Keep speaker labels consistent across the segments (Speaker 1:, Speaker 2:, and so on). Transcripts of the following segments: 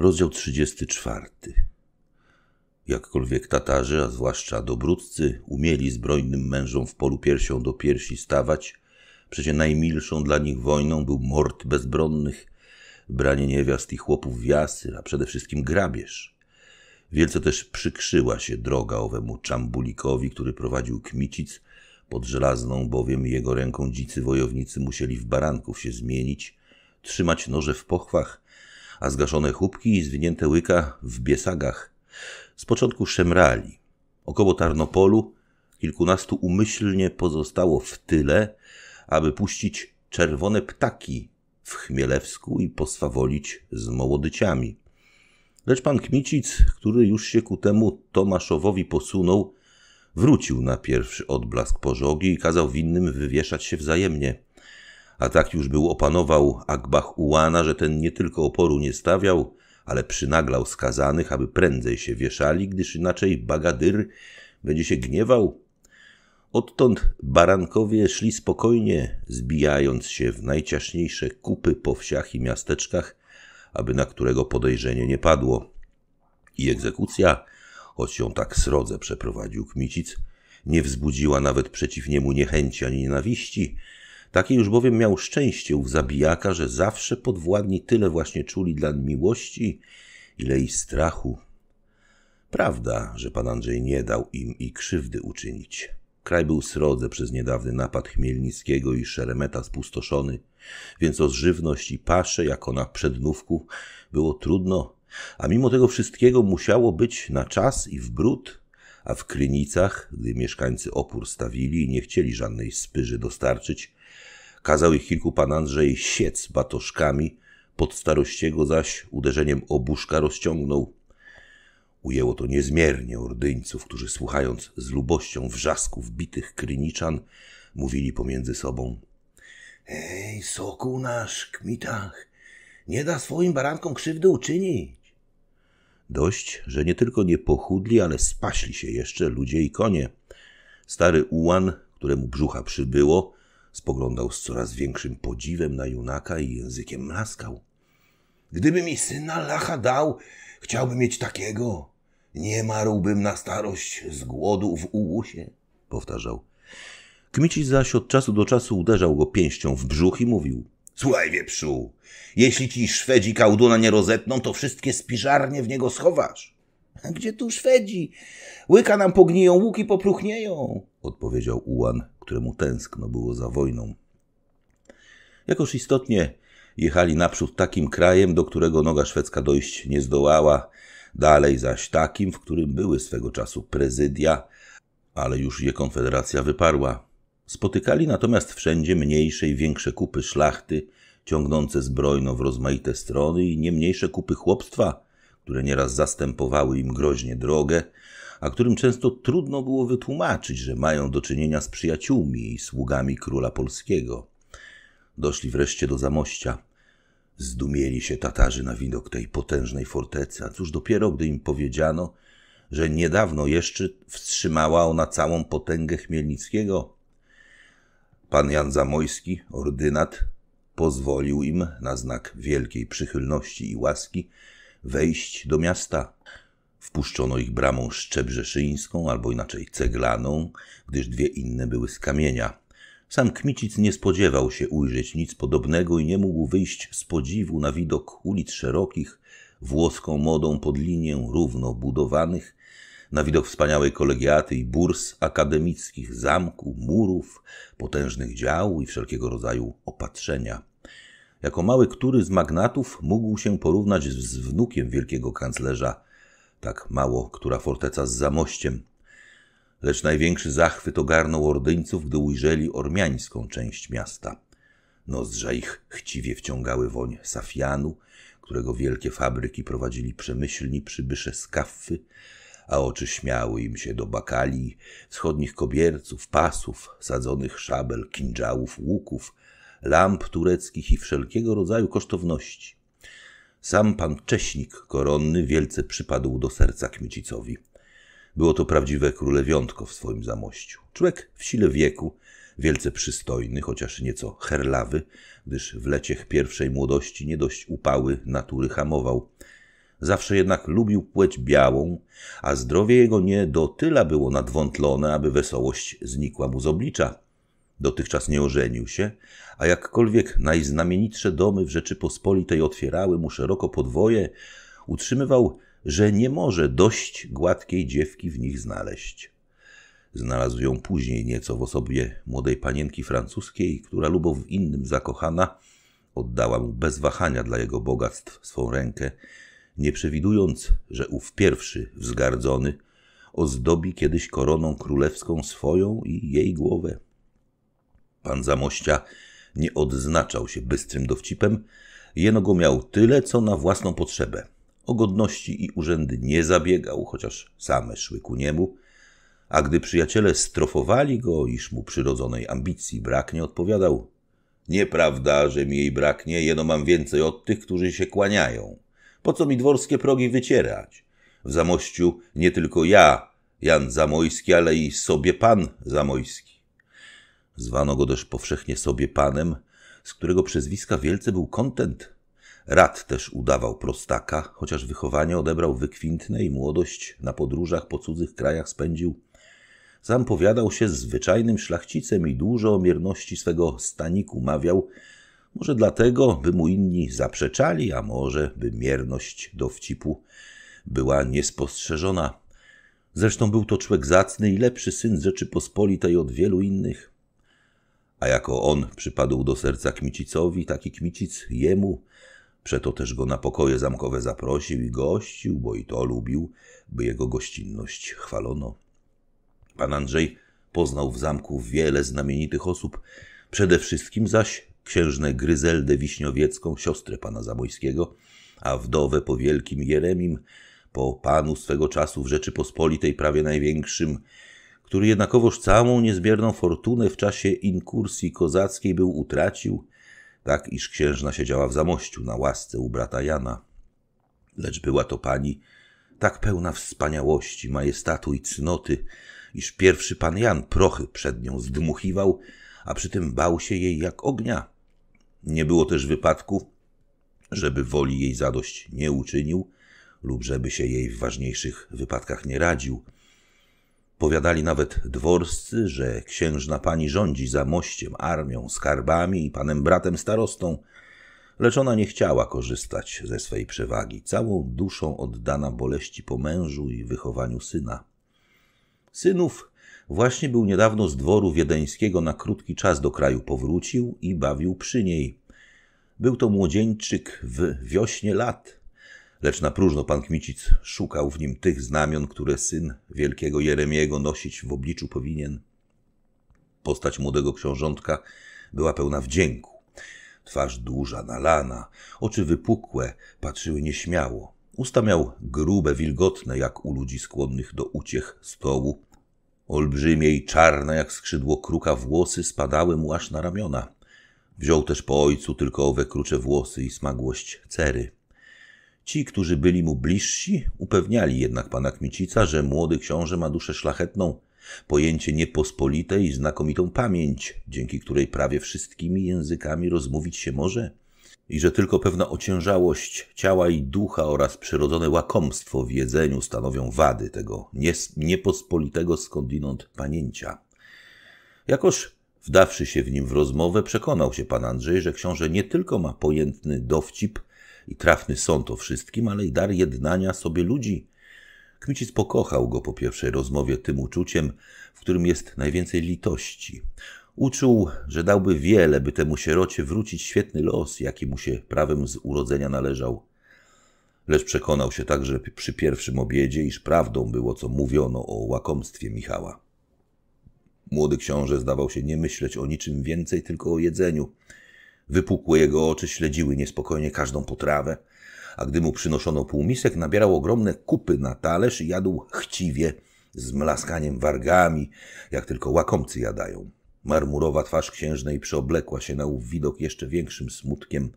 Speaker 1: Rozdział 34. Jakkolwiek Tatarzy, a zwłaszcza dobródcy, umieli zbrojnym mężom w polu piersią do piersi stawać, przecie najmilszą dla nich wojną był mord bezbronnych, branie niewiast i chłopów w jasy, a przede wszystkim grabież. Wielce też przykrzyła się droga owemu czambulikowi, który prowadził kmicic, pod żelazną bowiem jego ręką dzicy wojownicy musieli w baranków się zmienić, trzymać noże w pochwach, a zgaszone chubki i zwinięte łyka w biesagach z początku szemrali. Około Tarnopolu kilkunastu umyślnie pozostało w tyle, aby puścić czerwone ptaki w Chmielewsku i poswawolić z Mołodyciami. Lecz pan Kmicic, który już się ku temu Tomaszowowi posunął, wrócił na pierwszy odblask pożogi i kazał winnym wywieszać się wzajemnie a tak już był opanował Akbach Ułana, że ten nie tylko oporu nie stawiał, ale przynaglał skazanych, aby prędzej się wieszali, gdyż inaczej Bagadyr będzie się gniewał. Odtąd barankowie szli spokojnie, zbijając się w najciaśniejsze kupy po wsiach i miasteczkach, aby na którego podejrzenie nie padło. I egzekucja, choć ją tak srodze przeprowadził Kmicic, nie wzbudziła nawet przeciw niemu niechęci ani nienawiści, takie już bowiem miał szczęście ów zabijaka, że zawsze podwładni tyle właśnie czuli dla miłości, ile i strachu. Prawda, że pan Andrzej nie dał im i krzywdy uczynić. Kraj był srodze przez niedawny napad Chmielnickiego i Szeremeta spustoszony, więc o żywność i pasze, jako na przednówku, było trudno, a mimo tego wszystkiego musiało być na czas i w brud, a w Krynicach, gdy mieszkańcy opór stawili i nie chcieli żadnej spyży dostarczyć, Kazał ich kilku pan Andrzej siec batoszkami, pod starościego zaś uderzeniem obuszka rozciągnął. Ujęło to niezmiernie ordyńców, którzy słuchając z lubością wrzasków bitych kryniczan, mówili pomiędzy sobą. Ej, sokół nasz, kmitach, nie da swoim barankom krzywdy uczynić. Dość, że nie tylko nie pochudli, ale spaśli się jeszcze ludzie i konie. Stary ułan, któremu brzucha przybyło, Spoglądał z coraz większym podziwem na junaka i językiem mlaskał. Gdyby mi syna Lacha dał, chciałbym mieć takiego. Nie marłbym na starość z głodu w ułusie, powtarzał. Kmici zaś od czasu do czasu uderzał go pięścią w brzuch i mówił. Słuchaj, wieprzu, jeśli ci Szwedzi kałduna nie rozetną, to wszystkie spiżarnie w niego schowasz. Gdzie tu Szwedzi? Łyka nam pogniją, łuki popruchnieją, odpowiedział Ułan, któremu tęskno było za wojną. Jakoż istotnie jechali naprzód takim krajem, do którego noga szwedzka dojść nie zdołała, dalej zaś takim, w którym były swego czasu prezydia, ale już je konfederacja wyparła. Spotykali natomiast wszędzie mniejsze i większe kupy szlachty, ciągnące zbrojno w rozmaite strony i nie mniejsze kupy chłopstwa, które nieraz zastępowały im groźnie drogę, a którym często trudno było wytłumaczyć, że mają do czynienia z przyjaciółmi i sługami króla polskiego. Doszli wreszcie do Zamościa. Zdumieli się Tatarzy na widok tej potężnej fortecy, a cóż dopiero, gdy im powiedziano, że niedawno jeszcze wstrzymała ona całą potęgę Chmielnickiego. Pan Jan Zamojski, ordynat, pozwolił im na znak wielkiej przychylności i łaski wejść do miasta. Wpuszczono ich bramą szczebrzeszyńską, albo inaczej ceglaną, gdyż dwie inne były z kamienia. Sam Kmicic nie spodziewał się ujrzeć nic podobnego i nie mógł wyjść z podziwu na widok ulic szerokich, włoską modą pod linię równo budowanych, na widok wspaniałej kolegiaty i burs akademickich, zamku, murów, potężnych dział i wszelkiego rodzaju opatrzenia. Jako mały który z magnatów mógł się porównać z wnukiem wielkiego kanclerza tak mało która forteca z zamościem. Lecz największy zachwyt ogarnął ordyńców, gdy ujrzeli ormiańską część miasta. Nozdrza ich chciwie wciągały woń safianu, którego wielkie fabryki prowadzili przemyślni przybysze z Kaffy, a oczy śmiały im się do bakali, wschodnich kobierców, pasów, sadzonych szabel, kindżałów, łuków, lamp tureckich i wszelkiego rodzaju kosztowności. Sam pan Cześnik koronny wielce przypadł do serca Kmiecicowi. Było to prawdziwe królewiątko w swoim zamościu. Człowiek w sile wieku, wielce przystojny, chociaż nieco herlawy, gdyż w leciech pierwszej młodości nie dość upały natury hamował. Zawsze jednak lubił płeć białą, a zdrowie jego nie do tyla było nadwątlone, aby wesołość znikła mu z oblicza – Dotychczas nie ożenił się, a jakkolwiek najznamienitsze domy w Rzeczypospolitej otwierały mu szeroko podwoje, utrzymywał, że nie może dość gładkiej dziewki w nich znaleźć. Znalazł ją później nieco w osobie młodej panienki francuskiej, która lubo w innym zakochana oddała mu bez wahania dla jego bogactw swą rękę, nie przewidując, że ów pierwszy, wzgardzony, ozdobi kiedyś koroną królewską swoją i jej głowę. Pan Zamościa nie odznaczał się bystrym dowcipem, jeno go miał tyle, co na własną potrzebę. O godności i urzędy nie zabiegał, chociaż same szły ku niemu, a gdy przyjaciele strofowali go, iż mu przyrodzonej ambicji braknie, odpowiadał Nieprawda, że mi jej braknie, jeno mam więcej od tych, którzy się kłaniają. Po co mi dworskie progi wycierać? W Zamościu nie tylko ja, Jan Zamojski, ale i sobie pan Zamojski. Zwano go też powszechnie sobie panem, z którego przezwiska wielce był kontent. Rad też udawał prostaka, chociaż wychowanie odebrał wykwintne i młodość na podróżach po cudzych krajach spędził. Sam powiadał się zwyczajnym szlachcicem i dużo o mierności swego staniku mawiał, może dlatego, by mu inni zaprzeczali, a może by mierność dowcipu była niespostrzeżona. Zresztą był to człowiek zacny i lepszy syn Rzeczypospolitej od wielu innych. A jako on przypadł do serca Kmicicowi, taki Kmicic jemu, przeto też go na pokoje zamkowe zaprosił i gościł, bo i to lubił, by jego gościnność chwalono. Pan Andrzej poznał w zamku wiele znamienitych osób, przede wszystkim zaś księżnę Gryzeldę Wiśniowiecką, siostrę pana Zamojskiego, a wdowę po wielkim Jeremim, po panu swego czasu w Rzeczypospolitej prawie największym, który jednakowoż całą niezmierną fortunę w czasie inkursji kozackiej był utracił, tak iż księżna siedziała w zamościu na łasce u brata Jana. Lecz była to pani tak pełna wspaniałości, majestatu i cnoty, iż pierwszy pan Jan prochy przed nią zdmuchiwał, a przy tym bał się jej jak ognia. Nie było też wypadku, żeby woli jej zadość nie uczynił lub żeby się jej w ważniejszych wypadkach nie radził – Powiadali nawet dworscy, że księżna pani rządzi za mościem, armią, skarbami i panem bratem starostą, lecz ona nie chciała korzystać ze swej przewagi, całą duszą oddana boleści po mężu i wychowaniu syna. Synów właśnie był niedawno z dworu wiedeńskiego na krótki czas do kraju powrócił i bawił przy niej. Był to młodzieńczyk w wiośnie lat – lecz na próżno pan Kmicic szukał w nim tych znamion, które syn wielkiego Jeremiego nosić w obliczu powinien. Postać młodego książątka była pełna wdzięku. Twarz duża, nalana, oczy wypukłe, patrzyły nieśmiało. Usta miał grube, wilgotne, jak u ludzi skłonnych do uciech stołu. Olbrzymie i czarne, jak skrzydło kruka, włosy spadały mu aż na ramiona. Wziął też po ojcu tylko owe krucze włosy i smagłość cery. Ci, którzy byli mu bliżsi, upewniali jednak pana Kmicica, że młody książę ma duszę szlachetną, pojęcie niepospolite i znakomitą pamięć, dzięki której prawie wszystkimi językami rozmówić się może, i że tylko pewna ociężałość ciała i ducha oraz przyrodzone łakomstwo w jedzeniu stanowią wady tego niepospolitego skądinąd panięcia. Jakoż wdawszy się w nim w rozmowę, przekonał się pan Andrzej, że książę nie tylko ma pojętny dowcip, i trafny sąd o wszystkim, ale i dar jednania sobie ludzi. Kmicic pokochał go po pierwszej rozmowie tym uczuciem, w którym jest najwięcej litości. Uczuł, że dałby wiele, by temu sierocie wrócić świetny los, jaki mu się prawem z urodzenia należał. Lecz przekonał się także przy pierwszym obiedzie, iż prawdą było, co mówiono o łakomstwie Michała. Młody książę zdawał się nie myśleć o niczym więcej, tylko o jedzeniu – Wypukłe jego oczy śledziły niespokojnie każdą potrawę, a gdy mu przynoszono półmisek, nabierał ogromne kupy na talerz i jadł chciwie, z mlaskaniem wargami, jak tylko łakomcy jadają. Marmurowa twarz księżnej przeoblekła się na ów widok jeszcze większym smutkiem.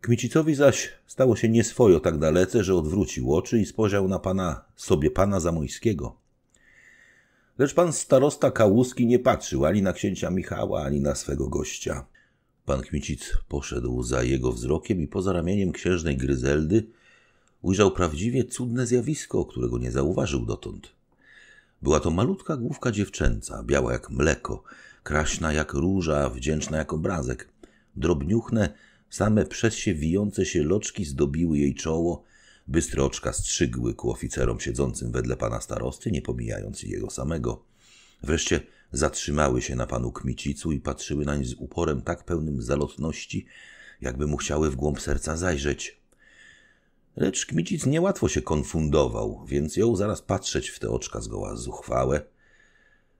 Speaker 1: Kmicicowi zaś stało się nieswojo tak dalece, że odwrócił oczy i spojrzał na pana, sobie pana Zamojskiego. Lecz pan starosta Kałuski nie patrzył ani na księcia Michała, ani na swego gościa. Pan Kmicic poszedł za jego wzrokiem i poza ramieniem księżnej Gryzeldy ujrzał prawdziwie cudne zjawisko, którego nie zauważył dotąd. Była to malutka główka dziewczęca, biała jak mleko, kraśna jak róża, wdzięczna jak obrazek. Drobniuchne, same przez się wijące się loczki zdobiły jej czoło, bystre oczka strzygły ku oficerom siedzącym wedle pana starosty, nie pomijając jego samego. Wreszcie zatrzymały się na panu Kmicicu i patrzyły nań z uporem tak pełnym zalotności, jakby mu chciały w głąb serca zajrzeć. Lecz Kmicic niełatwo się konfundował, więc jął zaraz patrzeć w te oczka zgoła zuchwałe,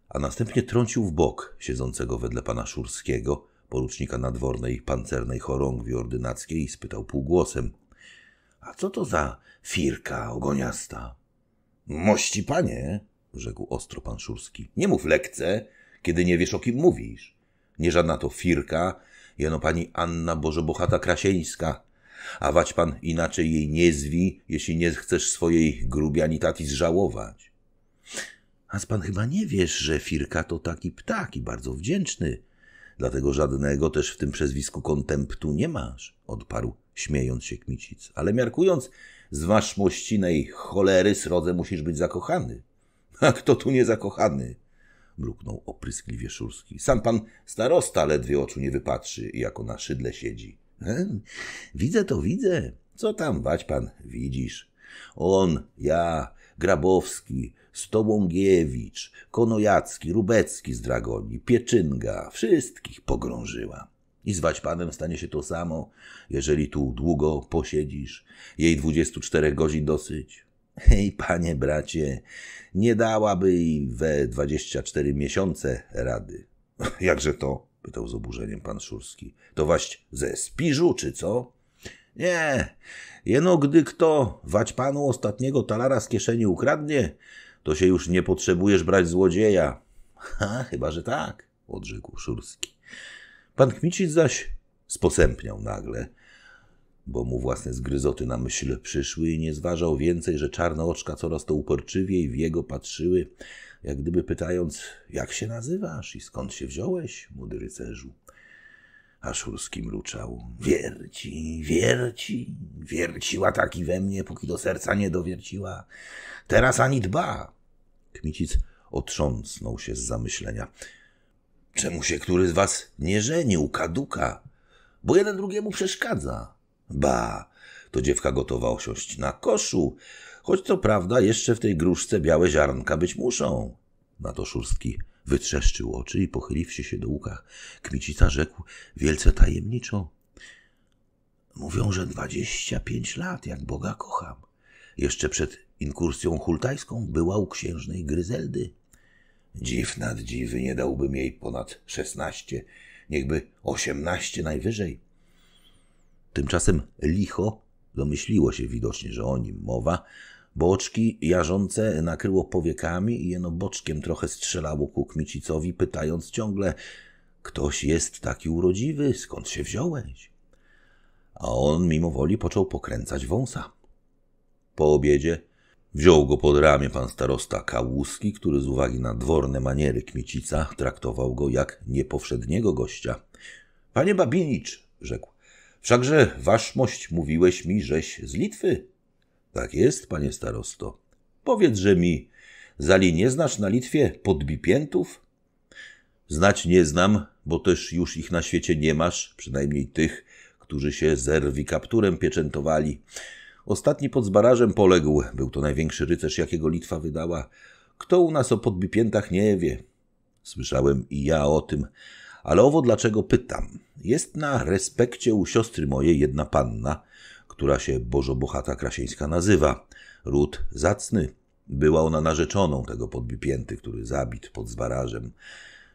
Speaker 1: a następnie trącił w bok siedzącego wedle pana Szurskiego, porucznika nadwornej pancernej chorągwi ordynackiej i spytał półgłosem – a co to za firka ogoniasta? – Mości panie! rzekł ostro pan Szurski. Nie mów lekce, kiedy nie wiesz, o kim mówisz. Nie żadna to firka, jeno pani Anna Bożobochata Krasieńska. A wać pan inaczej jej nie zwi, jeśli nie chcesz swojej tati zżałować. A pan chyba nie wiesz, że firka to taki ptak i bardzo wdzięczny, dlatego żadnego też w tym przezwisku kontemptu nie masz, odparł śmiejąc się Kmicic. Ale miarkując z waszmościnej cholery srodze musisz być zakochany. A kto tu nie zakochany? mruknął opryskliwie Szurski. Sam pan starosta ledwie oczu nie wypatrzy, jako na szydle siedzi. E, widzę to, widzę. Co tam, wać pan, widzisz? On, ja, Grabowski, Stołągiewicz, Konojacki, Rubecki z Dragoni, Pieczynga, wszystkich pogrążyła. I z panem stanie się to samo, jeżeli tu długo posiedzisz. Jej 24 godzin dosyć. Hej, panie bracie, nie dałaby i we 24 miesiące rady. Jakże to? pytał z oburzeniem pan Szurski. To właśnie ze spiżu, czy co? Nie, jeno gdy kto wać panu ostatniego talara z kieszeni ukradnie, to się już nie potrzebujesz brać złodzieja. Ha, chyba, że tak, odrzekł Szurski. Pan Kmicic zaś sposępniał nagle – bo mu własne zgryzoty na myśl przyszły i nie zważał więcej, że czarne oczka coraz to uporczywiej w jego patrzyły, jak gdyby pytając, jak się nazywasz i skąd się wziąłeś, młody rycerzu. Aszurski mruczał. Wierci, wierci, wierciła taki we mnie, póki do serca nie dowierciła. Teraz ani dba. Kmicic otrząsnął się z zamyślenia. Czemu się który z was nie żenił, kaduka? Bo jeden drugiemu przeszkadza. Ba, to dziewka gotowa osiąść na koszu, choć co prawda jeszcze w tej gruszce białe ziarnka być muszą. Na to Szurski wytrzeszczył oczy i pochyliwszy się do łukach, Kmicica rzekł wielce tajemniczo. Mówią, że dwadzieścia pięć lat, jak Boga kocham. Jeszcze przed inkursją hultajską była u księżnej Gryzeldy. Dziw nad dziwy nie dałbym jej ponad szesnaście, niechby osiemnaście najwyżej. Tymczasem licho domyśliło się widocznie, że o nim mowa. Boczki jarzące nakryło powiekami i jeno boczkiem trochę strzelało ku Kmicicowi, pytając ciągle Ktoś jest taki urodziwy, skąd się wziąłeś? A on mimo woli począł pokręcać wąsa. Po obiedzie Wziął go pod ramię pan starosta Kałuski, który z uwagi na dworne maniery Kmicica traktował go jak niepowszedniego gościa. Panie Babinicz, rzekł, Wszakże, waszmość, mówiłeś mi, żeś z Litwy? Tak jest, panie starosto. Powiedzże mi, Zali nie znasz na Litwie podbipiętów? Znać nie znam, bo też już ich na świecie nie masz, przynajmniej tych, którzy się zerwi kapturem pieczętowali. Ostatni pod zbarażem poległ, był to największy rycerz, jakiego Litwa wydała. Kto u nas o podbipiętach nie wie? Słyszałem i ja o tym, ale owo dlaczego pytam? Jest na respekcie u siostry mojej jedna panna, która się Bożobochata Krasieńska nazywa. Ród zacny. Była ona narzeczoną tego podbipięty, który zabit pod zwarażem.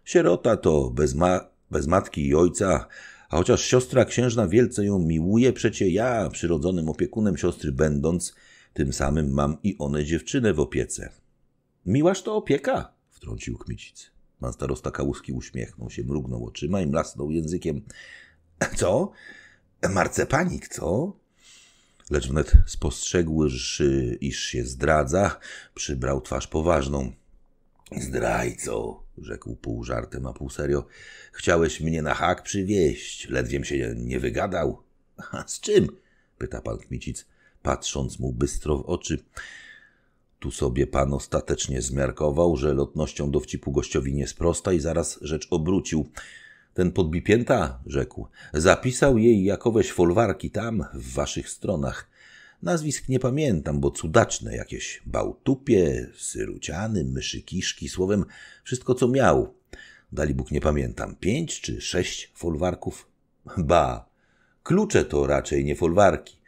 Speaker 1: Sierota to bez, ma bez matki i ojca, a chociaż siostra księżna wielce ją miłuje, przecie ja, przyrodzonym opiekunem siostry będąc, tym samym mam i one dziewczynę w opiece. Miłaż to opieka, wtrącił Kmicic. Pan starosta Kałuski uśmiechnął się, mrugnął oczyma i mlasnął językiem. Co? Marcepanik, co? Lecz wnet spostrzegłszy, iż się zdradza, przybrał twarz poważną. Zdrajco, rzekł pół żartem, a pół serio. Chciałeś mnie na hak przywieźć, ledwiem się nie wygadał. A z czym? pyta pan Kmicic, patrząc mu bystro w oczy. Tu sobie pan ostatecznie zmiarkował, że lotnością dowcipu gościowi nie sprosta i zaraz rzecz obrócił. Ten podbipięta, rzekł, zapisał jej jakoweś folwarki tam, w waszych stronach. Nazwisk nie pamiętam, bo cudaczne jakieś bałtupie, syruciany, myszykiszki, słowem wszystko co miał. Dalibóg nie pamiętam, pięć czy sześć folwarków? Ba, klucze to raczej nie folwarki.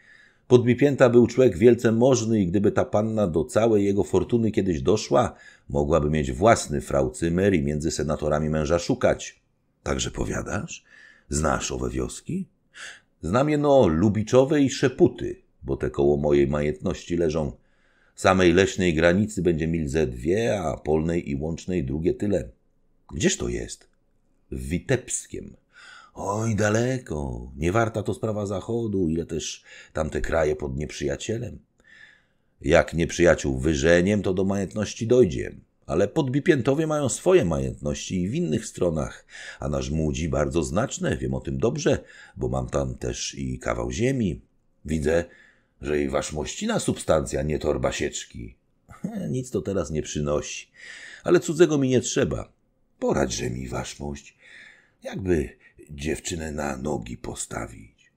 Speaker 1: Podbipięta był człowiek wielce możny i gdyby ta panna do całej jego fortuny kiedyś doszła, mogłaby mieć własny frau Cymer i między senatorami męża szukać. Także powiadasz? Znasz owe wioski? Znam jeno Lubiczowe i Szeputy, bo te koło mojej majętności leżą. Samej leśnej granicy będzie mil ze dwie, a polnej i łącznej drugie tyle. Gdzież to jest? W Witebskiem. Oj, daleko, nie warta to sprawa Zachodu, ile też tamte kraje pod nieprzyjacielem. Jak nieprzyjaciół wyżeniem, to do majątności dojdzie. Ale podbipiętowie mają swoje majątności i w innych stronach, a nasz młodzi bardzo znaczne, wiem o tym dobrze, bo mam tam też i kawał ziemi. Widzę, że i wasz mościna substancja, nie torba sieczki. Nic to teraz nie przynosi, ale cudzego mi nie trzeba. Poradźże mi, mość, jakby dziewczynę na nogi postawić.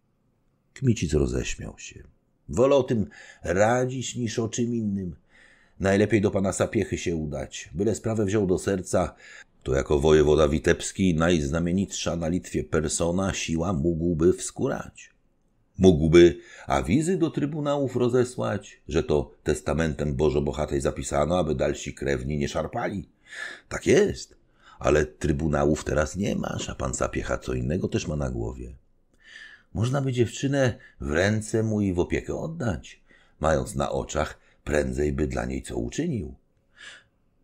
Speaker 1: Kmicic roześmiał się. Wolę o tym radzić niż o czym innym. Najlepiej do pana Sapiechy się udać. Byle sprawę wziął do serca, to jako wojewoda witebski, najznamienitsza na Litwie persona, siła mógłby wskurać. Mógłby awizy do trybunałów rozesłać, że to testamentem Bożo Bohatej zapisano, aby dalsi krewni nie szarpali. Tak jest ale trybunałów teraz nie masz, a pan zapiecha co innego też ma na głowie. Można by dziewczynę w ręce mu i w opiekę oddać, mając na oczach prędzej by dla niej co uczynił.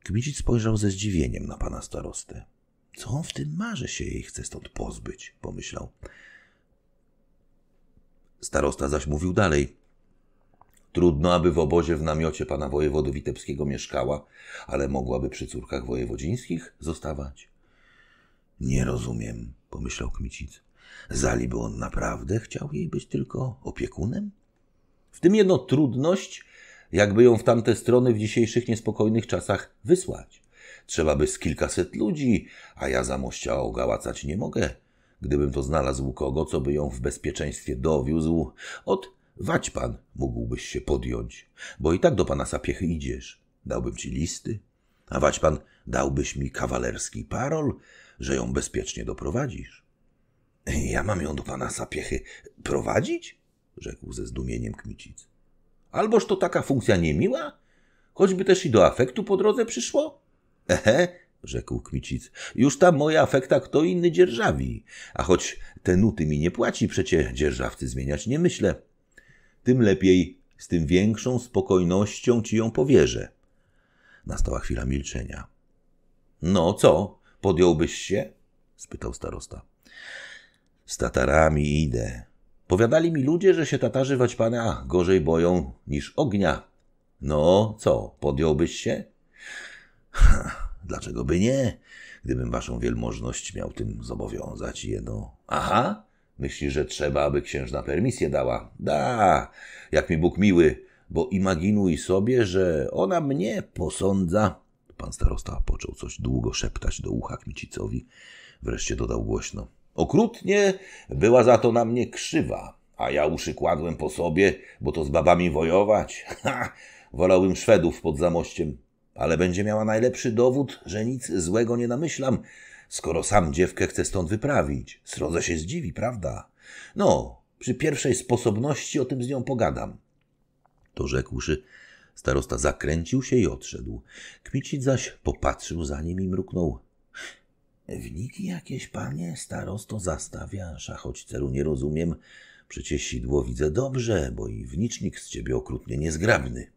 Speaker 1: Kmicic spojrzał ze zdziwieniem na pana starostę. Co on w tym marze się jej chce stąd pozbyć? pomyślał. Starosta zaś mówił dalej. Trudno, aby w obozie w namiocie pana wojewody witebskiego mieszkała, ale mogłaby przy córkach wojewodzińskich zostawać. Nie rozumiem, pomyślał Kmicic. Zaliby on naprawdę chciał jej być tylko opiekunem? W tym jedno trudność, jakby ją w tamte strony w dzisiejszych niespokojnych czasach wysłać. Trzeba by z kilkaset ludzi, a ja zamościa ogałacać nie mogę. Gdybym to znalazł kogo, co by ją w bezpieczeństwie dowiózł, od Wać pan mógłbyś się podjąć, bo i tak do pana sapiechy idziesz. Dałbym ci listy, a wać pan dałbyś mi kawalerski parol, że ją bezpiecznie doprowadzisz. Ja mam ją do pana sapiechy prowadzić? rzekł ze zdumieniem Kmicic. Alboż to taka funkcja niemiła? Choćby też i do afektu po drodze przyszło? Ehe, rzekł Kmicic, już tam moja afekta kto inny dzierżawi, a choć te nuty mi nie płaci, przecie dzierżawcy zmieniać nie myślę tym lepiej, z tym większą spokojnością ci ją powierzę. Nastała chwila milczenia. No co, podjąłbyś się? spytał starosta. Z Tatarami idę. Powiadali mi ludzie, że się Tatarzy Waćpana gorzej boją niż ognia. No co, podjąłbyś się? dlaczego by nie? Gdybym waszą wielmożność miał tym zobowiązać jedno. Aha, Myślisz, że trzeba, aby księżna permisję dała? Da, jak mi Bóg miły, bo imaginuj sobie, że ona mnie posądza. Pan starosta począł coś długo szeptać do ucha Kmicicowi. Wreszcie dodał głośno. Okrutnie była za to na mnie krzywa, a ja uszy kładłem po sobie, bo to z babami wojować. Ha! Wolałbym Szwedów pod zamościem, ale będzie miała najlepszy dowód, że nic złego nie namyślam, skoro sam dziewkę chce stąd wyprawić. Srodze się zdziwi, prawda? No, przy pierwszej sposobności o tym z nią pogadam. To rzekłszy, starosta zakręcił się i odszedł. Kmicic zaś popatrzył za nim i mruknął. Wniki jakieś, panie, starosto zastawiasz, a choć celu nie rozumiem, przecież sidło widzę dobrze, bo i wnicznik z ciebie okrutnie niezgrabny.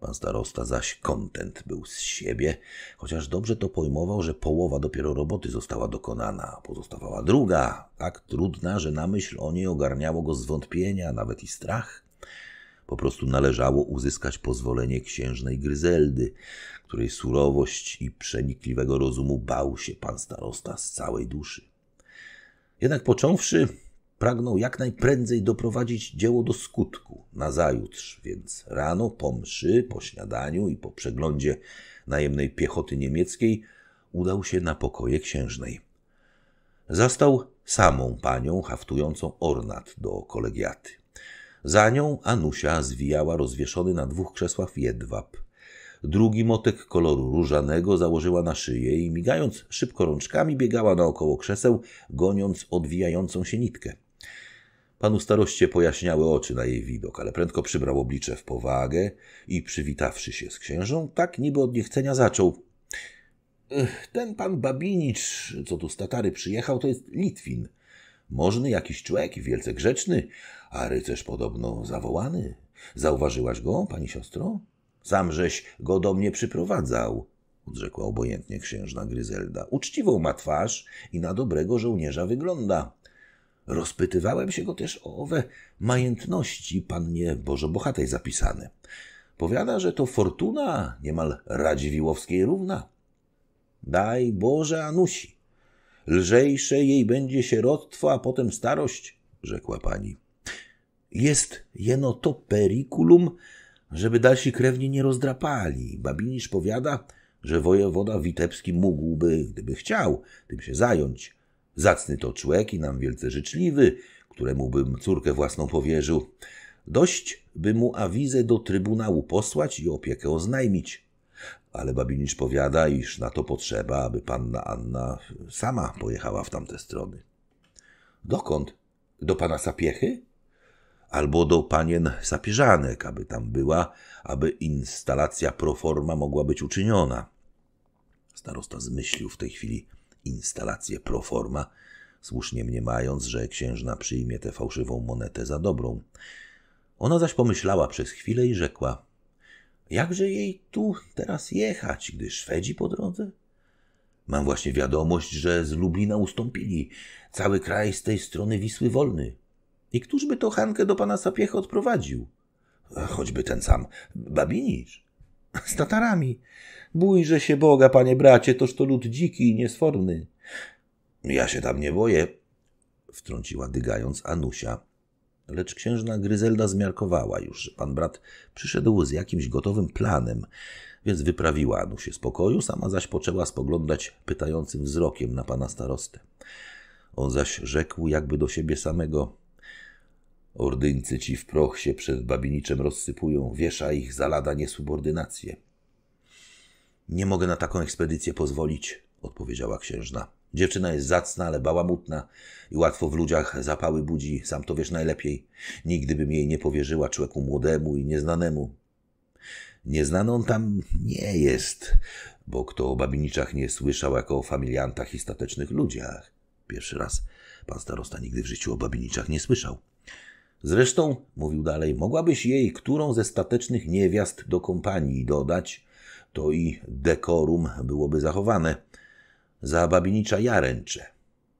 Speaker 1: Pan starosta zaś kontent był z siebie, chociaż dobrze to pojmował, że połowa dopiero roboty została dokonana, pozostawała druga, tak trudna, że na myśl o niej ogarniało go zwątpienia, nawet i strach. Po prostu należało uzyskać pozwolenie księżnej Gryzeldy, której surowość i przenikliwego rozumu bał się pan starosta z całej duszy. Jednak począwszy pragnął jak najprędzej doprowadzić dzieło do skutku na zajutrz, więc rano po mszy, po śniadaniu i po przeglądzie najemnej piechoty niemieckiej udał się na pokoje księżnej. Zastał samą panią haftującą ornat do kolegiaty. Za nią Anusia zwijała rozwieszony na dwóch krzesłach jedwab. Drugi motek koloru różanego założyła na szyję i migając szybko rączkami biegała naokoło krzeseł, goniąc odwijającą się nitkę. Panu staroście pojaśniały oczy na jej widok, ale prędko przybrał oblicze w powagę i przywitawszy się z księżą, tak niby od niechcenia zaczął. Ten pan Babinicz, co tu z Tatary przyjechał, to jest Litwin. Możny jakiś człowiek wielce grzeczny, a rycerz podobno zawołany. Zauważyłaś go, pani siostro? Samżeś go do mnie przyprowadzał, odrzekła obojętnie księżna Gryzelda. Uczciwą ma twarz i na dobrego żołnierza wygląda. Rozpytywałem się go też o owe majętności pannie Bożobohatej zapisane. Powiada, że to fortuna niemal Radziwiłowskiej równa. Daj Boże Anusi, lżejsze jej będzie sierotwo, a potem starość, rzekła pani. Jest jeno to perikulum, żeby dalsi krewni nie rozdrapali. Babinisz powiada, że wojewoda witebski mógłby, gdyby chciał, tym się zająć, Zacny to człek i nam wielce życzliwy, któremu bym córkę własną powierzył. Dość by mu awizę do trybunału posłać i opiekę oznajmić. Ale Babinicz powiada, iż na to potrzeba, aby panna Anna sama pojechała w tamte strony. Dokąd? Do pana Sapiechy? Albo do panien Sapieżanek, aby tam była, aby instalacja proforma mogła być uczyniona. Starosta zmyślił w tej chwili instalację proforma, słusznie mniemając, że księżna przyjmie tę fałszywą monetę za dobrą. Ona zaś pomyślała przez chwilę i rzekła: Jakże jej tu teraz jechać, gdy Szwedzi po drodze? Mam właśnie wiadomość, że z Lublina ustąpili. Cały kraj z tej strony Wisły wolny. I któż by to Hankę do pana Sapiecha odprowadził? Choćby ten sam Babinisz, Z Tatarami. Bójże się Boga, panie bracie, toż to lud dziki i niesforny. Ja się tam nie boję, wtrąciła dygając Anusia. Lecz księżna Gryzelda zmiarkowała już, że pan brat przyszedł z jakimś gotowym planem, więc wyprawiła Anusię z pokoju, sama zaś poczęła spoglądać pytającym wzrokiem na pana starostę. On zaś rzekł jakby do siebie samego Ordyńcy ci w proch się przed babiniczem rozsypują, wiesza ich za lada niesubordynację. Nie mogę na taką ekspedycję pozwolić, odpowiedziała księżna. Dziewczyna jest zacna, ale bałamutna i łatwo w ludziach zapały budzi, sam to wiesz najlepiej. Nigdy bym jej nie powierzyła człowieku młodemu i nieznanemu. Nieznaną tam nie jest, bo kto o babiniczach nie słyszał jako o familiantach i statecznych ludziach. Pierwszy raz pan starosta nigdy w życiu o babiniczach nie słyszał. Zresztą, mówił dalej, mogłabyś jej którą ze statecznych niewiast do kompanii dodać, to i dekorum byłoby zachowane. Za babinicza ja ręczę.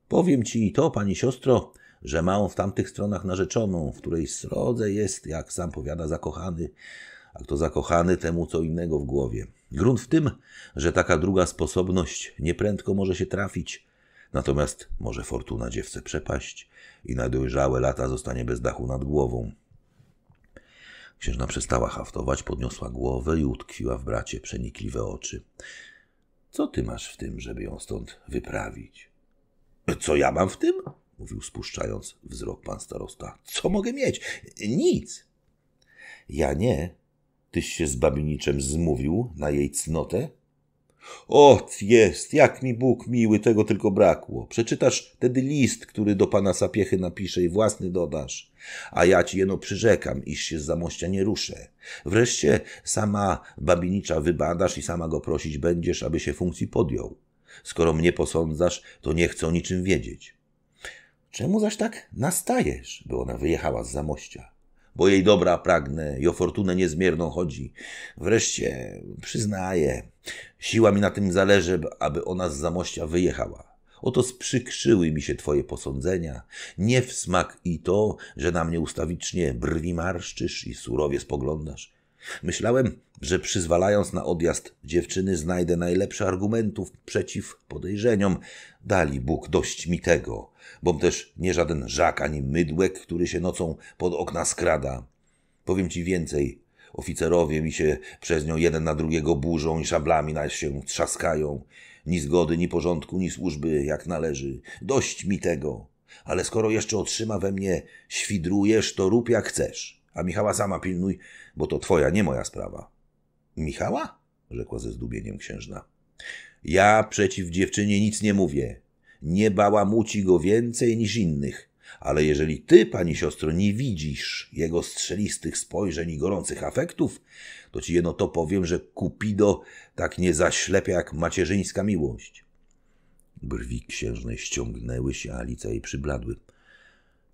Speaker 1: Powiem ci i to, pani siostro, że ma on w tamtych stronach narzeczoną, w której srodze jest, jak sam powiada, zakochany, a kto zakochany, temu co innego w głowie. Grunt w tym, że taka druga sposobność nieprędko może się trafić, natomiast może fortuna dziewce przepaść i na dojrzałe lata zostanie bez dachu nad głową. Księżna przestała haftować, podniosła głowę i utkwiła w bracie przenikliwe oczy. Co ty masz w tym, żeby ją stąd wyprawić? Co ja mam w tym? mówił spuszczając wzrok pan starosta. Co mogę mieć? Nic. Ja nie. Tyś się z babiniczem zmówił na jej cnotę? Ot jest, jak mi Bóg miły, tego tylko brakło. Przeczytasz tedy list, który do pana Sapiechy napisze i własny dodasz. A ja ci jeno przyrzekam, iż się z zamościa nie ruszę. Wreszcie sama Babinicza wybadasz i sama go prosić będziesz, aby się funkcji podjął. Skoro mnie posądzasz, to nie chcę o niczym wiedzieć. Czemu zaś tak nastajesz? By ona wyjechała z zamościa bo jej dobra pragnę i o fortunę niezmierną chodzi. Wreszcie, przyznaję, Siła mi na tym zależy, aby ona z zamościa wyjechała. Oto sprzykrzyły mi się twoje posądzenia. Nie w smak i to, że na mnie ustawicznie brwi marszczysz i surowie spoglądasz. Myślałem, że przyzwalając na odjazd dziewczyny znajdę najlepsze argumentów przeciw podejrzeniom. Dali Bóg dość mi tego, bom też nie żaden żak ani mydłek, który się nocą pod okna skrada. Powiem ci więcej, Oficerowie mi się przez nią jeden na drugiego burzą i szablami na się trzaskają. Ni zgody, ni porządku, ni służby jak należy. Dość mi tego. Ale skoro jeszcze otrzyma we mnie świdrujesz, to rób jak chcesz. A Michała sama pilnuj, bo to twoja, nie moja sprawa. Michała? rzekła ze zdumieniem księżna. Ja przeciw dziewczynie nic nie mówię. Nie bałamuci go więcej niż innych. Ale jeżeli ty, pani siostro, nie widzisz jego strzelistych spojrzeń i gorących afektów, to ci jedno to powiem, że Kupido tak nie zaślepia jak macierzyńska miłość. Brwi księżnej ściągnęły się, a lica jej przybladły.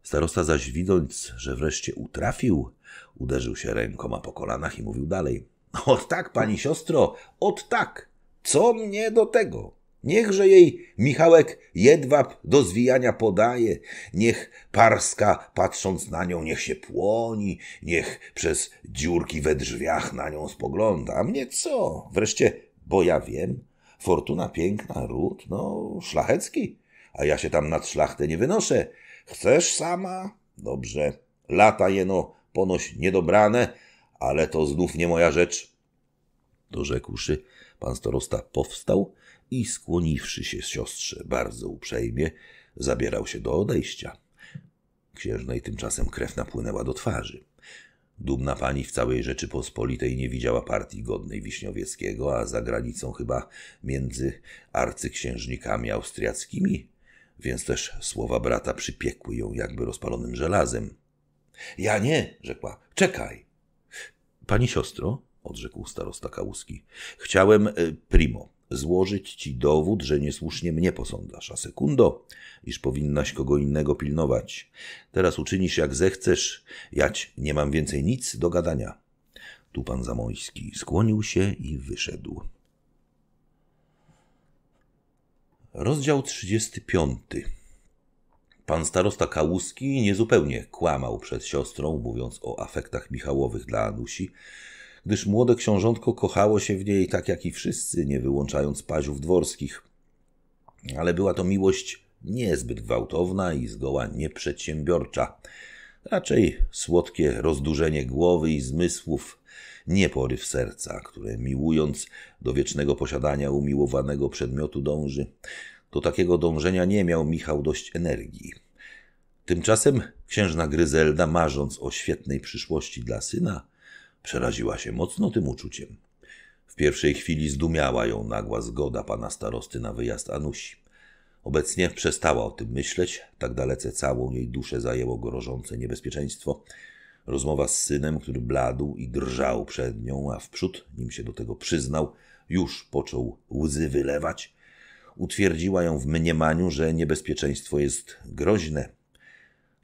Speaker 1: Starosta zaś widząc, że wreszcie utrafił, uderzył się rękoma po kolanach i mówił dalej. Ot tak, pani siostro, ot tak, co mnie do tego? Niechże jej Michałek jedwab do zwijania podaje, niech Parska patrząc na nią niech się płoni, niech przez dziurki we drzwiach na nią spogląda. A mnie co? Wreszcie, bo ja wiem, fortuna piękna, ród, no szlachecki, a ja się tam nad szlachtę nie wynoszę. Chcesz sama? Dobrze. Lata jeno ponoś niedobrane, ale to znów nie moja rzecz. rzekłszy pan starosta powstał, i skłoniwszy się siostrze bardzo uprzejmie, zabierał się do odejścia. Księżnej tymczasem krew napłynęła do twarzy. Dumna pani w całej Rzeczypospolitej nie widziała partii godnej Wiśniowieckiego, a za granicą chyba między arcyksiężnikami austriackimi, więc też słowa brata przypiekły ją jakby rozpalonym żelazem. Ja nie, rzekła, czekaj. Pani siostro, odrzekł starosta Kałuski, chciałem e, primo złożyć ci dowód, że niesłusznie mnie posądzasz, a sekundo, iż powinnaś kogo innego pilnować. Teraz uczynisz jak zechcesz, jać nie mam więcej nic do gadania. Tu pan Zamoński skłonił się i wyszedł. Rozdział 35. Pan starosta Kałuski niezupełnie kłamał przed siostrą, mówiąc o afektach Michałowych dla Anusi, gdyż młode książątko kochało się w niej tak jak i wszyscy, nie wyłączając paziów dworskich. Ale była to miłość niezbyt gwałtowna i zgoła nieprzedsiębiorcza. Raczej słodkie rozdurzenie głowy i zmysłów, nie w serca, które miłując do wiecznego posiadania umiłowanego przedmiotu dąży. Do takiego dążenia nie miał Michał dość energii. Tymczasem księżna Gryzelda, marząc o świetnej przyszłości dla syna, Przeraziła się mocno tym uczuciem. W pierwszej chwili zdumiała ją nagła zgoda pana starosty na wyjazd Anusi. Obecnie przestała o tym myśleć, tak dalece całą jej duszę zajęło grożące niebezpieczeństwo. Rozmowa z synem, który bladł i drżał przed nią, a wprzód, nim się do tego przyznał, już począł łzy wylewać, utwierdziła ją w mniemaniu, że niebezpieczeństwo jest groźne.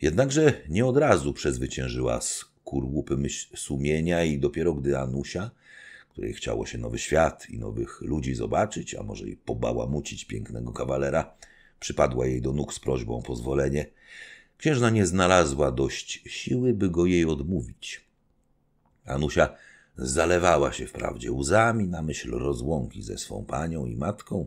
Speaker 1: Jednakże nie od razu przezwyciężyła kurłupy myśl sumienia i dopiero gdy Anusia, której chciało się nowy świat i nowych ludzi zobaczyć, a może i pobałamucić pięknego kawalera, przypadła jej do nóg z prośbą o pozwolenie, księżna nie znalazła dość siły, by go jej odmówić. Anusia zalewała się wprawdzie łzami na myśl rozłąki ze swą panią i matką,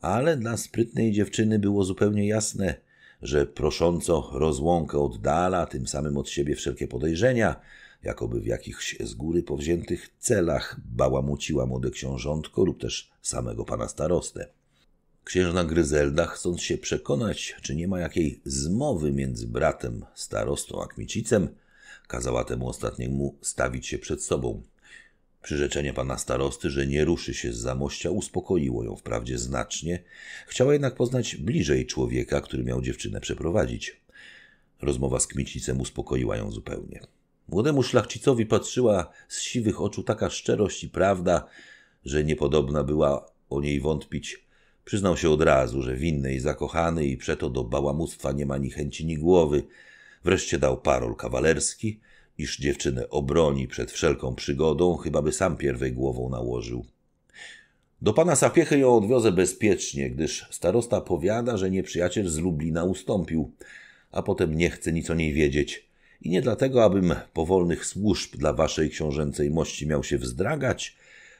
Speaker 1: ale dla sprytnej dziewczyny było zupełnie jasne, że prosząco rozłąkę oddala, tym samym od siebie wszelkie podejrzenia, jakoby w jakichś z góry powziętych celach bałamuciła młode książątko lub też samego pana starostę. Księżna Gryzelda, chcąc się przekonać, czy nie ma jakiej zmowy między bratem starostą a kmicicem, kazała temu ostatniemu stawić się przed sobą. Przyrzeczenie pana starosty, że nie ruszy się z zamościa, uspokoiło ją wprawdzie znacznie. Chciała jednak poznać bliżej człowieka, który miał dziewczynę przeprowadzić. Rozmowa z kmietnicem uspokoiła ją zupełnie. Młodemu szlachcicowi patrzyła z siwych oczu taka szczerość i prawda, że niepodobna była o niej wątpić. Przyznał się od razu, że winny i zakochany i przeto do bałamuctwa nie ma ni chęci, ni głowy. Wreszcie dał parol kawalerski – iż dziewczynę obroni przed wszelką przygodą, chyba by sam pierwej głową nałożył. Do pana Sapiechy ją odwiozę bezpiecznie, gdyż starosta powiada, że nieprzyjaciel z Lublina ustąpił, a potem nie chce nic o niej wiedzieć. I nie dlatego, abym powolnych służb dla waszej książęcej mości miał się wzdragać,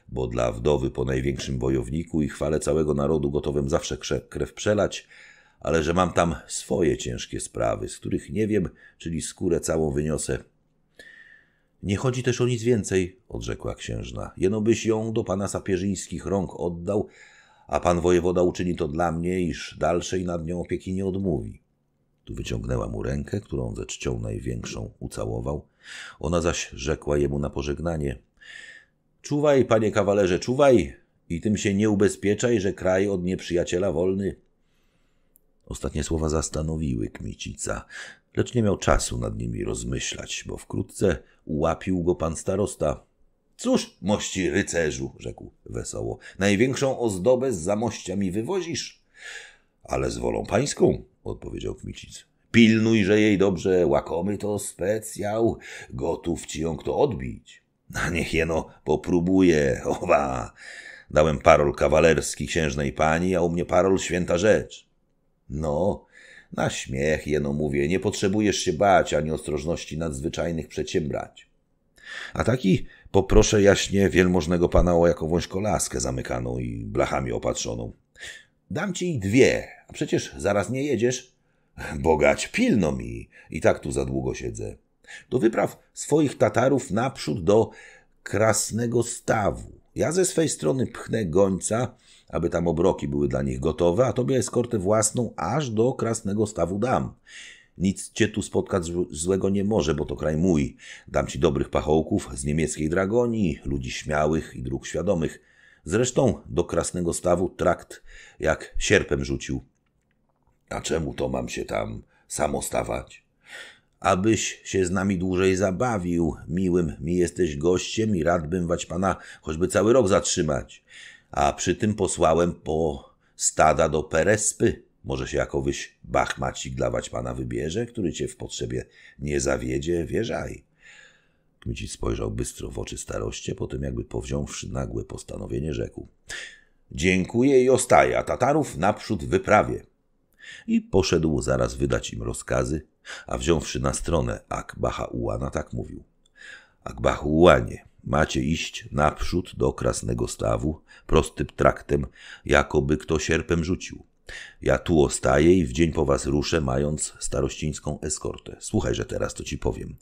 Speaker 1: bo dla wdowy po największym wojowniku i chwale całego narodu gotowym zawsze krew przelać, ale że mam tam swoje ciężkie sprawy, z których nie wiem, czyli skórę całą wyniosę nie chodzi też o nic więcej, odrzekła księżna. Jeno byś ją do pana sapieżyńskich rąk oddał, a pan wojewoda uczyni to dla mnie, iż dalszej nad nią opieki nie odmówi. Tu wyciągnęła mu rękę, którą ze czcią największą ucałował. Ona zaś rzekła jemu na pożegnanie. Czuwaj, panie kawalerze, czuwaj i tym się nie ubezpieczaj, że kraj od nieprzyjaciela wolny. Ostatnie słowa zastanowiły Kmicica, lecz nie miał czasu nad nimi rozmyślać, bo wkrótce Ułapił go pan starosta. Cóż, mości rycerzu, rzekł wesoło, największą ozdobę z zamościa mi wywozisz. Ale z wolą pańską, odpowiedział Kmicic. Pilnuj, że jej dobrze, łakomy to specjał, gotów ci ją kto odbić. A niech jeno popróbuje, owa. Dałem parol kawalerski księżnej pani, a u mnie parol święta rzecz. No, na śmiech jeno mówię, nie potrzebujesz się bać ani ostrożności nadzwyczajnych przedsiębrać. A taki poproszę jaśnie wielmożnego pana o jakąś kolaskę zamykaną i blachami opatrzoną. Dam ci dwie, a przecież zaraz nie jedziesz. Bogać, pilno mi, i tak tu za długo siedzę. Do wypraw swoich Tatarów naprzód do Krasnego Stawu. Ja ze swej strony pchnę gońca, aby tam obroki były dla nich gotowe, a tobie eskortę własną aż do krasnego stawu dam. Nic cię tu spotkać złego nie może, bo to kraj mój. Dam ci dobrych pachołków z niemieckiej dragoni, ludzi śmiałych i dróg świadomych. Zresztą do krasnego stawu trakt jak sierpem rzucił. A czemu to mam się tam samo stawać? Abyś się z nami dłużej zabawił, miłym mi jesteś gościem i radbym wać pana choćby cały rok zatrzymać a przy tym posłałem po stada do Perespy. Może się jakowyś bachmacik dla pana wybierze, który cię w potrzebie nie zawiedzie, wierzaj. Kmici spojrzał bystro w oczy staroście, po tym jakby powziąwszy nagłe postanowienie rzekł. Dziękuję i a Tatarów naprzód wyprawię. I poszedł zaraz wydać im rozkazy, a wziąwszy na stronę Akbaha Ułana tak mówił. Akbahu Ułanie, Macie iść naprzód do krasnego stawu, prostym traktem, jakoby kto sierpem rzucił. Ja tu ostaję i w dzień po was ruszę, mając starościńską eskortę. Słuchaj, że teraz to ci powiem.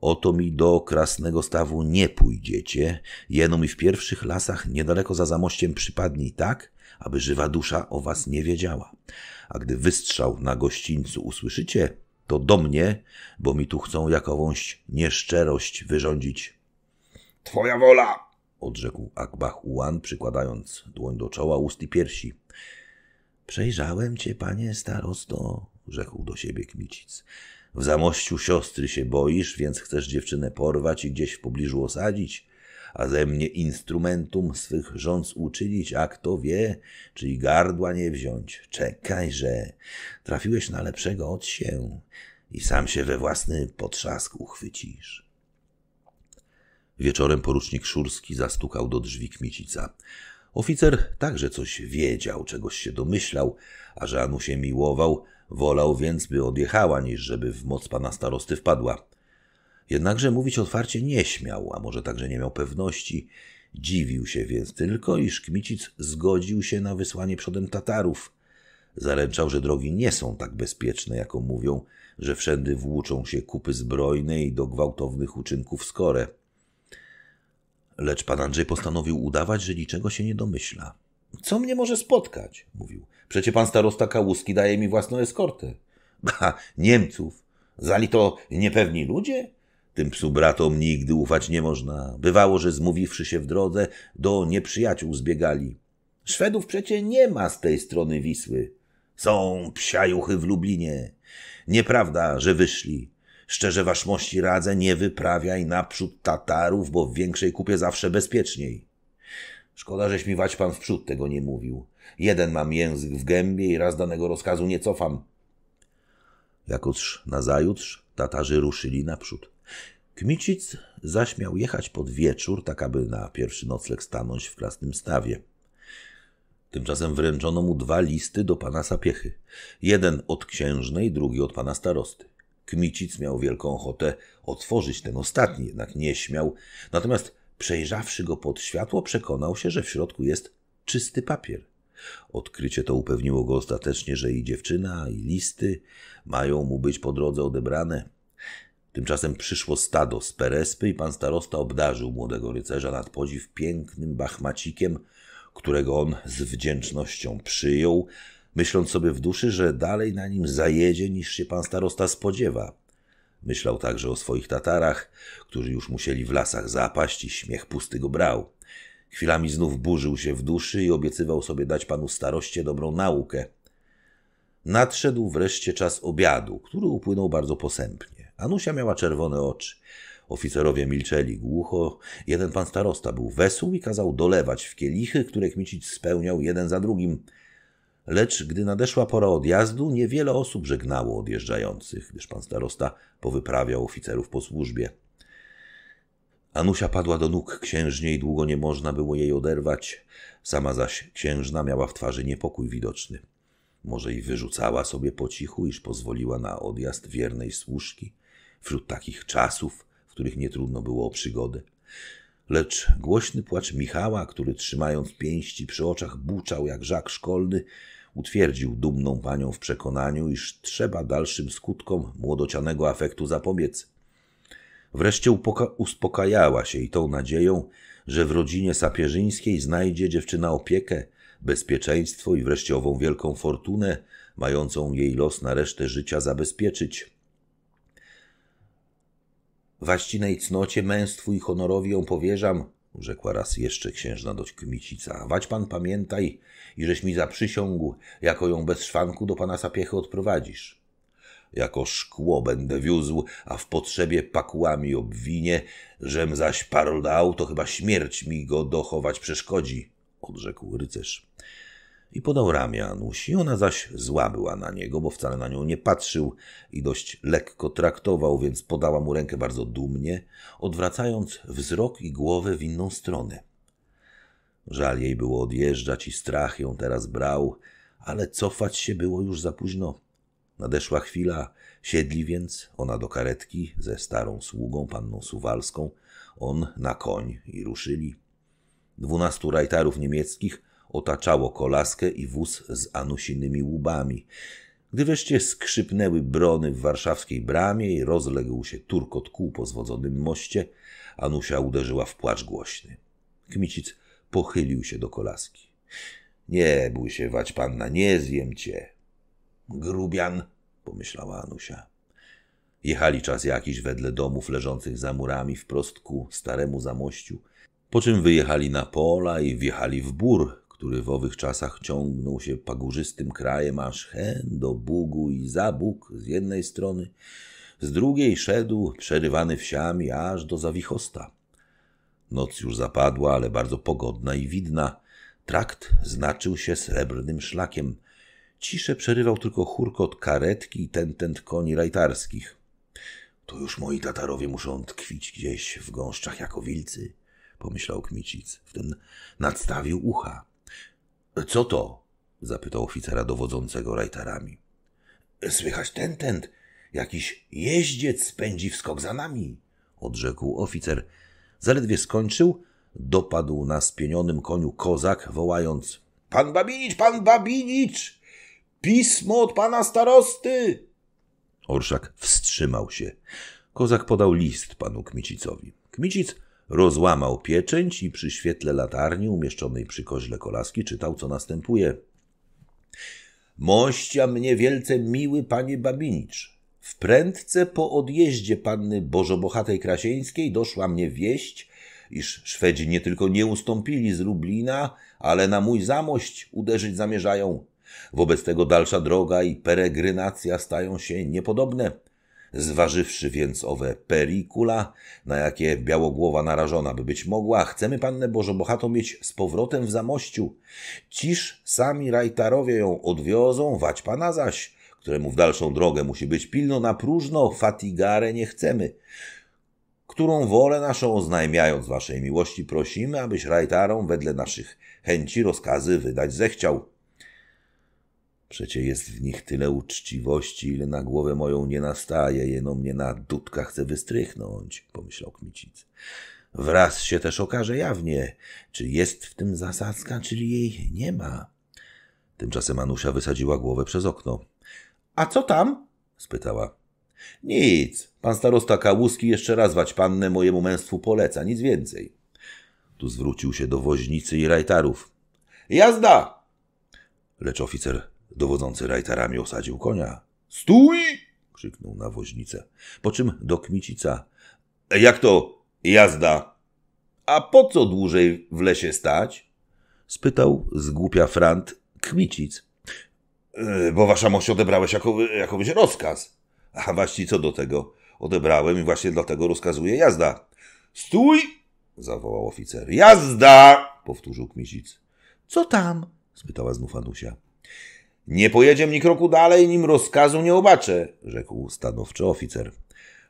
Speaker 1: Oto mi do krasnego stawu nie pójdziecie, jeno mi w pierwszych lasach niedaleko za zamościem przypadnij tak, aby żywa dusza o was nie wiedziała. A gdy wystrzał na gościńcu usłyszycie, to do mnie, bo mi tu chcą jakąś nieszczerość wyrządzić Twoja wola! odrzekł Akbach Ułan, przykładając dłoń do czoła, ust i piersi. Przejrzałem cię, panie starosto, rzekł do siebie Kmicic. W zamościu siostry się boisz, więc chcesz dziewczynę porwać i gdzieś w pobliżu osadzić, a ze mnie instrumentum swych rząd uczynić, a kto wie, czyli gardła nie wziąć. Czekaj, że trafiłeś na lepszego od się i sam się we własny potrzask uchwycisz. Wieczorem porucznik Szurski zastukał do drzwi Kmicica. Oficer także coś wiedział, czegoś się domyślał, a że Anu się miłował, wolał więc, by odjechała, niż żeby w moc pana starosty wpadła. Jednakże mówić otwarcie nie śmiał, a może także nie miał pewności. Dziwił się więc tylko, iż Kmicic zgodził się na wysłanie przodem Tatarów. Zaręczał, że drogi nie są tak bezpieczne, jaką mówią, że wszędy włóczą się kupy zbrojne i do gwałtownych uczynków skore. Lecz pan Andrzej postanowił udawać, że niczego się nie domyśla. Co mnie może spotkać? mówił. Przecie pan starosta Kałuski daje mi własną eskortę. Ha, Niemców. Zali to niepewni ludzie? Tym psu bratom nigdy ufać nie można. Bywało, że zmówiwszy się w drodze, do nieprzyjaciół zbiegali. Szwedów przecie nie ma z tej strony Wisły. Są psiajuchy w Lublinie. Nieprawda, że wyszli. Szczerze waszmości radzę, nie wyprawiaj naprzód Tatarów, bo w większej kupie zawsze bezpieczniej. Szkoda, żeś mi wać pan przód tego nie mówił. Jeden mam język w gębie i raz danego rozkazu nie cofam. Jakoż nazajutrz Tatarzy ruszyli naprzód. Kmicic zaśmiał jechać pod wieczór, tak aby na pierwszy nocleg stanąć w krasnym stawie. Tymczasem wręczono mu dwa listy do pana Sapiechy. Jeden od księżnej, drugi od pana starosty. Kmicic miał wielką ochotę otworzyć ten ostatni, jednak nie śmiał. Natomiast przejrzawszy go pod światło, przekonał się, że w środku jest czysty papier. Odkrycie to upewniło go ostatecznie, że i dziewczyna, i listy mają mu być po drodze odebrane. Tymczasem przyszło stado z Perespy i pan starosta obdarzył młodego rycerza nad podziw pięknym bachmacikiem, którego on z wdzięcznością przyjął, myśląc sobie w duszy, że dalej na nim zajedzie niż się pan starosta spodziewa. Myślał także o swoich Tatarach, którzy już musieli w lasach zapaść i śmiech pusty go brał. Chwilami znów burzył się w duszy i obiecywał sobie dać panu staroście dobrą naukę. Nadszedł wreszcie czas obiadu, który upłynął bardzo posępnie. Anusia miała czerwone oczy. Oficerowie milczeli głucho. Jeden pan starosta był wesół i kazał dolewać w kielichy, które kmicić spełniał jeden za drugim – Lecz gdy nadeszła pora odjazdu, niewiele osób żegnało odjeżdżających, gdyż pan starosta powyprawiał oficerów po służbie. Anusia padła do nóg księżnie i długo nie można było jej oderwać. Sama zaś księżna miała w twarzy niepokój widoczny. Może i wyrzucała sobie po cichu, iż pozwoliła na odjazd wiernej służki wśród takich czasów, w których nie trudno było o przygodę. Lecz głośny płacz Michała, który trzymając pięści przy oczach buczał jak żak szkolny, Utwierdził dumną panią w przekonaniu, iż trzeba dalszym skutkom młodocianego afektu zapobiec. Wreszcie uspokajała się i tą nadzieją, że w rodzinie sapierzyńskiej znajdzie dziewczyna opiekę, bezpieczeństwo i wreszcie ową wielką fortunę, mającą jej los na resztę życia zabezpieczyć. Waścinej cnocie, męstwu i honorowi ją powierzam, rzekła raz jeszcze księżna dość Kmicica. Wać pan pamiętaj, i żeś mi zaprzysiągł, jako ją bez szwanku do pana sapiechy odprowadzisz. Jako szkło będę wiózł, a w potrzebie pakłami obwinie, żem zaś parol dał, to chyba śmierć mi go dochować przeszkodzi, odrzekł rycerz i podał ramię Anusi. Ona zaś zła była na niego, bo wcale na nią nie patrzył i dość lekko traktował, więc podała mu rękę bardzo dumnie, odwracając wzrok i głowę w inną stronę. Żal jej było odjeżdżać i strach ją teraz brał, ale cofać się było już za późno. Nadeszła chwila, siedli więc ona do karetki ze starą sługą, panną Suwalską, on na koń i ruszyli. Dwunastu rajtarów niemieckich otaczało kolaskę i wóz z anusinymi łubami. Gdy wreszcie skrzypnęły brony w warszawskiej bramie i rozległ się turkot kół po zwodzonym moście, Anusia uderzyła w płacz głośny. Kmicic pochylił się do kolaski. Nie bój się, wać panna, nie zjem cię. Grubian, pomyślała Anusia. Jechali czas jakiś wedle domów leżących za murami wprost ku staremu zamościu, po czym wyjechali na pola i wjechali w bór, który w owych czasach ciągnął się pagórzystym krajem aż hen do Bugu i za Bóg z jednej strony, z drugiej szedł przerywany wsiami aż do Zawichosta. Noc już zapadła, ale bardzo pogodna i widna. Trakt znaczył się srebrnym szlakiem. Ciszę przerywał tylko hurkot karetki i tentent koni rajtarskich. To już moi Tatarowie muszą tkwić gdzieś w gąszczach jako wilcy, pomyślał Kmicic, w nadstawił ucha. Co to? zapytał oficera dowodzącego rajtarami. Słychać ten ten? Jakiś jeździec spędzi w skok za nami, odrzekł oficer. Zaledwie skończył, dopadł na spienionym koniu kozak, wołając Pan Babinicz, pan Babinicz! Pismo od pana starosty! Orszak wstrzymał się. Kozak podał list panu Kmicicowi. Kmicic Rozłamał pieczęć i przy świetle latarni umieszczonej przy koźle kolaski czytał, co następuje. Mościa mnie wielce miły panie Babinicz. Wprędce po odjeździe panny Bożobohatej Krasieńskiej doszła mnie wieść, iż Szwedzi nie tylko nie ustąpili z Lublina, ale na mój zamość uderzyć zamierzają. Wobec tego dalsza droga i peregrynacja stają się niepodobne. Zważywszy więc owe perikula, na jakie białogłowa narażona by być mogła, chcemy Pannę Bożobohatą mieć z powrotem w zamościu. Ciż sami rajtarowie ją odwiozą, wać Pana zaś, któremu w dalszą drogę musi być pilno na próżno, fatigare nie chcemy którą wolę naszą oznajmiając waszej miłości prosimy, abyś rajtarom wedle naszych chęci rozkazy wydać zechciał. Przecie jest w nich tyle uczciwości, ile na głowę moją nie nastaje, jeno mnie na dudka chce wystrychnąć, pomyślał Kmicic. Wraz się też okaże jawnie, czy jest w tym zasadzka, czyli jej nie ma. Tymczasem Anusia wysadziła głowę przez okno. A co tam? spytała. Nic. Pan starosta Kałuski jeszcze raz wać pannę mojemu męstwu poleca, nic więcej. Tu zwrócił się do woźnicy i rajtarów. Jazda! Lecz oficer Dowodzący rajtarami osadził konia. Stój! krzyknął na woźnicę. Po czym do kmicica. Jak to jazda? A po co dłużej w lesie stać? spytał zgłupia Frant kmicic. E, bo wasza mość odebrałeś jako, jakobyś rozkaz. A właśnie co do tego? Odebrałem i właśnie dlatego rozkazuje jazda. Stój! zawołał oficer. Jazda! powtórzył kmicic. Co tam? spytała znów Anusia. Nie pojedziemy ni kroku dalej, nim rozkazu nie obaczę, rzekł stanowczy oficer.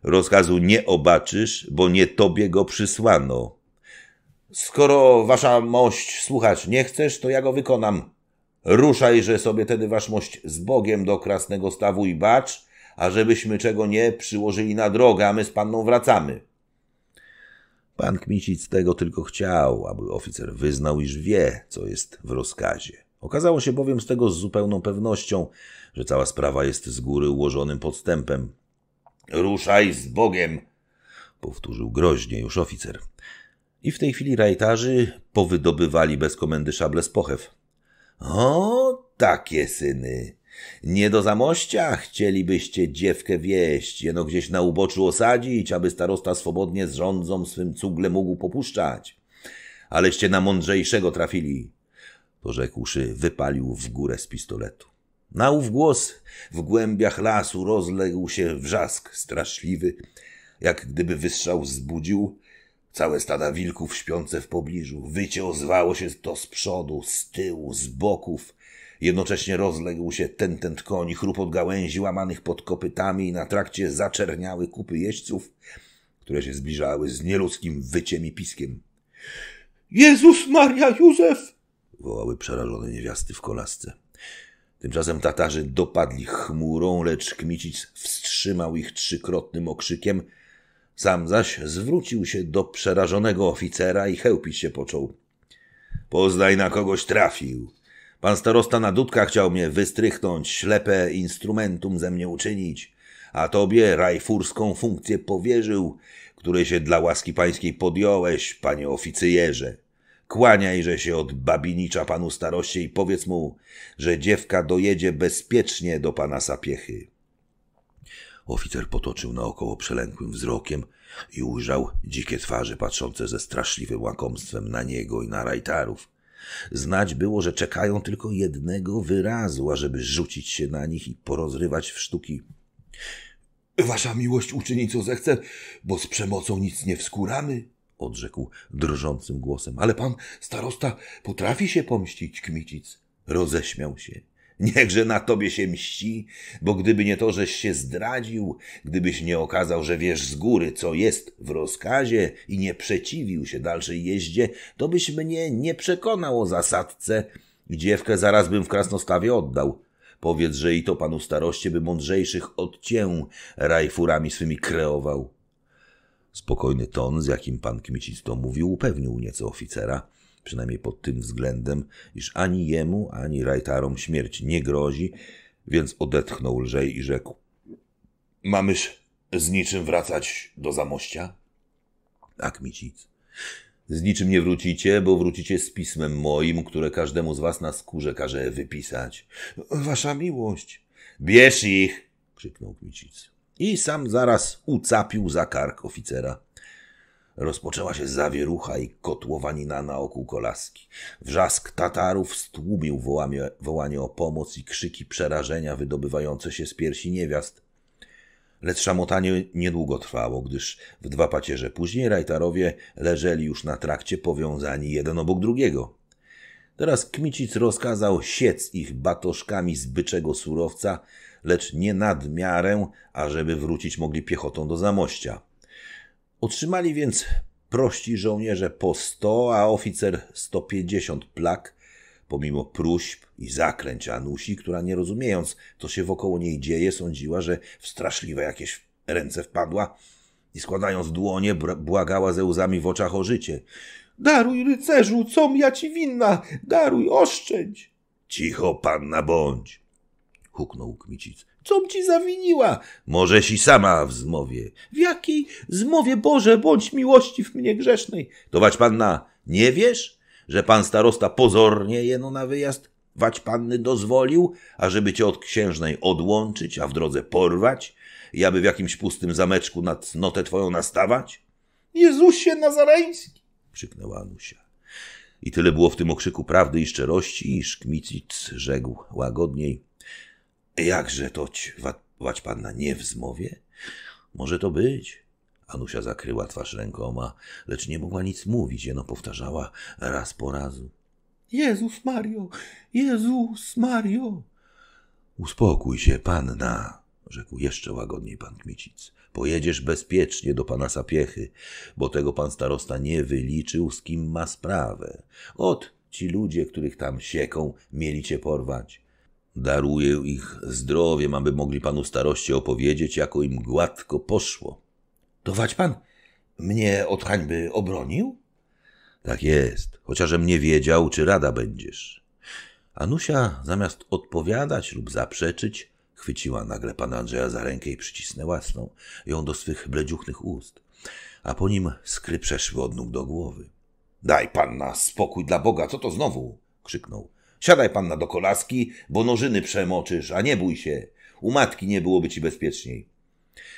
Speaker 1: Rozkazu nie obaczysz, bo nie tobie go przysłano. Skoro wasza mość słuchać nie chcesz, to ja go wykonam. Ruszajże sobie tedy wasz mość z Bogiem do Krasnego Stawu i bacz, ażebyśmy czego nie przyłożyli na drogę, a my z panną wracamy. Pan Kmicic tego tylko chciał, aby oficer wyznał, iż wie, co jest w rozkazie. Okazało się bowiem z tego z zupełną pewnością, że cała sprawa jest z góry ułożonym podstępem. Ruszaj z Bogiem! powtórzył groźnie już oficer. I w tej chwili rajtarzy powydobywali bez komendy szable z pochew. O, takie syny! Nie do zamościa chcielibyście dziewkę wieść, jeno gdzieś na uboczu osadzić, aby starosta swobodnie z rządzą swym cugle mógł popuszczać. Aleście na mądrzejszego trafili. Orzekłszy, wypalił w górę z pistoletu. Na ów głos w głębiach lasu rozległ się wrzask straszliwy, jak gdyby wystrzał zbudził Całe stada wilków śpiące w pobliżu. Wycie ozwało się to z przodu, z tyłu, z boków. Jednocześnie rozległ się ten koni, chrupot gałęzi łamanych pod kopytami i na trakcie zaczerniały kupy jeźdźców, które się zbliżały z nieludzkim wyciem i piskiem. Jezus Maria Józef! wołały przerażone niewiasty w kolasce. Tymczasem Tatarzy dopadli chmurą, lecz Kmicic wstrzymał ich trzykrotnym okrzykiem. Sam zaś zwrócił się do przerażonego oficera i chełpić się począł. Poznaj na kogoś trafił. Pan starosta na dudka chciał mnie wystrychnąć, ślepe instrumentum ze mnie uczynić, a tobie rajfurską funkcję powierzył, której się dla łaski pańskiej podjąłeś, panie oficjerze. Kłaniajże się od babinicza panu staroście i powiedz mu, że dziewka dojedzie bezpiecznie do pana sapiechy. Oficer potoczył naokoło przelękłym wzrokiem i ujrzał dzikie twarze patrzące ze straszliwym łakomstwem na niego i na rajtarów. Znać było, że czekają tylko jednego wyrazu, ażeby rzucić się na nich i porozrywać w sztuki. Wasza miłość uczyni co zechce, bo z przemocą nic nie wskuramy, odrzekł drżącym głosem. Ale pan starosta potrafi się pomścić, Kmicic. Roześmiał się. Niechże na tobie się mści, bo gdyby nie to, żeś się zdradził, gdybyś nie okazał, że wiesz z góry, co jest w rozkazie i nie przeciwił się dalszej jeździe, to byś mnie nie przekonał o zasadce i dziewkę zaraz bym w Krasnostawie oddał. Powiedz, że i to panu staroście by mądrzejszych od cię rajfurami swymi kreował. Spokojny ton, z jakim pan Kmicic to mówił, upewnił nieco oficera, przynajmniej pod tym względem, iż ani jemu, ani rajtarom śmierć nie grozi, więc odetchnął lżej i rzekł – Mamyż z niczym wracać do Zamościa? A Kmicic – Z niczym nie wrócicie, bo wrócicie z pismem moim, które każdemu z was na skórze każe wypisać. – Wasza miłość! – Bierz ich! – krzyknął Kmicic i sam zaraz ucapił za kark oficera. Rozpoczęła się zawierucha i kotłowanina na oku kolaski. Wrzask Tatarów stłumił wołanie, wołanie o pomoc i krzyki przerażenia wydobywające się z piersi niewiast. Lecz szamotanie niedługo trwało, gdyż w dwa pacierze później rajtarowie leżeli już na trakcie powiązani jeden obok drugiego. Teraz Kmicic rozkazał siec ich batoszkami z byczego surowca, lecz nie nad miarę, ażeby wrócić mogli piechotą do Zamościa. Otrzymali więc prości żołnierze po sto, a oficer sto pięćdziesiąt plak, pomimo próśb i zakręć Anusi, która nie rozumiejąc, co się wokoło niej dzieje, sądziła, że w straszliwe jakieś ręce wpadła i składając dłonie, błagała ze łzami w oczach o życie. Daruj, rycerzu, com ja ci winna, daruj, oszczędź. Cicho, panna, bądź huknął Kmicic. Com ci zawiniła? Możeś i sama w zmowie. W jakiej zmowie, Boże, bądź miłości w mnie grzesznej? Tować panna, nie wiesz, że pan starosta pozornie jeno na wyjazd wać panny dozwolił, ażeby cię od księżnej odłączyć, a w drodze porwać i aby w jakimś pustym zameczku na cnotę twoją nastawać? Jezusie Nazareński! krzyknęła Anusia. I tyle było w tym okrzyku prawdy i szczerości, iż Kmicic rzekł łagodniej – Jakże to, wać panna, nie w zmowie? Może to być. Anusia zakryła twarz rękoma, lecz nie mogła nic mówić, jeno powtarzała raz po razu. Jezus Mario, Jezus Mario. Uspokój się, panna, rzekł jeszcze łagodniej pan Kmicic. Pojedziesz bezpiecznie do pana Sapiechy, bo tego pan starosta nie wyliczył, z kim ma sprawę. Ot, ci ludzie, których tam sieką, mieli cię porwać. Daruję ich zdrowiem, aby mogli panu staroście opowiedzieć, jako im gładko poszło. To wać pan mnie od hańby obronił? Tak jest, chociażem nie wiedział, czy rada będziesz. Anusia, zamiast odpowiadać lub zaprzeczyć, chwyciła nagle pana Andrzeja za rękę i przycisnęła sną ją do swych bledziuchnych ust, a po nim skry przeszły od nóg do głowy. Daj pan na spokój dla Boga, co to znowu? krzyknął. Siadaj panna do kolaski, bo nożyny przemoczysz, a nie bój się. U matki nie byłoby ci bezpieczniej.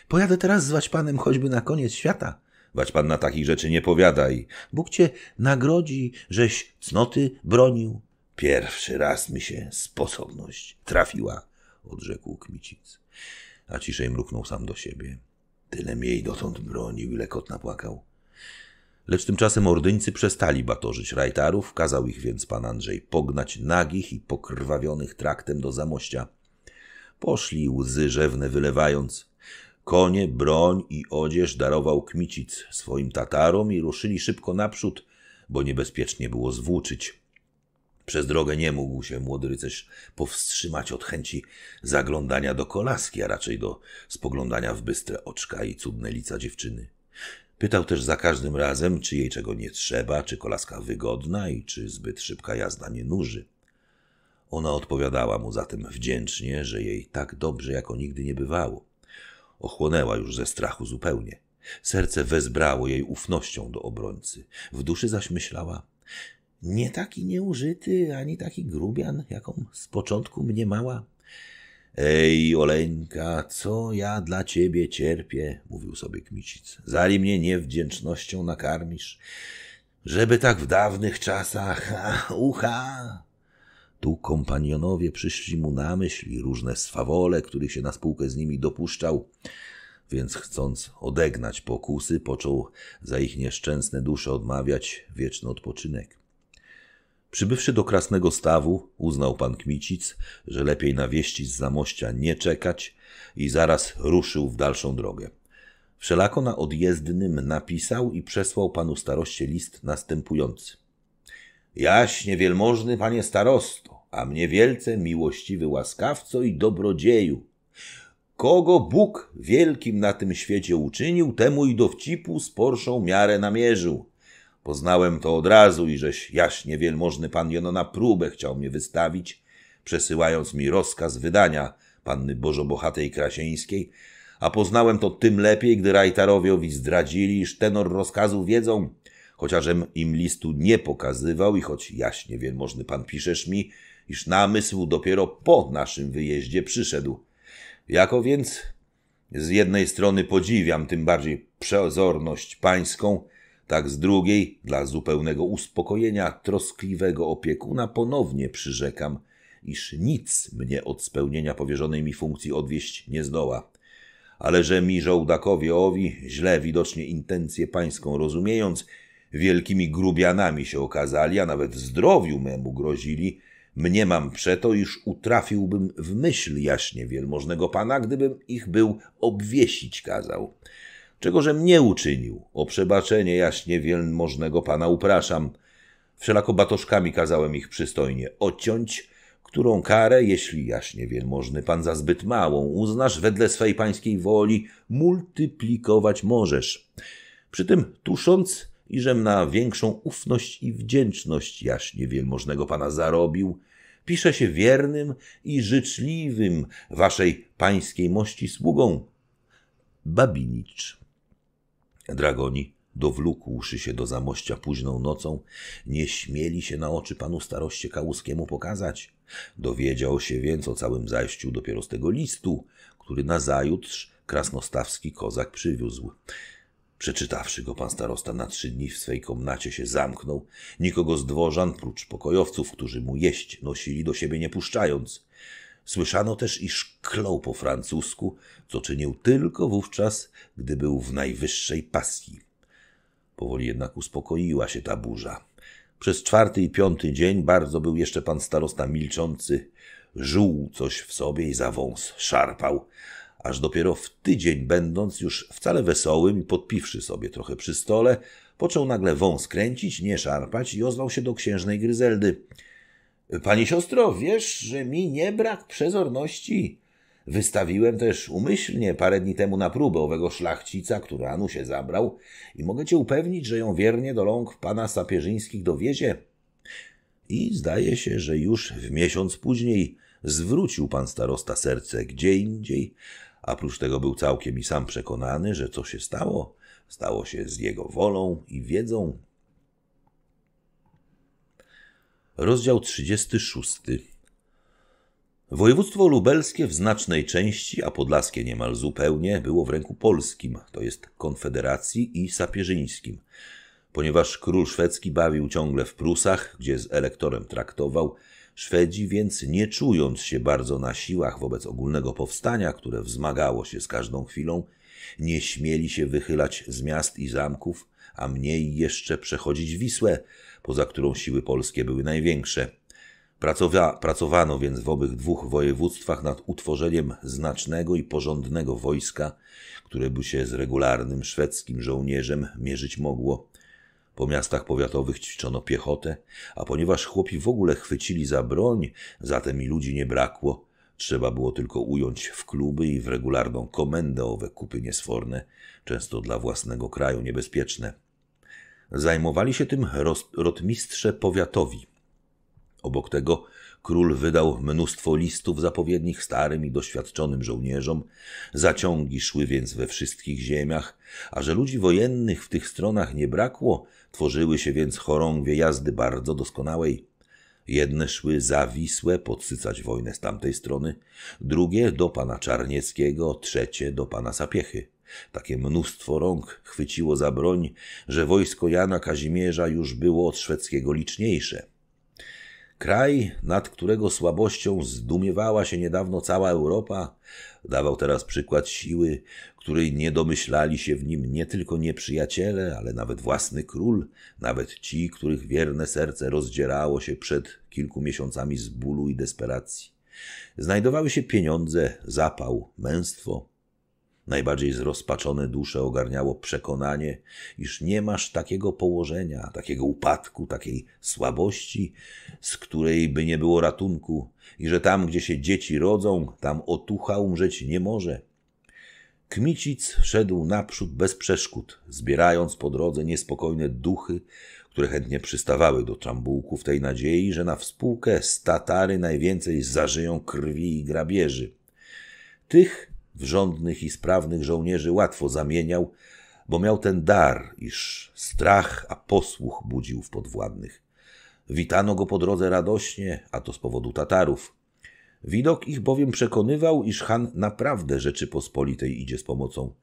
Speaker 1: Pojadę teraz zwać panem choćby na koniec świata. pan na takich rzeczy nie powiadaj. Bóg cię nagrodzi, żeś cnoty bronił. Pierwszy raz mi się sposobność trafiła, odrzekł Kmicic. A ciszej mruknął sam do siebie. Tyle miej dotąd bronił, ile kot napłakał. Lecz tymczasem ordyńcy przestali batorzyć rajtarów, kazał ich więc pan Andrzej pognać nagich i pokrwawionych traktem do zamościa. Poszli łzy rzewne wylewając. Konie, broń i odzież darował Kmicic swoim Tatarom i ruszyli szybko naprzód, bo niebezpiecznie było zwłóczyć. Przez drogę nie mógł się młody rycerz powstrzymać od chęci zaglądania do kolaski, a raczej do spoglądania w bystre oczka i cudne lica dziewczyny. Pytał też za każdym razem, czy jej czego nie trzeba, czy kolaska wygodna i czy zbyt szybka jazda nie nuży. Ona odpowiadała mu zatem wdzięcznie, że jej tak dobrze jako nigdy nie bywało. Ochłonęła już ze strachu zupełnie. Serce wezbrało jej ufnością do obrońcy. W duszy zaś myślała: Nie taki nieużyty, ani taki grubian, jaką z początku mnie mała. Ej, Oleńka, co ja dla ciebie cierpię, mówił sobie Kmicic, zali mnie niewdzięcznością nakarmisz, żeby tak w dawnych czasach, ucha. Tu kompanionowie przyszli mu na myśl różne swawole, których się na spółkę z nimi dopuszczał, więc chcąc odegnać pokusy, począł za ich nieszczęsne dusze odmawiać wieczny odpoczynek. Przybywszy do Krasnego Stawu, uznał pan Kmicic, że lepiej na wieści z Zamościa nie czekać i zaraz ruszył w dalszą drogę. Wszelako na odjezdnym napisał i przesłał panu staroście list następujący. Jaśnie wielmożny panie starosto, a mnie wielce miłościwy łaskawco i dobrodzieju. Kogo Bóg wielkim na tym świecie uczynił, temu i do sporszą miarę namierzył – Poznałem to od razu i żeś jaśnie wielmożny pan jeno na próbę chciał mnie wystawić, przesyłając mi rozkaz wydania panny Bożobohatej Krasieńskiej, a poznałem to tym lepiej, gdy rajtarowiowi zdradzili, iż tenor rozkazu wiedzą, chociażem im listu nie pokazywał i choć jaśnie wielmożny pan piszesz mi, iż namysł dopiero po naszym wyjeździe przyszedł. Jako więc z jednej strony podziwiam tym bardziej przezorność pańską, tak z drugiej, dla zupełnego uspokojenia troskliwego opiekuna, ponownie przyrzekam, iż nic mnie od spełnienia powierzonej mi funkcji odwieść nie zdoła. Ale że mi żołdakowie owi, źle widocznie intencję pańską rozumiejąc, wielkimi grubianami się okazali, a nawet zdrowiu memu grozili, mniemam przeto, iż utrafiłbym w myśl jaśnie wielmożnego pana, gdybym ich był obwiesić kazał czegożem nie uczynił. O przebaczenie jaśnie wielmożnego pana upraszam. Wszelako batoszkami kazałem ich przystojnie ociąć, którą karę, jeśli jaśnie wielmożny pan za zbyt małą uznasz, wedle swej pańskiej woli multiplikować możesz. Przy tym tusząc, iżem na większą ufność i wdzięczność jaśnie wielmożnego pana zarobił, pisze się wiernym i życzliwym waszej pańskiej mości sługą Babinicz. Dragoni, dowlókłszy się do zamościa późną nocą, nie śmieli się na oczy panu staroście Kałuskiemu pokazać. Dowiedział się więc o całym zajściu dopiero z tego listu, który nazajutrz krasnostawski kozak przywiózł. Przeczytawszy go, pan starosta na trzy dni w swej komnacie się zamknął, nikogo z dworzan, prócz pokojowców, którzy mu jeść nosili, do siebie nie puszczając. Słyszano też, iż klął po francusku, co czynił tylko wówczas, gdy był w najwyższej pasji. Powoli jednak uspokoiła się ta burza. Przez czwarty i piąty dzień bardzo był jeszcze pan starosta milczący, żuł coś w sobie i za wąs szarpał, aż dopiero w tydzień będąc już wcale wesołym i podpiwszy sobie trochę przy stole, począł nagle wąs kręcić, nie szarpać i ozwał się do księżnej Gryzeldy – Pani siostro, wiesz, że mi nie brak przezorności. Wystawiłem też umyślnie parę dni temu na próbę owego szlachcica, który Anu się zabrał i mogę cię upewnić, że ją wiernie do rąk pana Sapieżyńskich dowiezie. I zdaje się, że już w miesiąc później zwrócił pan starosta serce gdzie indziej, a prócz tego był całkiem i sam przekonany, że co się stało, stało się z jego wolą i wiedzą Rozdział 36. Województwo lubelskie w znacznej części, a podlaskie niemal zupełnie, było w ręku polskim, to jest Konfederacji i Sapieżyńskim. Ponieważ król szwedzki bawił ciągle w Prusach, gdzie z elektorem traktował, Szwedzi więc nie czując się bardzo na siłach wobec ogólnego powstania, które wzmagało się z każdą chwilą, nie śmieli się wychylać z miast i zamków, a mniej jeszcze przechodzić Wisłę, poza którą siły polskie były największe. Pracowa pracowano więc w obych dwóch województwach nad utworzeniem znacznego i porządnego wojska, które by się z regularnym szwedzkim żołnierzem mierzyć mogło. Po miastach powiatowych ćwiczono piechotę, a ponieważ chłopi w ogóle chwycili za broń, zatem i ludzi nie brakło. Trzeba było tylko ująć w kluby i w regularną komendę owe kupy niesforne, często dla własnego kraju niebezpieczne. Zajmowali się tym rotmistrze powiatowi. Obok tego król wydał mnóstwo listów zapowiednich starym i doświadczonym żołnierzom, zaciągi szły więc we wszystkich ziemiach, a że ludzi wojennych w tych stronach nie brakło, tworzyły się więc chorągwie jazdy bardzo doskonałej. Jedne szły za Wisłę podsycać wojnę z tamtej strony, drugie do pana Czarnieckiego, trzecie do pana Sapiechy. Takie mnóstwo rąk chwyciło za broń, że wojsko Jana Kazimierza już było od szwedzkiego liczniejsze. Kraj, nad którego słabością zdumiewała się niedawno cała Europa, dawał teraz przykład siły, której nie domyślali się w nim nie tylko nieprzyjaciele, ale nawet własny król, nawet ci, których wierne serce rozdzierało się przed kilku miesiącami z bólu i desperacji. Znajdowały się pieniądze, zapał, męstwo, Najbardziej zrozpaczone dusze ogarniało przekonanie, iż nie masz takiego położenia, takiego upadku, takiej słabości, z której by nie było ratunku, i że tam, gdzie się dzieci rodzą, tam otucha umrzeć nie może. Kmicic szedł naprzód bez przeszkód, zbierając po drodze niespokojne duchy, które chętnie przystawały do trambułku w tej nadziei, że na współkę z Tatary najwięcej zażyją krwi i grabieży. Tych Wrządnych i sprawnych żołnierzy łatwo zamieniał, bo miał ten dar, iż strach, a posłuch budził w podwładnych. Witano go po drodze radośnie, a to z powodu Tatarów. Widok ich bowiem przekonywał, iż Han naprawdę Rzeczypospolitej idzie z pomocą.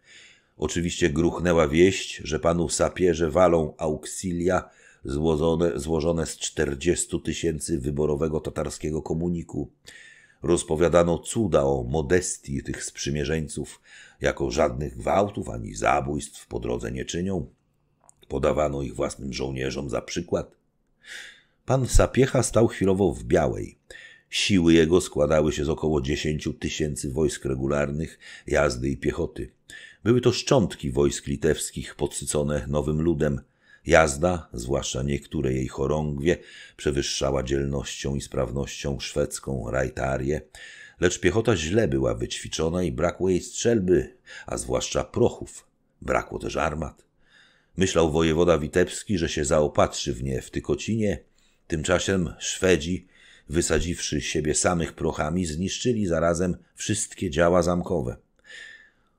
Speaker 1: Oczywiście gruchnęła wieść, że panu sapierze walą auxilia złożone, złożone z czterdziestu tysięcy wyborowego tatarskiego komuniku rozpowiadano cuda o modestii tych sprzymierzeńców, jako żadnych gwałtów ani zabójstw po drodze nie czynią. Podawano ich własnym żołnierzom za przykład. Pan Sapiecha stał chwilowo w białej. Siły jego składały się z około 10 tysięcy wojsk regularnych, jazdy i piechoty. Były to szczątki wojsk litewskich podsycone nowym ludem – Jazda, zwłaszcza niektóre jej chorągwie, przewyższała dzielnością i sprawnością szwedzką rajtarię, lecz piechota źle była wyćwiczona i brakło jej strzelby, a zwłaszcza prochów. Brakło też armat. Myślał wojewoda Witebski, że się zaopatrzy w nie w Tykocinie. Tymczasem Szwedzi, wysadziwszy siebie samych prochami, zniszczyli zarazem wszystkie działa zamkowe.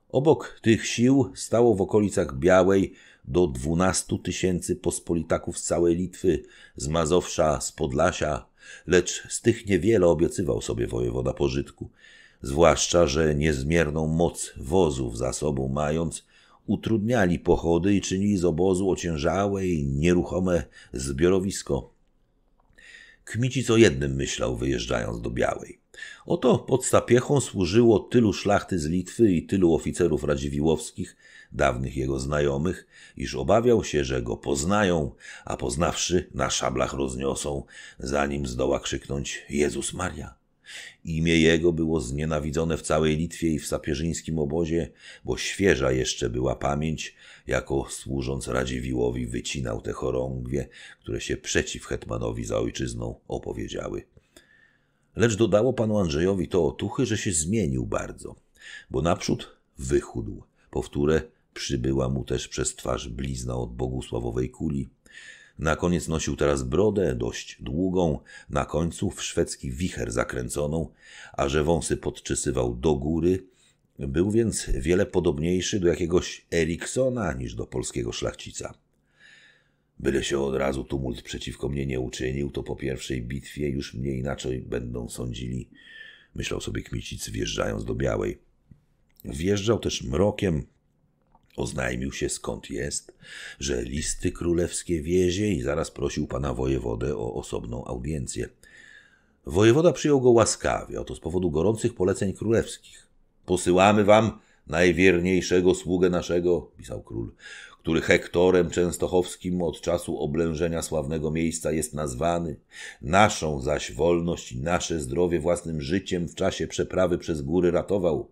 Speaker 1: Obok tych sił stało w okolicach Białej do 12 tysięcy pospolitaków z całej Litwy, z Mazowsza, z Podlasia, lecz z tych niewiele obiecywał sobie wojewoda pożytku, zwłaszcza, że niezmierną moc wozów za sobą mając, utrudniali pochody i czynili z obozu ociężałe i nieruchome zbiorowisko. Kmici co jednym myślał wyjeżdżając do Białej. Oto pod Stapiechą służyło tylu szlachty z Litwy i tylu oficerów radziwiłowskich, dawnych jego znajomych, iż obawiał się, że go poznają, a poznawszy na szablach rozniosą, zanim zdoła krzyknąć Jezus Maria. Imię jego było znienawidzone w całej Litwie i w sapieżyńskim obozie, bo świeża jeszcze była pamięć, jako służąc Radziwiłowi wycinał te chorągwie, które się przeciw hetmanowi za ojczyzną opowiedziały lecz dodało panu Andrzejowi to otuchy, że się zmienił bardzo, bo naprzód wychudł, powtórę przybyła mu też przez twarz blizna od bogusławowej kuli. Na koniec nosił teraz brodę, dość długą, na końcu w szwedzki wicher zakręconą, a że wąsy podczesywał do góry, był więc wiele podobniejszy do jakiegoś Eriksona niż do polskiego szlachcica. Byle się od razu tumult przeciwko mnie nie uczynił, to po pierwszej bitwie już mnie inaczej będą sądzili. Myślał sobie Kmicic, wjeżdżając do Białej. Wjeżdżał też mrokiem, Oznajmił się skąd jest, że listy królewskie wiezie i zaraz prosił pana wojewodę o osobną audiencję. Wojewoda przyjął go łaskawie, oto z powodu gorących poleceń królewskich. Posyłamy wam najwierniejszego sługę naszego, pisał król, który Hektorem Częstochowskim od czasu oblężenia sławnego miejsca jest nazwany, naszą zaś wolność i nasze zdrowie własnym życiem w czasie przeprawy przez góry ratował.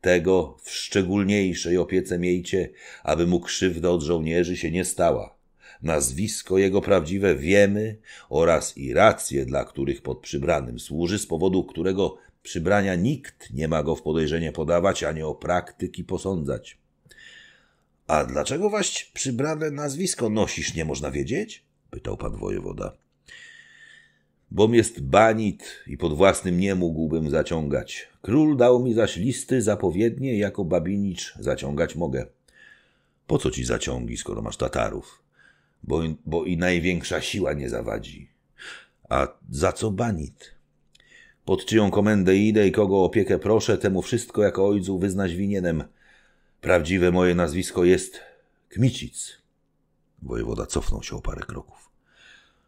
Speaker 1: Tego w szczególniejszej opiece miejcie, aby mu krzywda od żołnierzy się nie stała. Nazwisko jego prawdziwe wiemy oraz i racje, dla których pod przybranym służy, z powodu którego przybrania nikt nie ma go w podejrzenie podawać, ani o praktyki posądzać. A dlaczego waś przybrane nazwisko nosisz, nie można wiedzieć? pytał pan wojewoda. Bom jest banit i pod własnym nie mógłbym zaciągać. Król dał mi zaś listy zapowiednie, jako babinicz zaciągać mogę. Po co ci zaciągi, skoro masz Tatarów? Bo, bo i największa siła nie zawadzi. A za co banit? Pod czyją komendę idę i kogo opiekę proszę, temu wszystko jako ojcu wyznać winienem – Prawdziwe moje nazwisko jest Kmicic. Wojewoda cofnął się o parę kroków.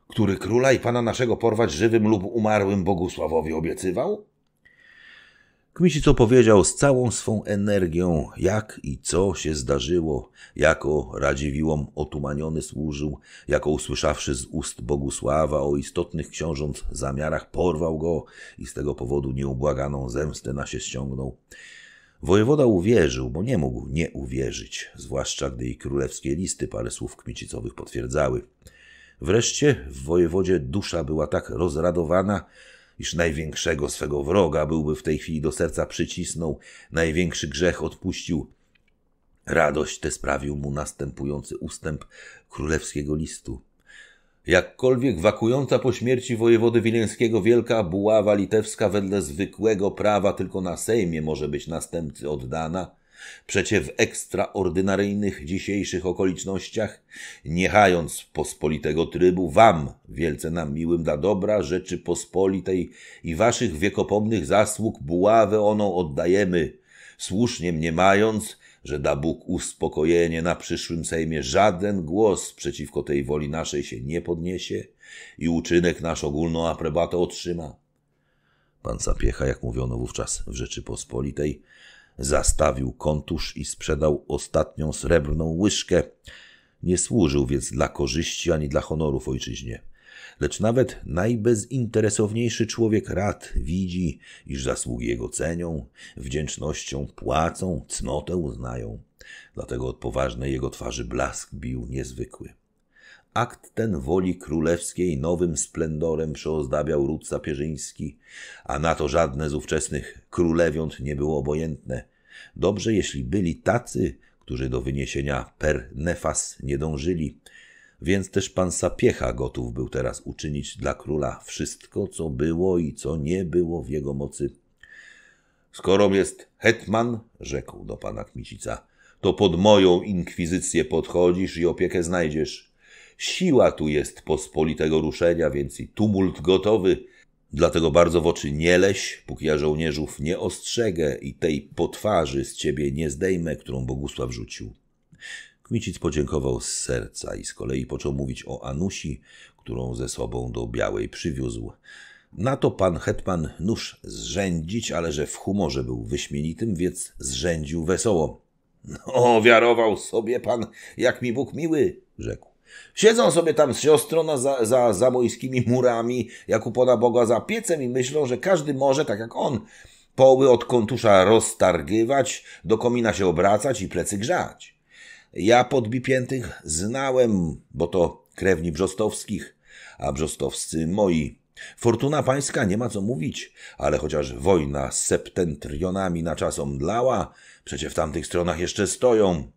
Speaker 1: Który króla i pana naszego porwać żywym lub umarłym Bogusławowi obiecywał? Kmicic opowiedział z całą swą energią, jak i co się zdarzyło, jako Radziwiłom otumaniony służył, jako usłyszawszy z ust Bogusława o istotnych książąt zamiarach, porwał go i z tego powodu nieubłaganą zemstę na się ściągnął. Wojewoda uwierzył, bo nie mógł nie uwierzyć, zwłaszcza gdy i królewskie listy parę słów kmicicowych potwierdzały. Wreszcie w wojewodzie dusza była tak rozradowana, iż największego swego wroga byłby w tej chwili do serca przycisnął, największy grzech odpuścił. Radość tę sprawił mu następujący ustęp królewskiego listu. Jakkolwiek wakująca po śmierci wojewody wileńskiego wielka buława litewska wedle zwykłego prawa tylko na Sejmie może być następcy oddana, przecie w ekstraordynaryjnych dzisiejszych okolicznościach, niechając pospolitego trybu, wam, wielce nam miłym dla dobra Rzeczypospolitej i waszych wiekopomnych zasług buławę oną oddajemy, słusznie mniemając, że da Bóg uspokojenie na przyszłym Sejmie, żaden głos przeciwko tej woli naszej się nie podniesie i uczynek nasz ogólną aprobatę otrzyma. Pan Zapiecha, jak mówiono wówczas w Rzeczypospolitej, zastawił kontusz i sprzedał ostatnią srebrną łyżkę. Nie służył więc dla korzyści ani dla honorów ojczyźnie. Lecz nawet najbezinteresowniejszy człowiek rad widzi, iż zasługi jego cenią, wdzięcznością płacą, cnotę uznają. Dlatego od poważnej jego twarzy blask bił niezwykły. Akt ten woli królewskiej nowym splendorem przeozdabiał ród sapierzyński, a na to żadne z ówczesnych królewiąt nie było obojętne. Dobrze, jeśli byli tacy, którzy do wyniesienia per nefas nie dążyli, więc też pan Sapiecha gotów był teraz uczynić dla króla wszystko, co było i co nie było w jego mocy. Skoro jest hetman, rzekł do pana Kmicica, to pod moją inkwizycję podchodzisz i opiekę znajdziesz. Siła tu jest pospolitego ruszenia, więc i tumult gotowy. Dlatego bardzo w oczy nie leś, póki ja żołnierzów nie ostrzegę i tej potwarzy z ciebie nie zdejmę, którą Bogusław rzucił. Kmicic podziękował z serca i z kolei począł mówić o Anusi, którą ze sobą do Białej przywiózł. Na to pan hetman nóż zrzędzić, ale że w humorze był wyśmienitym, więc zrzędził wesoło. No, wiarował sobie pan, jak mi Bóg miły, rzekł. Siedzą sobie tam z siostrą na za, za zamojskimi murami, jak u Pana Boga za piecem i myślą, że każdy może, tak jak on, poły od kontusza roztargywać, do komina się obracać i plecy grzać. Ja podbipiętych znałem, bo to krewni brzostowskich, a brzostowscy moi. Fortuna pańska nie ma co mówić, ale chociaż wojna z septentrionami na czas omdlała, przecie w tamtych stronach jeszcze stoją.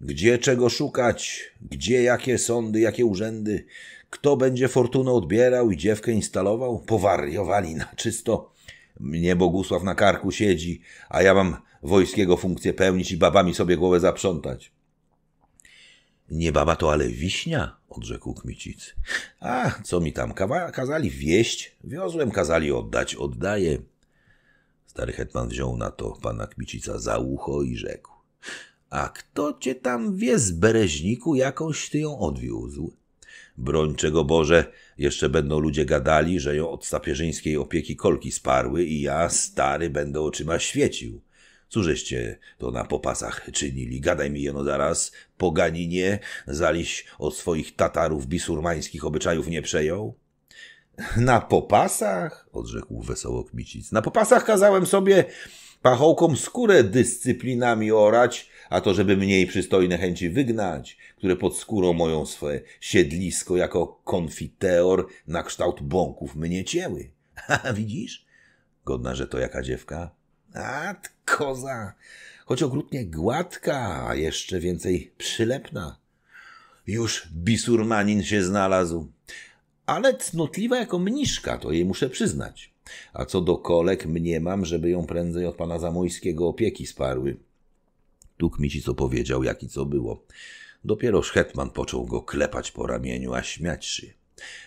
Speaker 1: Gdzie czego szukać, gdzie jakie sądy, jakie urzędy, kto będzie fortunę odbierał i dziewkę instalował, powariowali na czysto. Mnie Bogusław na karku siedzi, a ja mam wojskiego funkcję pełnić i babami sobie głowę zaprzątać. Nie baba to, ale wiśnia, odrzekł Kmicic. A, co mi tam, kawa kazali wieść, wiozłem, kazali oddać, oddaję. Stary hetman wziął na to pana Kmicica za ucho i rzekł. A kto cię tam wie z Bereźniku, jakąś ty ją odwiózł? Broń czego Boże, jeszcze będą ludzie gadali, że ją od sapieżyńskiej opieki kolki sparły i ja, stary, będę oczyma świecił. Cóżeście to na popasach czynili? Gadaj mi jeno zaraz. Poganinie, zaliś od swoich Tatarów bisurmańskich obyczajów nie przejął? Na popasach? Odrzekł wesoło Kmicic. Na popasach kazałem sobie pachołkom skórę dyscyplinami orać, a to żeby mniej przystojne chęci wygnać, które pod skórą moją swe siedlisko jako konfiteor na kształt bąków mnie cięły. widzisz? Godna, że to jaka dziewka? A, koza! Choć okrutnie gładka, a jeszcze więcej przylepna. Już bisurmanin się znalazł. Ale cnotliwa jako mniszka, to jej muszę przyznać. A co do kolek, mniemam, żeby ją prędzej od pana Zamojskiego opieki sparły. Tuk mi ci co powiedział, jak i co było. Dopieroż hetman począł go klepać po ramieniu, a śmiać się.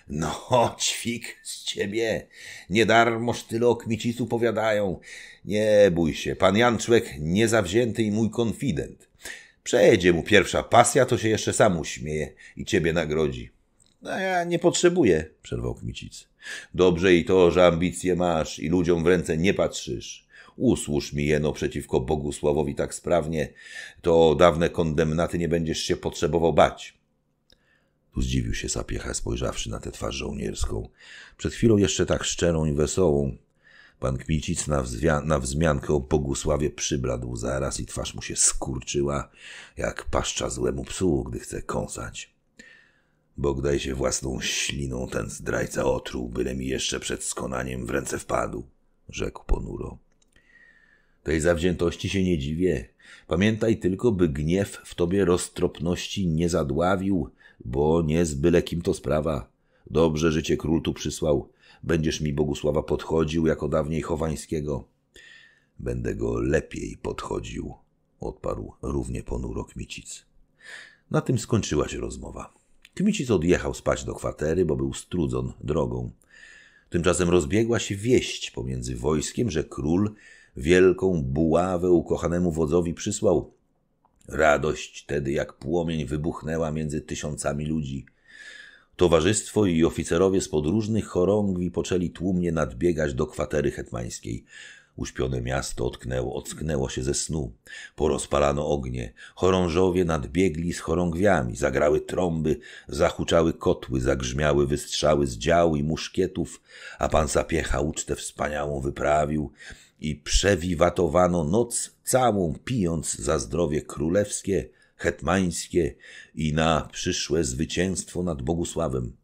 Speaker 1: No, ćwik z ciebie! Niedarmoż tyle o kmicicu powiadają. Nie bój się, pan Janczłek niezawzięty i mój konfident. Przejdzie mu pierwsza pasja, to się jeszcze sam uśmieje i ciebie nagrodzi. No, a ja nie potrzebuję, przerwał Kmicic. Dobrze i to, że ambicje masz i ludziom w ręce nie patrzysz. Usłusz mi jeno przeciwko Bogusławowi tak sprawnie, to dawne kondemnaty nie będziesz się potrzebował bać. Tu zdziwił się sapiecha, spojrzawszy na tę twarz żołnierską. Przed chwilą jeszcze tak szczerą i wesołą, Pan Kmicic na, wzwia- na wzmiankę o Bogusławie przybladł zaraz i twarz mu się skurczyła, jak paszcza złemu psu, gdy chce kąsać. Bogdaj się własną śliną ten zdrajca otruł, byle mi jeszcze przed skonaniem w ręce wpadł, rzekł ponuro. Tej zawziętości się nie dziwię. Pamiętaj tylko, by gniew w tobie roztropności nie zadławił, bo nie z byle kim to sprawa. Dobrze, że cię król tu przysłał. Będziesz mi Bogusława podchodził jako dawniej Chowańskiego. Będę go lepiej podchodził, odparł równie ponuro Kmicic. Na tym skończyła się rozmowa. Kmicic odjechał spać do kwatery, bo był strudzon drogą. Tymczasem rozbiegła się wieść pomiędzy wojskiem, że król wielką buławę ukochanemu wodzowi przysłał. Radość tedy jak płomień wybuchnęła między tysiącami ludzi – Towarzystwo i oficerowie z podróżnych chorągwi poczęli tłumnie nadbiegać do kwatery hetmańskiej. Uśpione miasto otknęło, ocknęło się ze snu. Porozpalano ognie. Chorążowie nadbiegli z chorągwiami. Zagrały trąby, zahuczały kotły, zagrzmiały wystrzały z dział i muszkietów, a pan Sapiecha ucztę wspaniałą wyprawił i przewiwatowano noc całą, pijąc za zdrowie królewskie hetmańskie i na przyszłe zwycięstwo nad Bogusławem.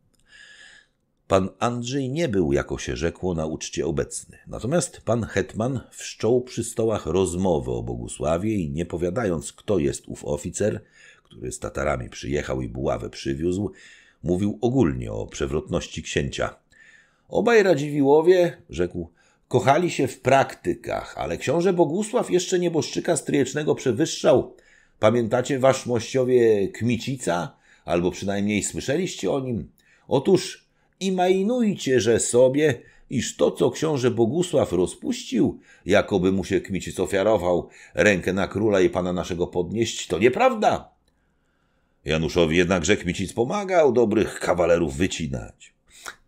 Speaker 1: Pan Andrzej nie był, jako się rzekło, na uczcie obecny. Natomiast pan Hetman wszczął przy stołach rozmowę o Bogusławie i nie powiadając, kto jest ów oficer, który z Tatarami przyjechał i buławę przywiózł, mówił ogólnie o przewrotności księcia. Obaj Radziwiłowie, rzekł, kochali się w praktykach, ale książę Bogusław jeszcze nieboszczyka stryjecznego przewyższał, Pamiętacie wasz mościowie Kmicica? Albo przynajmniej słyszeliście o nim? Otóż imajnujcie, że sobie, iż to, co książę Bogusław rozpuścił, jakoby mu się Kmicic ofiarował, rękę na króla i pana naszego podnieść, to nieprawda. Januszowi jednakże Kmicic pomagał dobrych kawalerów wycinać.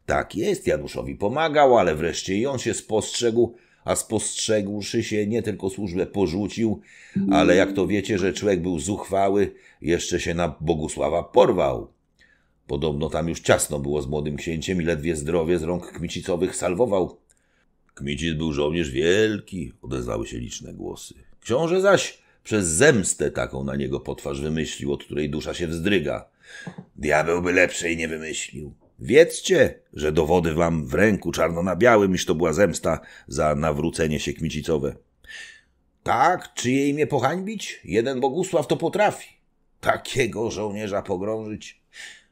Speaker 1: Tak jest, Januszowi pomagał, ale wreszcie i on się spostrzegł, a spostrzegłszy się nie tylko służbę porzucił, ale jak to wiecie, że człowiek był zuchwały, jeszcze się na Bogusława porwał. Podobno tam już ciasno było z młodym księciem i ledwie zdrowie z rąk kmicicowych salwował. Kmicic był żołnierz wielki, odezwały się liczne głosy. Książę zaś przez zemstę taką na niego potwarz wymyślił, od której dusza się wzdryga. Diabeł by lepszej nie wymyślił. Wiedzcie, że dowody wam w ręku czarno na białym, iż to była zemsta za nawrócenie się kmicicowe. Tak, czy jej mnie pohańbić? Jeden Bogusław to potrafi. Takiego żołnierza pogrążyć.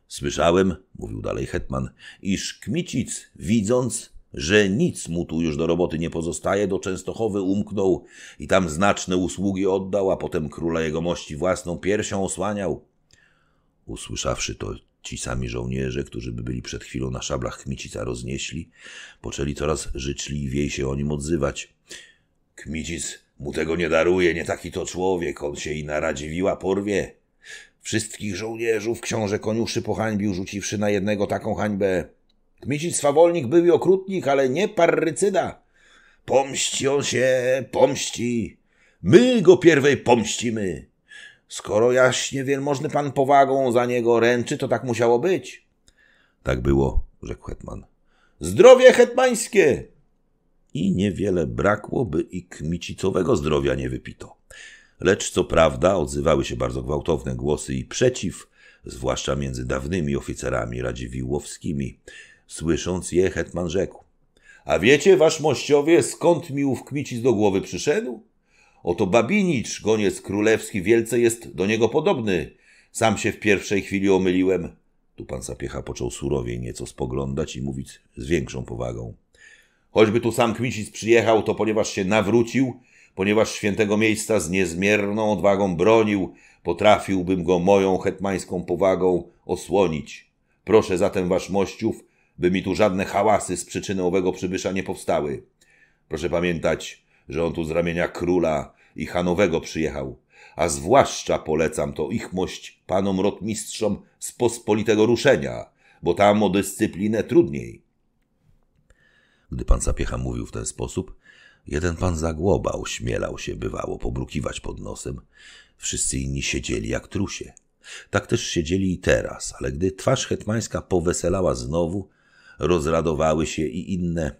Speaker 1: Słyszałem, mówił dalej hetman, iż kmicic, widząc, że nic mu tu już do roboty nie pozostaje, do Częstochowy umknął i tam znaczne usługi oddał, a potem króla jegomości własną piersią osłaniał. Usłyszawszy to, Ci sami żołnierze, którzy by byli przed chwilą na szablach Kmicica roznieśli, poczęli coraz życzliwiej się o nim odzywać. Kmicic mu tego nie daruje, nie taki to człowiek, on się i naradziwiła porwie. Wszystkich żołnierzów książę koniuszy pohańbił, rzuciwszy na jednego taką hańbę. Kmicic swawolnik był i okrutnik, ale nie parrycyda. Pomści on się, pomści. My go pierwej pomścimy. Skoro jaśnie wielmożny pan powagą za niego ręczy, to tak musiało być. Tak było, rzekł hetman. Zdrowie hetmańskie! I niewiele brakło, by i kmicicowego zdrowia nie wypito. Lecz co prawda odzywały się bardzo gwałtowne głosy i przeciw, zwłaszcza między dawnymi oficerami radziwiłłowskimi. Słysząc je, hetman rzekł. A wiecie, wasz mościowie, skąd mi ów kmicic do głowy przyszedł? Oto Babinicz, goniec królewski, wielce jest do niego podobny. Sam się w pierwszej chwili omyliłem. Tu pan Sapiecha począł surowiej nieco spoglądać i mówić z większą powagą. Choćby tu sam Kmicic przyjechał, to ponieważ się nawrócił, ponieważ świętego miejsca z niezmierną odwagą bronił, potrafiłbym go moją hetmańską powagą osłonić. Proszę zatem wasz mościów, by mi tu żadne hałasy z przyczyny owego przybysza nie powstały. Proszę pamiętać, że on tu z ramienia króla i Hanowego przyjechał, a zwłaszcza polecam to ichmość panom rotmistrzom z pospolitego ruszenia, bo tam o dyscyplinę trudniej. Gdy pan zapiecha mówił w ten sposób, jeden pan zagłobał, ośmielał się, bywało, pobrukiwać pod nosem. Wszyscy inni siedzieli jak trusie. Tak też siedzieli i teraz, ale gdy twarz hetmańska poweselała znowu, rozradowały się i inne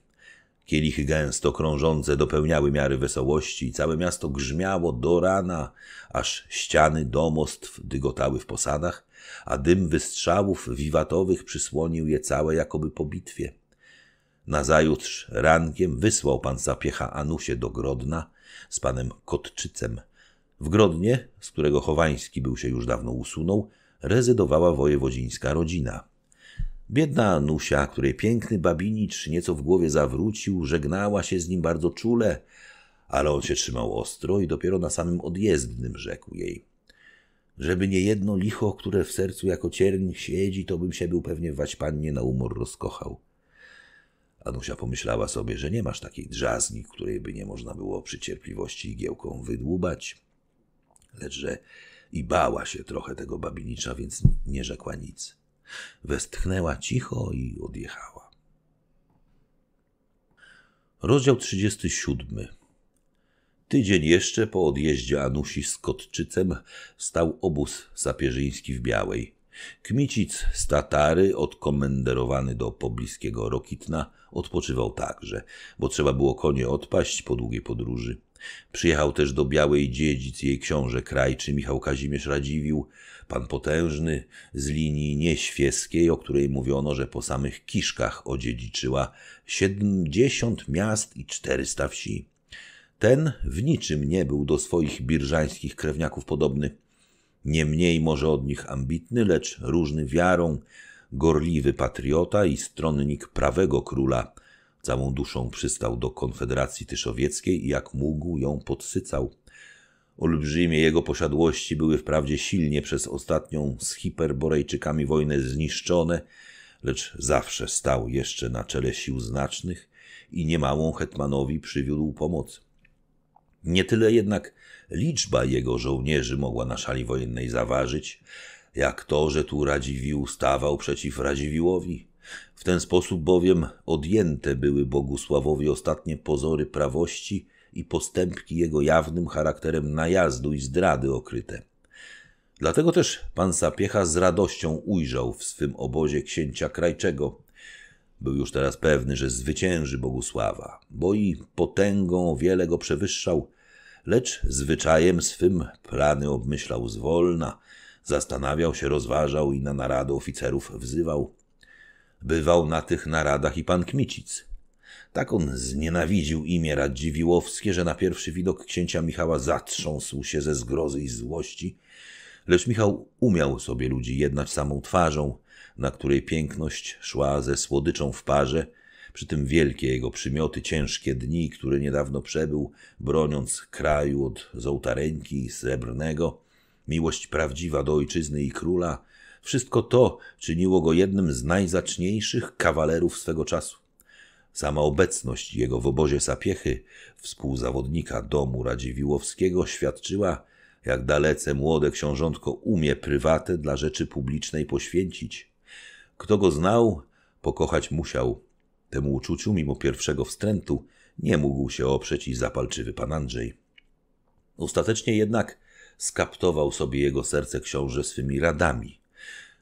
Speaker 1: Kielichy gęsto krążące dopełniały miary wesołości i całe miasto grzmiało do rana, aż ściany domostw dygotały w posadach, a dym wystrzałów wiwatowych przysłonił je całe jakoby po bitwie. Nazajutrz rankiem wysłał pan zapiecha Anusie do Grodna z panem Kotczycem. W Grodnie, z którego Chowański był się już dawno usunął, rezydowała wojewodzińska rodzina – Biedna Anusia, której piękny babinicz nieco w głowie zawrócił, żegnała się z nim bardzo czule, ale on się trzymał ostro i dopiero na samym odjezdnym rzekł jej. Żeby nie jedno licho, które w sercu jako cierń siedzi, to bym się był pewnie wać pannie na umor rozkochał. Anusia pomyślała sobie, że nie masz takiej drzazni, której by nie można było przy cierpliwości igiełką wydłubać, lecz że i bała się trochę tego babinicza, więc nie rzekła nic. Westchnęła cicho i odjechała. Rozdział 37. Tydzień jeszcze po odjeździe Anusi z Kotczycem stał obóz sapieżyński w Białej. Kmicic z Tatary, odkomenderowany do pobliskiego Rokitna, odpoczywał także, bo trzeba było konie odpaść po długiej podróży. Przyjechał też do Białej Dziedzic jej książę Krajczy Michał Kazimierz Radziwił, pan potężny z linii nieświeskiej, o której mówiono, że po samych Kiszkach odziedziczyła siedemdziesiąt miast i czterysta wsi. Ten w niczym nie był do swoich birżańskich krewniaków podobny. Nie mniej może od nich ambitny, lecz różny wiarą, gorliwy patriota i stronnik prawego króla. Całą duszą przystał do Konfederacji Tyszowieckiej i jak mógł ją podsycał. Olbrzymie jego posiadłości były wprawdzie silnie przez ostatnią z hiperborejczykami wojnę zniszczone, lecz zawsze stał jeszcze na czele sił znacznych i niemałą hetmanowi przywiódł pomoc. Nie tyle jednak liczba jego żołnierzy mogła na szali wojennej zaważyć, jak to, że tu Radziwił stawał przeciw Radziwiłowi. W ten sposób bowiem odjęte były Bogusławowi ostatnie pozory prawości i postępki jego jawnym charakterem najazdu i zdrady okryte. Dlatego też pan Sapiecha z radością ujrzał w swym obozie księcia Krajczego. Był już teraz pewny, że zwycięży Bogusława, bo i potęgą wiele go przewyższał, lecz zwyczajem swym plany obmyślał zwolna, zastanawiał się, rozważał i na narady oficerów wzywał. Bywał na tych naradach i pan Kmicic, tak on znienawidził imię Radziwiłowskie, że na pierwszy widok księcia Michała zatrząsł się ze zgrozy i złości, lecz Michał umiał sobie ludzi jednać samą twarzą, na której piękność szła ze słodyczą w parze, przy tym wielkie jego przymioty, ciężkie dni, które niedawno przebył, broniąc kraju od złtareńki i srebrnego, miłość prawdziwa do ojczyzny i króla, wszystko to czyniło go jednym z najzaczniejszych kawalerów swego czasu. Sama obecność jego w obozie Sapiechy, współzawodnika domu Radziwiłowskiego, świadczyła, jak dalece młode książątko umie prywatę dla rzeczy publicznej poświęcić. Kto go znał, pokochać musiał. Temu uczuciu, mimo pierwszego wstrętu, nie mógł się oprzeć i zapalczywy pan Andrzej. Ostatecznie jednak skaptował sobie jego serce książę swymi radami.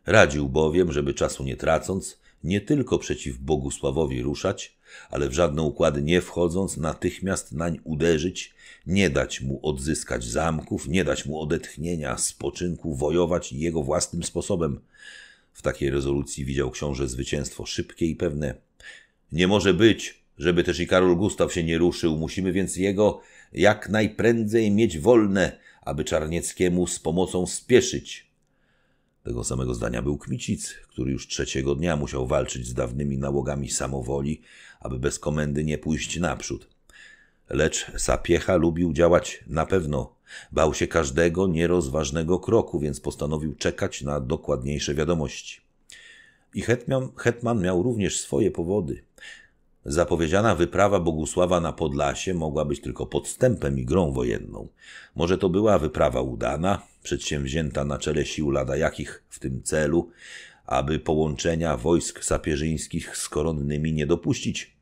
Speaker 1: Radził bowiem, żeby czasu nie tracąc, nie tylko przeciw Bogusławowi ruszać, ale w żadne układy nie wchodząc, natychmiast nań uderzyć, nie dać mu odzyskać zamków, nie dać mu odetchnienia, spoczynku, wojować jego własnym sposobem. W takiej rezolucji widział książę zwycięstwo szybkie i pewne. Nie może być, żeby też i Karol Gustaw się nie ruszył, musimy więc jego jak najprędzej mieć wolne, aby Czarnieckiemu z pomocą spieszyć. Tego samego zdania był Kmicic, który już trzeciego dnia musiał walczyć z dawnymi nałogami samowoli, aby bez komendy nie pójść naprzód. Lecz Sapiecha lubił działać na pewno. Bał się każdego nierozważnego kroku, więc postanowił czekać na dokładniejsze wiadomości. I Hetman, Hetman miał również swoje powody. Zapowiedziana wyprawa Bogusława na Podlasie mogła być tylko podstępem i grą wojenną. Może to była wyprawa udana, przedsięwzięta na czele sił ladajakich jakich w tym celu, aby połączenia wojsk sapieżyńskich z koronnymi nie dopuścić.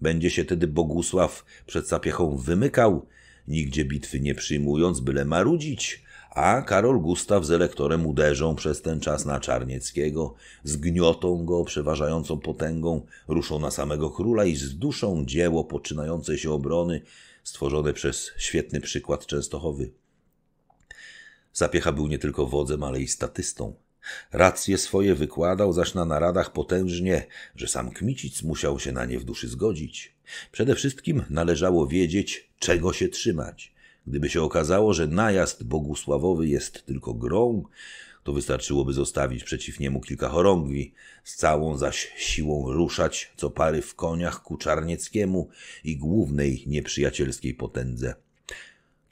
Speaker 1: Będzie się tedy Bogusław przed sapiechą wymykał, nigdzie bitwy nie przyjmując, byle marudzić, a Karol Gustaw z elektorem uderzą przez ten czas na Czarnieckiego, zgniotą go przeważającą potęgą, ruszą na samego króla i zduszą dzieło poczynającej się obrony stworzone przez świetny przykład Częstochowy. Zapiecha był nie tylko wodzem, ale i statystą. Racje swoje wykładał zaś na naradach potężnie, że sam Kmicic musiał się na nie w duszy zgodzić. Przede wszystkim należało wiedzieć, czego się trzymać. Gdyby się okazało, że najazd bogusławowy jest tylko grą, to wystarczyłoby zostawić przeciw niemu kilka chorągwi, z całą zaś siłą ruszać co pary w koniach ku Czarnieckiemu i głównej nieprzyjacielskiej potędze.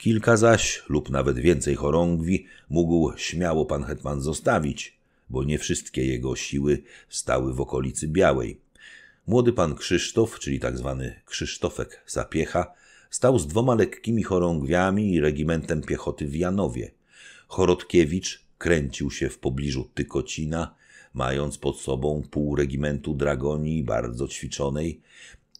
Speaker 1: Kilka zaś lub nawet więcej chorągwi mógł śmiało pan hetman zostawić, bo nie wszystkie jego siły stały w okolicy Białej. Młody pan Krzysztof, czyli tak zwany Krzysztofek Sapiecha, stał z dwoma lekkimi chorągwiami i regimentem piechoty w Janowie. Chorodkiewicz kręcił się w pobliżu Tykocina, mając pod sobą pół regimentu dragoni bardzo ćwiczonej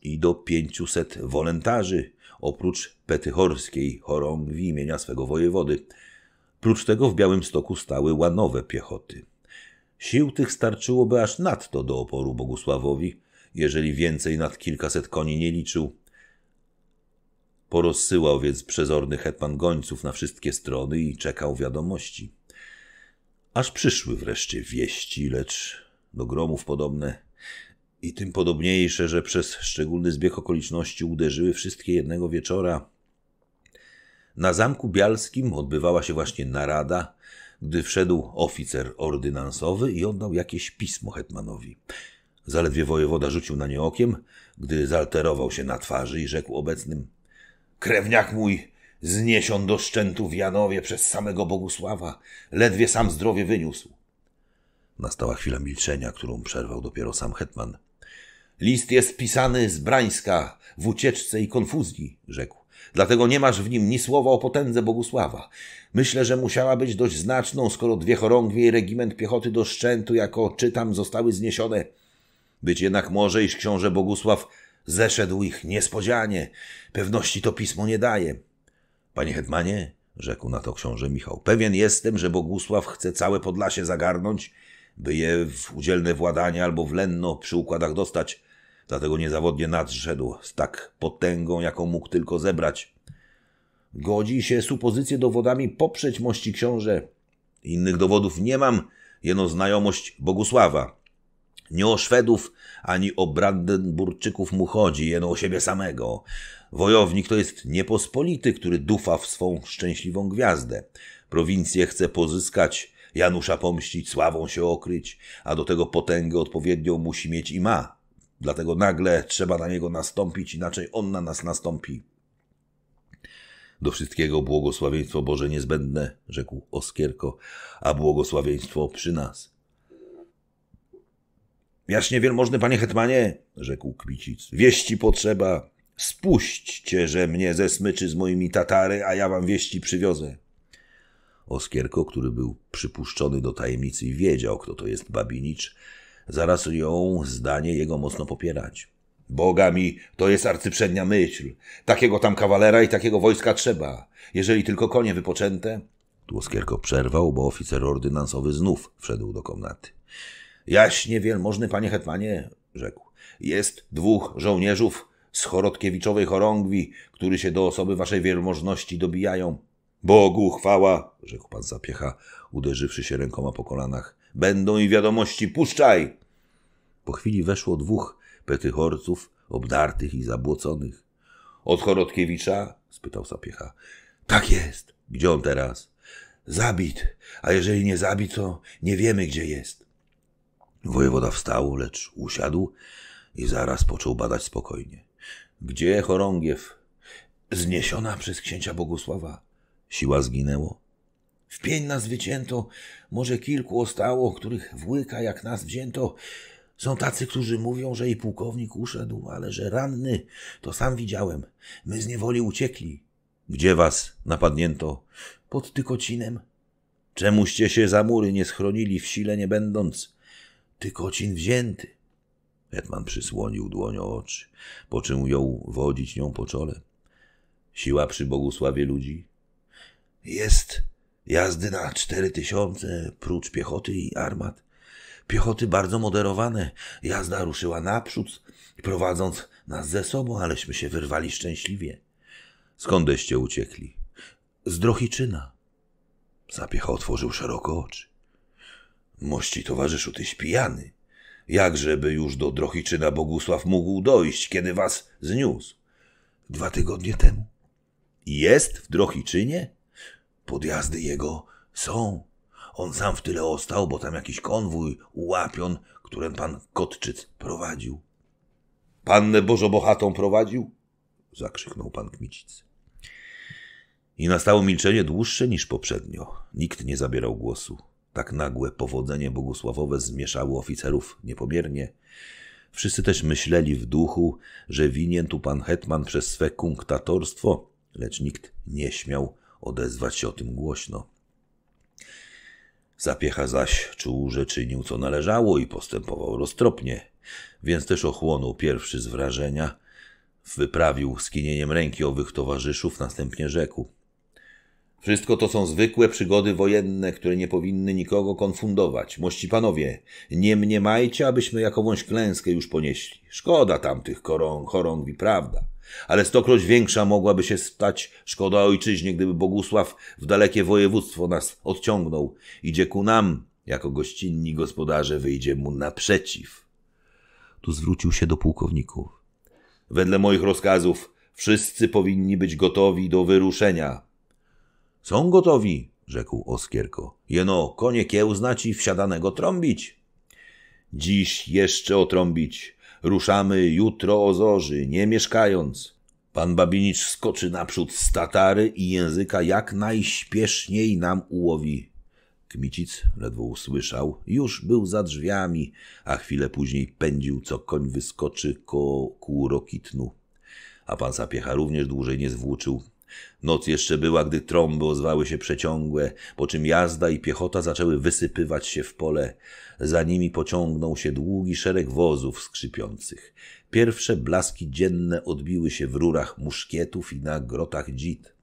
Speaker 1: i do pięciuset wolentarzy oprócz petychorskiej chorągwi imienia swego wojewody. Prócz tego w Białym Stoku stały łanowe piechoty. Sił tych starczyłoby aż nadto do oporu Bogusławowi, jeżeli więcej nad kilkaset koni nie liczył. Porozsyłał więc przezorny hetman gońców na wszystkie strony i czekał wiadomości. Aż przyszły wreszcie wieści, lecz do gromów podobne – i tym podobniejsze, że przez szczególny zbieg okoliczności uderzyły wszystkie jednego wieczora. Na Zamku Bialskim odbywała się właśnie narada, gdy wszedł oficer ordynansowy i oddał jakieś pismo hetmanowi. Zaledwie wojewoda rzucił na nie okiem, gdy zalterował się na twarzy i rzekł obecnym Krewniak mój zniesion do szczętu w Janowie przez samego Bogusława, ledwie sam zdrowie wyniósł. Nastała chwila milczenia, którą przerwał dopiero sam hetman – List jest pisany z Brańska w ucieczce i konfuzji, rzekł. Dlatego nie masz w nim ni słowa o potędze Bogusława. Myślę, że musiała być dość znaczną, skoro dwie chorągwie i regiment piechoty do szczętu, jako czytam, zostały zniesione. Być jednak może, iż książę Bogusław zeszedł ich niespodzianie. Pewności to pismo nie daje. Panie hetmanie, rzekł na to książę Michał, pewien jestem, że Bogusław chce całe Podlasie zagarnąć, by je w udzielne władanie albo w lenno przy układach dostać. Dlatego niezawodnie nadszedł z tak potęgą, jaką mógł tylko zebrać. Godzi się supozycję dowodami poprzeć mości książę. Innych dowodów nie mam, jeno znajomość Bogusława. Nie o Szwedów ani o Brandenburczyków mu chodzi, jeno o siebie samego. Wojownik to jest niepospolity, który dufa w swą szczęśliwą gwiazdę. Prowincję chce pozyskać, Janusza pomścić, sławą się okryć, a do tego potęgę odpowiednią musi mieć i ma. Dlatego nagle trzeba na niego nastąpić, inaczej on na nas nastąpi. Do wszystkiego błogosławieństwo Boże niezbędne, rzekł Oskierko, a błogosławieństwo przy nas. Jaśnie wielmożny panie hetmanie, rzekł Kmicic, wieści potrzeba. Spuśćcie, że mnie ze smyczy z moimi Tatary, a ja wam wieści przywiozę. Oskierko, który był przypuszczony do tajemnicy, wiedział, kto to jest Babinicz zaraz ją zdanie jego mocno popierać. Boga mi, to jest arcyprzednia myśl. Takiego tam kawalera i takiego wojska trzeba. Jeżeli tylko konie wypoczęte... Tłoskierko przerwał, bo oficer ordynansowy znów wszedł do komnaty. Jaśnie wielmożny panie hetmanie, rzekł. Jest dwóch żołnierzów z chorotkiewiczowej chorągwi, którzy się do osoby waszej wielmożności dobijają. Bogu chwała, rzekł pan Zapiecha, uderzywszy się rękoma po kolanach. Będą i wiadomości, puszczaj! Po chwili weszło dwóch petychorców, obdartych i zabłoconych. Od Chorotkiewicza? spytał Sapiecha. Tak jest. Gdzie on teraz? Zabit. A jeżeli nie zabit, to nie wiemy, gdzie jest. Wojewoda wstał, lecz usiadł i zaraz począł badać spokojnie. Gdzie Chorągiew? Zniesiona przez księcia Bogusława. Siła zginęło. W pień nas wycięto, może kilku ostało, których włyka jak nas wzięto. Są tacy, którzy mówią, że i pułkownik uszedł, ale że ranny, to sam widziałem. My z niewoli uciekli. Gdzie was napadnięto? Pod Tykocinem. Czemuście się za mury nie schronili, w sile nie będąc? Tykocin wzięty. Hetman przysłonił dłonią oczy, po czym ją wodzić nią po czole. Siła przy Bogusławie ludzi jest Jazdy na cztery tysiące, prócz piechoty i armat. Piechoty bardzo moderowane. Jazda ruszyła naprzód, prowadząc nas ze sobą, aleśmy się wyrwali szczęśliwie. Skądeście uciekli? Z Drohiczyna. Zapiecha otworzył szeroko oczy. Mości towarzyszu, tyś pijany. Jakżeby już do Drohiczyna Bogusław mógł dojść, kiedy was zniósł? Dwa tygodnie temu. Jest w Drohiczynie? Podjazdy jego są. On sam w tyle ostał, bo tam jakiś konwój ułapion, którym pan Kotczyc prowadził. Pannę Bożobohatą prowadził? zakrzyknął pan Kmicic. I nastało milczenie dłuższe niż poprzednio. Nikt nie zabierał głosu. Tak nagłe powodzenie bogusławowe zmieszało oficerów niepomiernie. Wszyscy też myśleli w duchu, że winien tu pan hetman przez swe kunktatorstwo, lecz nikt nie śmiał odezwać się o tym głośno. Zapiecha zaś czuł, że czynił co należało i postępował roztropnie, więc też ochłonął pierwszy z wrażenia, wyprawił skinieniem ręki owych towarzyszów, następnie rzekł. Wszystko to są zwykłe przygody wojenne, które nie powinny nikogo konfundować. Mości panowie, nie mniemajcie, abyśmy jakąś klęskę już ponieśli. Szkoda tamtych korąg, chorągwi, prawda. Ale stokroć większa mogłaby się stać szkoda ojczyźnie, gdyby Bogusław w dalekie województwo nas odciągnął. Idzie ku nam, jako gościnni gospodarze wyjdzie mu naprzeciw. Tu zwrócił się do pułkowników. Wedle moich rozkazów wszyscy powinni być gotowi do wyruszenia. Są gotowi, rzekł Oskierko. Jeno, konie kiełznać i wsiadanego trąbić. Dziś jeszcze otrąbić. Ruszamy jutro o zorzy, nie mieszkając. Pan Babinicz skoczy naprzód z Tatary i języka jak najśpieszniej nam ułowi. Kmicic ledwo usłyszał, już był za drzwiami, a chwilę później pędził, co koń wyskoczy ku rokitnu. A pan Sapiecha również dłużej nie zwłóczył, Noc jeszcze była, gdy trąby ozwały się przeciągłe, po czym jazda i piechota zaczęły wysypywać się w pole. Za nimi pociągnął się długi szereg wozów skrzypiących. Pierwsze blaski dzienne odbiły się w rurach muszkietów i na grotach dzid.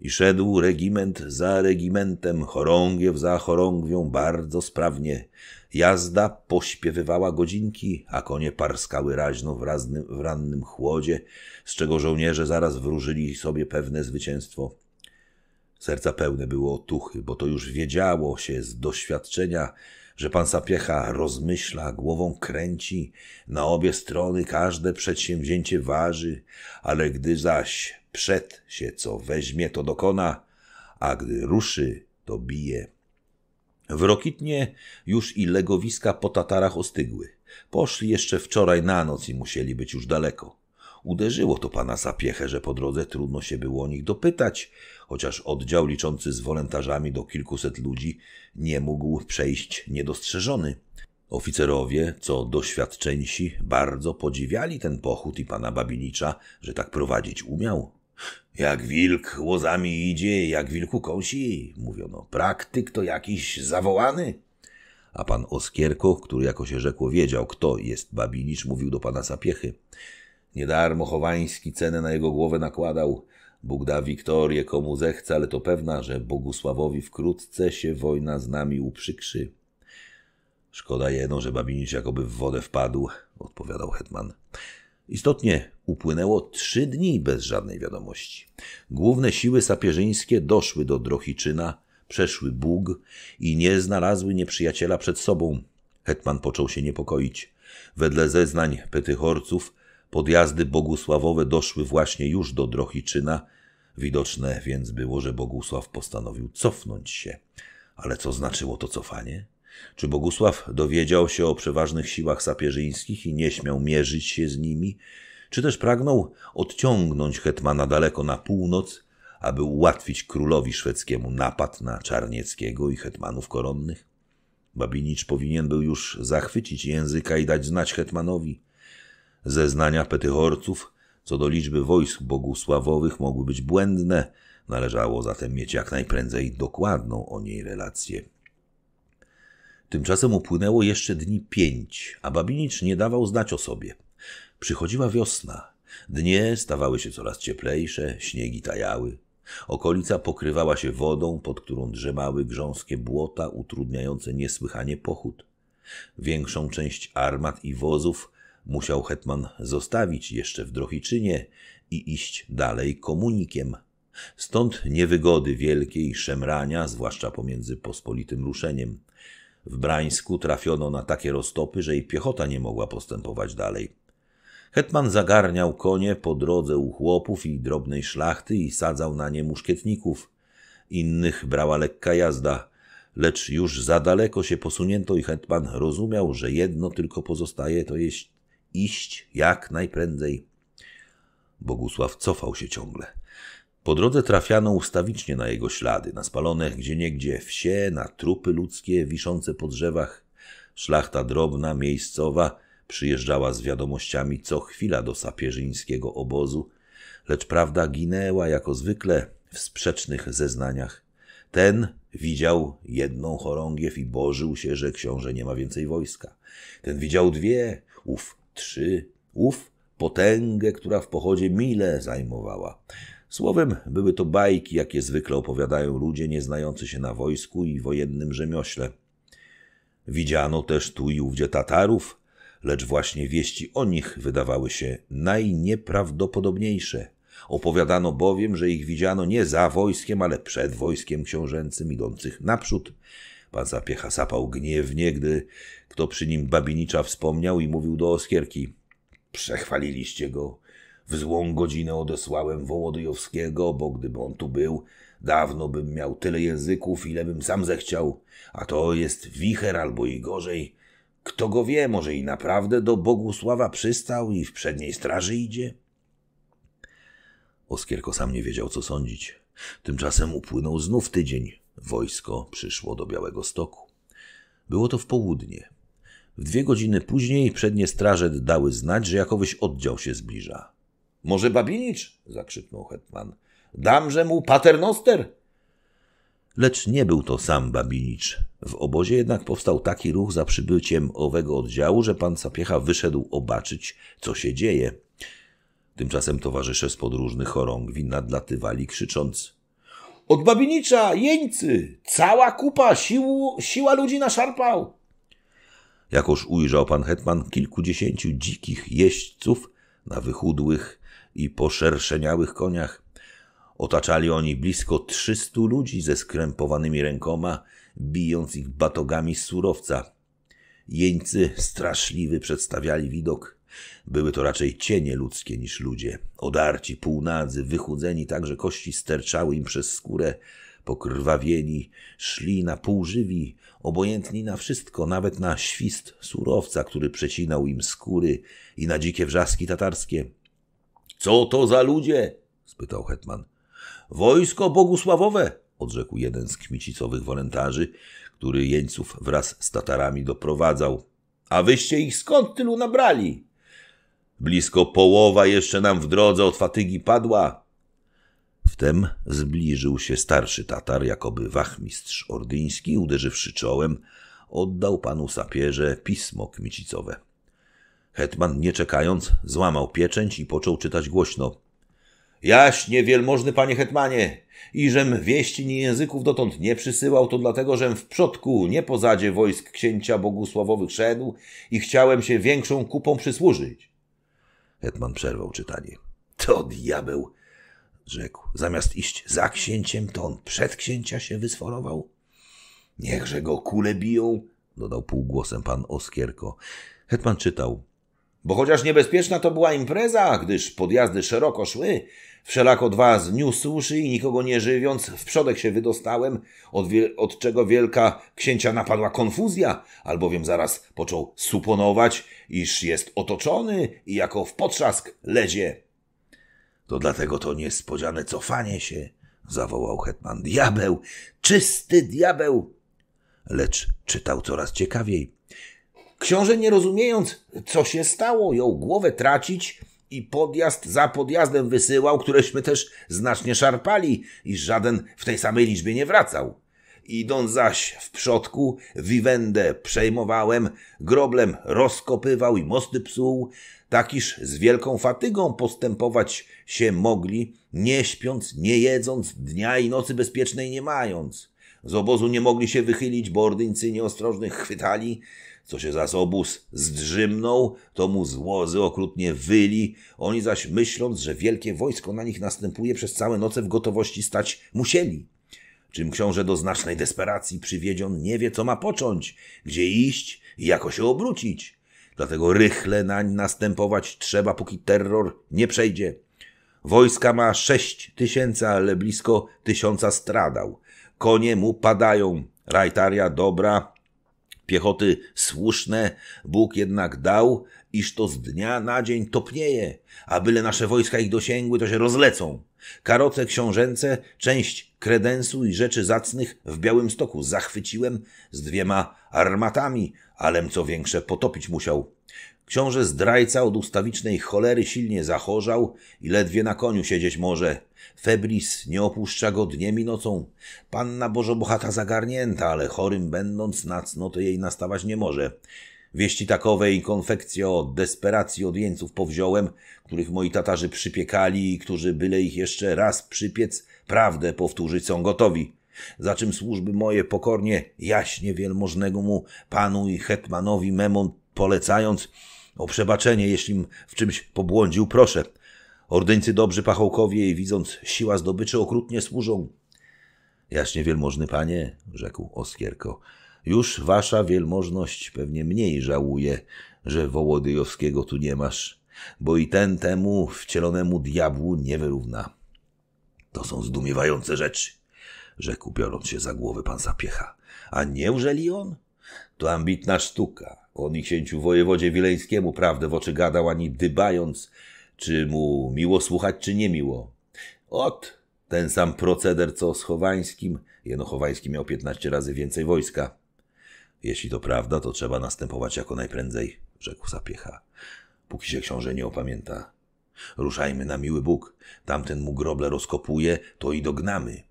Speaker 1: I szedł regiment za regimentem, chorągiew za chorągwią, bardzo sprawnie. Jazda pośpiewywała godzinki, a konie parskały raźno w, razny, w rannym chłodzie, z czego żołnierze zaraz wróżyli sobie pewne zwycięstwo. Serca pełne było otuchy, bo to już wiedziało się z doświadczenia, że pan Sapiecha rozmyśla, głową kręci, na obie strony każde przedsięwzięcie waży, ale gdy zaś przed się co weźmie, to dokona, a gdy ruszy, to bije. W Rokitnie już i legowiska po Tatarach ostygły. Poszli jeszcze wczoraj na noc i musieli być już daleko. Uderzyło to pana zapiechę, że po drodze trudno się było o nich dopytać, chociaż oddział liczący z wolontarzami do kilkuset ludzi nie mógł przejść niedostrzeżony. Oficerowie, co doświadczeńsi, bardzo podziwiali ten pochód i pana Babilicza, że tak prowadzić umiał. Jak wilk łozami idzie, jak wilku kąsi, mówiono. Praktyk to jakiś zawołany. A pan Oskierko, który jako się rzekło wiedział, kto jest Babinicz, mówił do pana Sapiechy. Niedarmo Chowański cenę na jego głowę nakładał. Bóg da wiktorię komu zechce, ale to pewna, że Bogusławowi wkrótce się wojna z nami uprzykrzy. Szkoda jeno, że Babinicz jakoby w wodę wpadł, odpowiadał hetman. Istotnie upłynęło trzy dni bez żadnej wiadomości. Główne siły sapierzyńskie doszły do Drohiczyna, przeszły Bóg i nie znalazły nieprzyjaciela przed sobą. Hetman począł się niepokoić. Wedle zeznań Petychorców podjazdy bogusławowe doszły właśnie już do Drohiczyna. Widoczne więc było, że Bogusław postanowił cofnąć się. Ale co znaczyło to cofanie? Czy Bogusław dowiedział się o przeważnych siłach sapieżyńskich i nie śmiał mierzyć się z nimi? Czy też pragnął odciągnąć hetmana daleko na północ, aby ułatwić królowi szwedzkiemu napad na Czarnieckiego i hetmanów koronnych? Babinicz powinien był już zachwycić języka i dać znać hetmanowi. Zeznania petychorców co do liczby wojsk bogusławowych mogły być błędne, należało zatem mieć jak najprędzej dokładną o niej relację. Tymczasem upłynęło jeszcze dni pięć, a Babinicz nie dawał znać o sobie. Przychodziła wiosna. Dnie stawały się coraz cieplejsze, śniegi tajały. Okolica pokrywała się wodą, pod którą drzemały grząskie błota utrudniające niesłychanie pochód. Większą część armat i wozów musiał hetman zostawić jeszcze w Drohiczynie i iść dalej komunikiem. Stąd niewygody wielkiej szemrania, zwłaszcza pomiędzy pospolitym ruszeniem – w Brańsku trafiono na takie roztopy, że i piechota nie mogła postępować dalej. Hetman zagarniał konie po drodze u chłopów i drobnej szlachty i sadzał na nie muszkietników. Innych brała lekka jazda, lecz już za daleko się posunięto i hetman rozumiał, że jedno tylko pozostaje, to jest iść jak najprędzej. Bogusław cofał się ciągle. Po drodze trafiano ustawicznie na jego ślady, na spalone gdzieniegdzie wsie, na trupy ludzkie wiszące po drzewach. Szlachta drobna, miejscowa przyjeżdżała z wiadomościami co chwila do sapieżyńskiego obozu, lecz prawda ginęła jako zwykle w sprzecznych zeznaniach. Ten widział jedną chorągiew i bożył się, że książę nie ma więcej wojska. Ten widział dwie, ów trzy, ów potęgę, która w pochodzie mile zajmowała. Słowem, były to bajki, jakie zwykle opowiadają ludzie nieznający się na wojsku i wojennym rzemiośle. Widziano też tu i ówdzie Tatarów, lecz właśnie wieści o nich wydawały się najnieprawdopodobniejsze. Opowiadano bowiem, że ich widziano nie za wojskiem, ale przed wojskiem książęcym idących naprzód. Pan Zapiecha sapał gniewnie, gdy kto przy nim Babinicza wspomniał i mówił do Oskierki. Przechwaliliście go, w złą godzinę odesłałem Wołodyjowskiego, bo gdyby on tu był, dawno bym miał tyle języków, ile bym sam zechciał, a to jest wicher albo i gorzej. Kto go wie, może i naprawdę do Bogusława przystał i w przedniej straży idzie? Oskierko sam nie wiedział, co sądzić. Tymczasem upłynął znów tydzień. Wojsko przyszło do Białego Stoku. Było to w południe. W dwie godziny później przednie straże dały znać, że jakowyś oddział się zbliża. Może Babinicz? zakrzyknął hetman. Damże mu paternoster! Lecz nie był to sam Babinicz. W obozie jednak powstał taki ruch za przybyciem owego oddziału, że pan Sapiecha wyszedł obaczyć, co się dzieje. Tymczasem towarzysze z podróżnych chorągwi nadlatywali krzycząc Od Babinicza, jeńcy! Cała kupa, siła ludzi naszarpał! Jakoż ujrzał pan hetman kilkudziesięciu dzikich jeźdźców na wychudłych, i poszerszeniałych koniach. Otaczali oni blisko trzystu ludzi ze skrępowanymi rękoma, bijąc ich batogami z surowca. Jeńcy straszliwy przedstawiali widok. Były to raczej cienie ludzkie niż ludzie. Odarci, półnadzy, wychudzeni, tak że kości sterczały im przez skórę, pokrwawieni, szli na półżywi, obojętni na wszystko, nawet na świst surowca, który przecinał im skóry i na dzikie wrzaski tatarskie. Co to za ludzie? spytał hetman. Wojsko bogusławowe, odrzekł jeden z kmicicowych wolentarzy, który jeńców wraz z Tatarami doprowadzał. A wyście ich skąd tylu nabrali? Blisko połowa jeszcze nam w drodze od fatygi padła. Wtem zbliżył się starszy Tatar, jakoby wachmistrz ordyński, uderzywszy czołem, oddał panu sapierze pismo kmicicowe. Hetman, nie czekając, złamał pieczęć i począł czytać głośno. Jaśnie, wielmożny panie hetmanie, i żem wieści ni języków dotąd nie przysyłał, to dlatego, żem w przodku, nie pozadzie wojsk księcia bogusławowych szedł i chciałem się większą kupą przysłużyć. Hetman przerwał czytanie. To diabeł, rzekł. Zamiast iść za księciem, to on przed księcia się wysforował. Niechże go kule biją, dodał półgłosem pan Oskierko. Hetman czytał. Bo chociaż niebezpieczna to była impreza, gdyż podjazdy szeroko szły, wszelako dwa zniósłszy i nikogo nie żywiąc, w przodek się wydostałem, od, od czego wielka księcia napadła konfuzja, albowiem zaraz począł suponować, iż jest otoczony i jako w potrzask lezie. To dlatego to niespodziane cofanie się, zawołał hetman. Diabeł, czysty diabeł! Lecz czytał coraz ciekawiej Książę nie rozumiejąc, co się stało, ją głowę tracić i podjazd za podjazdem wysyłał, któreśmy też znacznie szarpali i żaden w tej samej liczbie nie wracał. Idąc zaś w przodku, wiwendę przejmowałem, groblem rozkopywał i mosty psuł, takiż z wielką fatygą postępować się mogli, nie śpiąc, nie jedząc, dnia i nocy bezpiecznej nie mając. Z obozu nie mogli się wychylić, bordyńcy nieostrożnych chwytali, co się zaś obóz zdrzymnął, to mu złozy okrutnie wyli, oni zaś myśląc, że wielkie wojsko na nich następuje, przez całe noce w gotowości stać musieli. Czym książę do znacznej desperacji przywiedzion nie wie, co ma począć, gdzie iść i jako się obrócić. Dlatego rychle nań następować trzeba, póki terror nie przejdzie. Wojska ma sześć tysięcy, ale blisko tysiąca stradał. Konie mu padają. Rajtaria dobra Piechoty słuszne Bóg jednak dał, iż to z dnia na dzień topnieje, a byle nasze wojska ich dosięgły, to się rozlecą. Karoce książęce, część kredensu i rzeczy zacnych w Białym Stoku zachwyciłem z dwiema armatami, alem co większe potopić musiał. Książę zdrajca od ustawicznej cholery silnie zachorzał i ledwie na koniu siedzieć może. Febris nie opuszcza go dniem i nocą. Panna Bożobochata zagarnięta, ale chorym będąc na cnoty jej nastawać nie może. Wieści takowej konfekcje o desperacji od jeńców powziąłem, których moi Tatarzy przypiekali i którzy byle ich jeszcze raz przypiec, prawdę powtórzyć są gotowi. Za czym służby moje pokornie jaśnie wielmożnego mu panu i hetmanowi Memon polecając, o przebaczenie, jeśli w czymś pobłądził, proszę. Ordyńcy dobrzy pachołkowie widząc siła zdobyczy okrutnie służą. Jaśnie wielmożny panie, rzekł Oskierko, już wasza wielmożność pewnie mniej żałuje, że Wołodyjowskiego tu nie masz, bo i ten temu wcielonemu diabłu nie wyrówna. To są zdumiewające rzeczy, rzekł biorąc się za głowę pan Zapiecha. A nie jeżeli on? To ambitna sztuka. On księciu wojewodzie wileńskiemu prawdę w oczy gadał, ani dybając, czy mu miło słuchać, czy nie miło. Ot, ten sam proceder, co z Chowańskim. Jeno Chowański miał piętnaście razy więcej wojska. Jeśli to prawda, to trzeba następować jako najprędzej, rzekł Sapiecha, póki się książę nie opamięta. Ruszajmy na miły Bóg. Tamten mu groble rozkopuje, to i dognamy.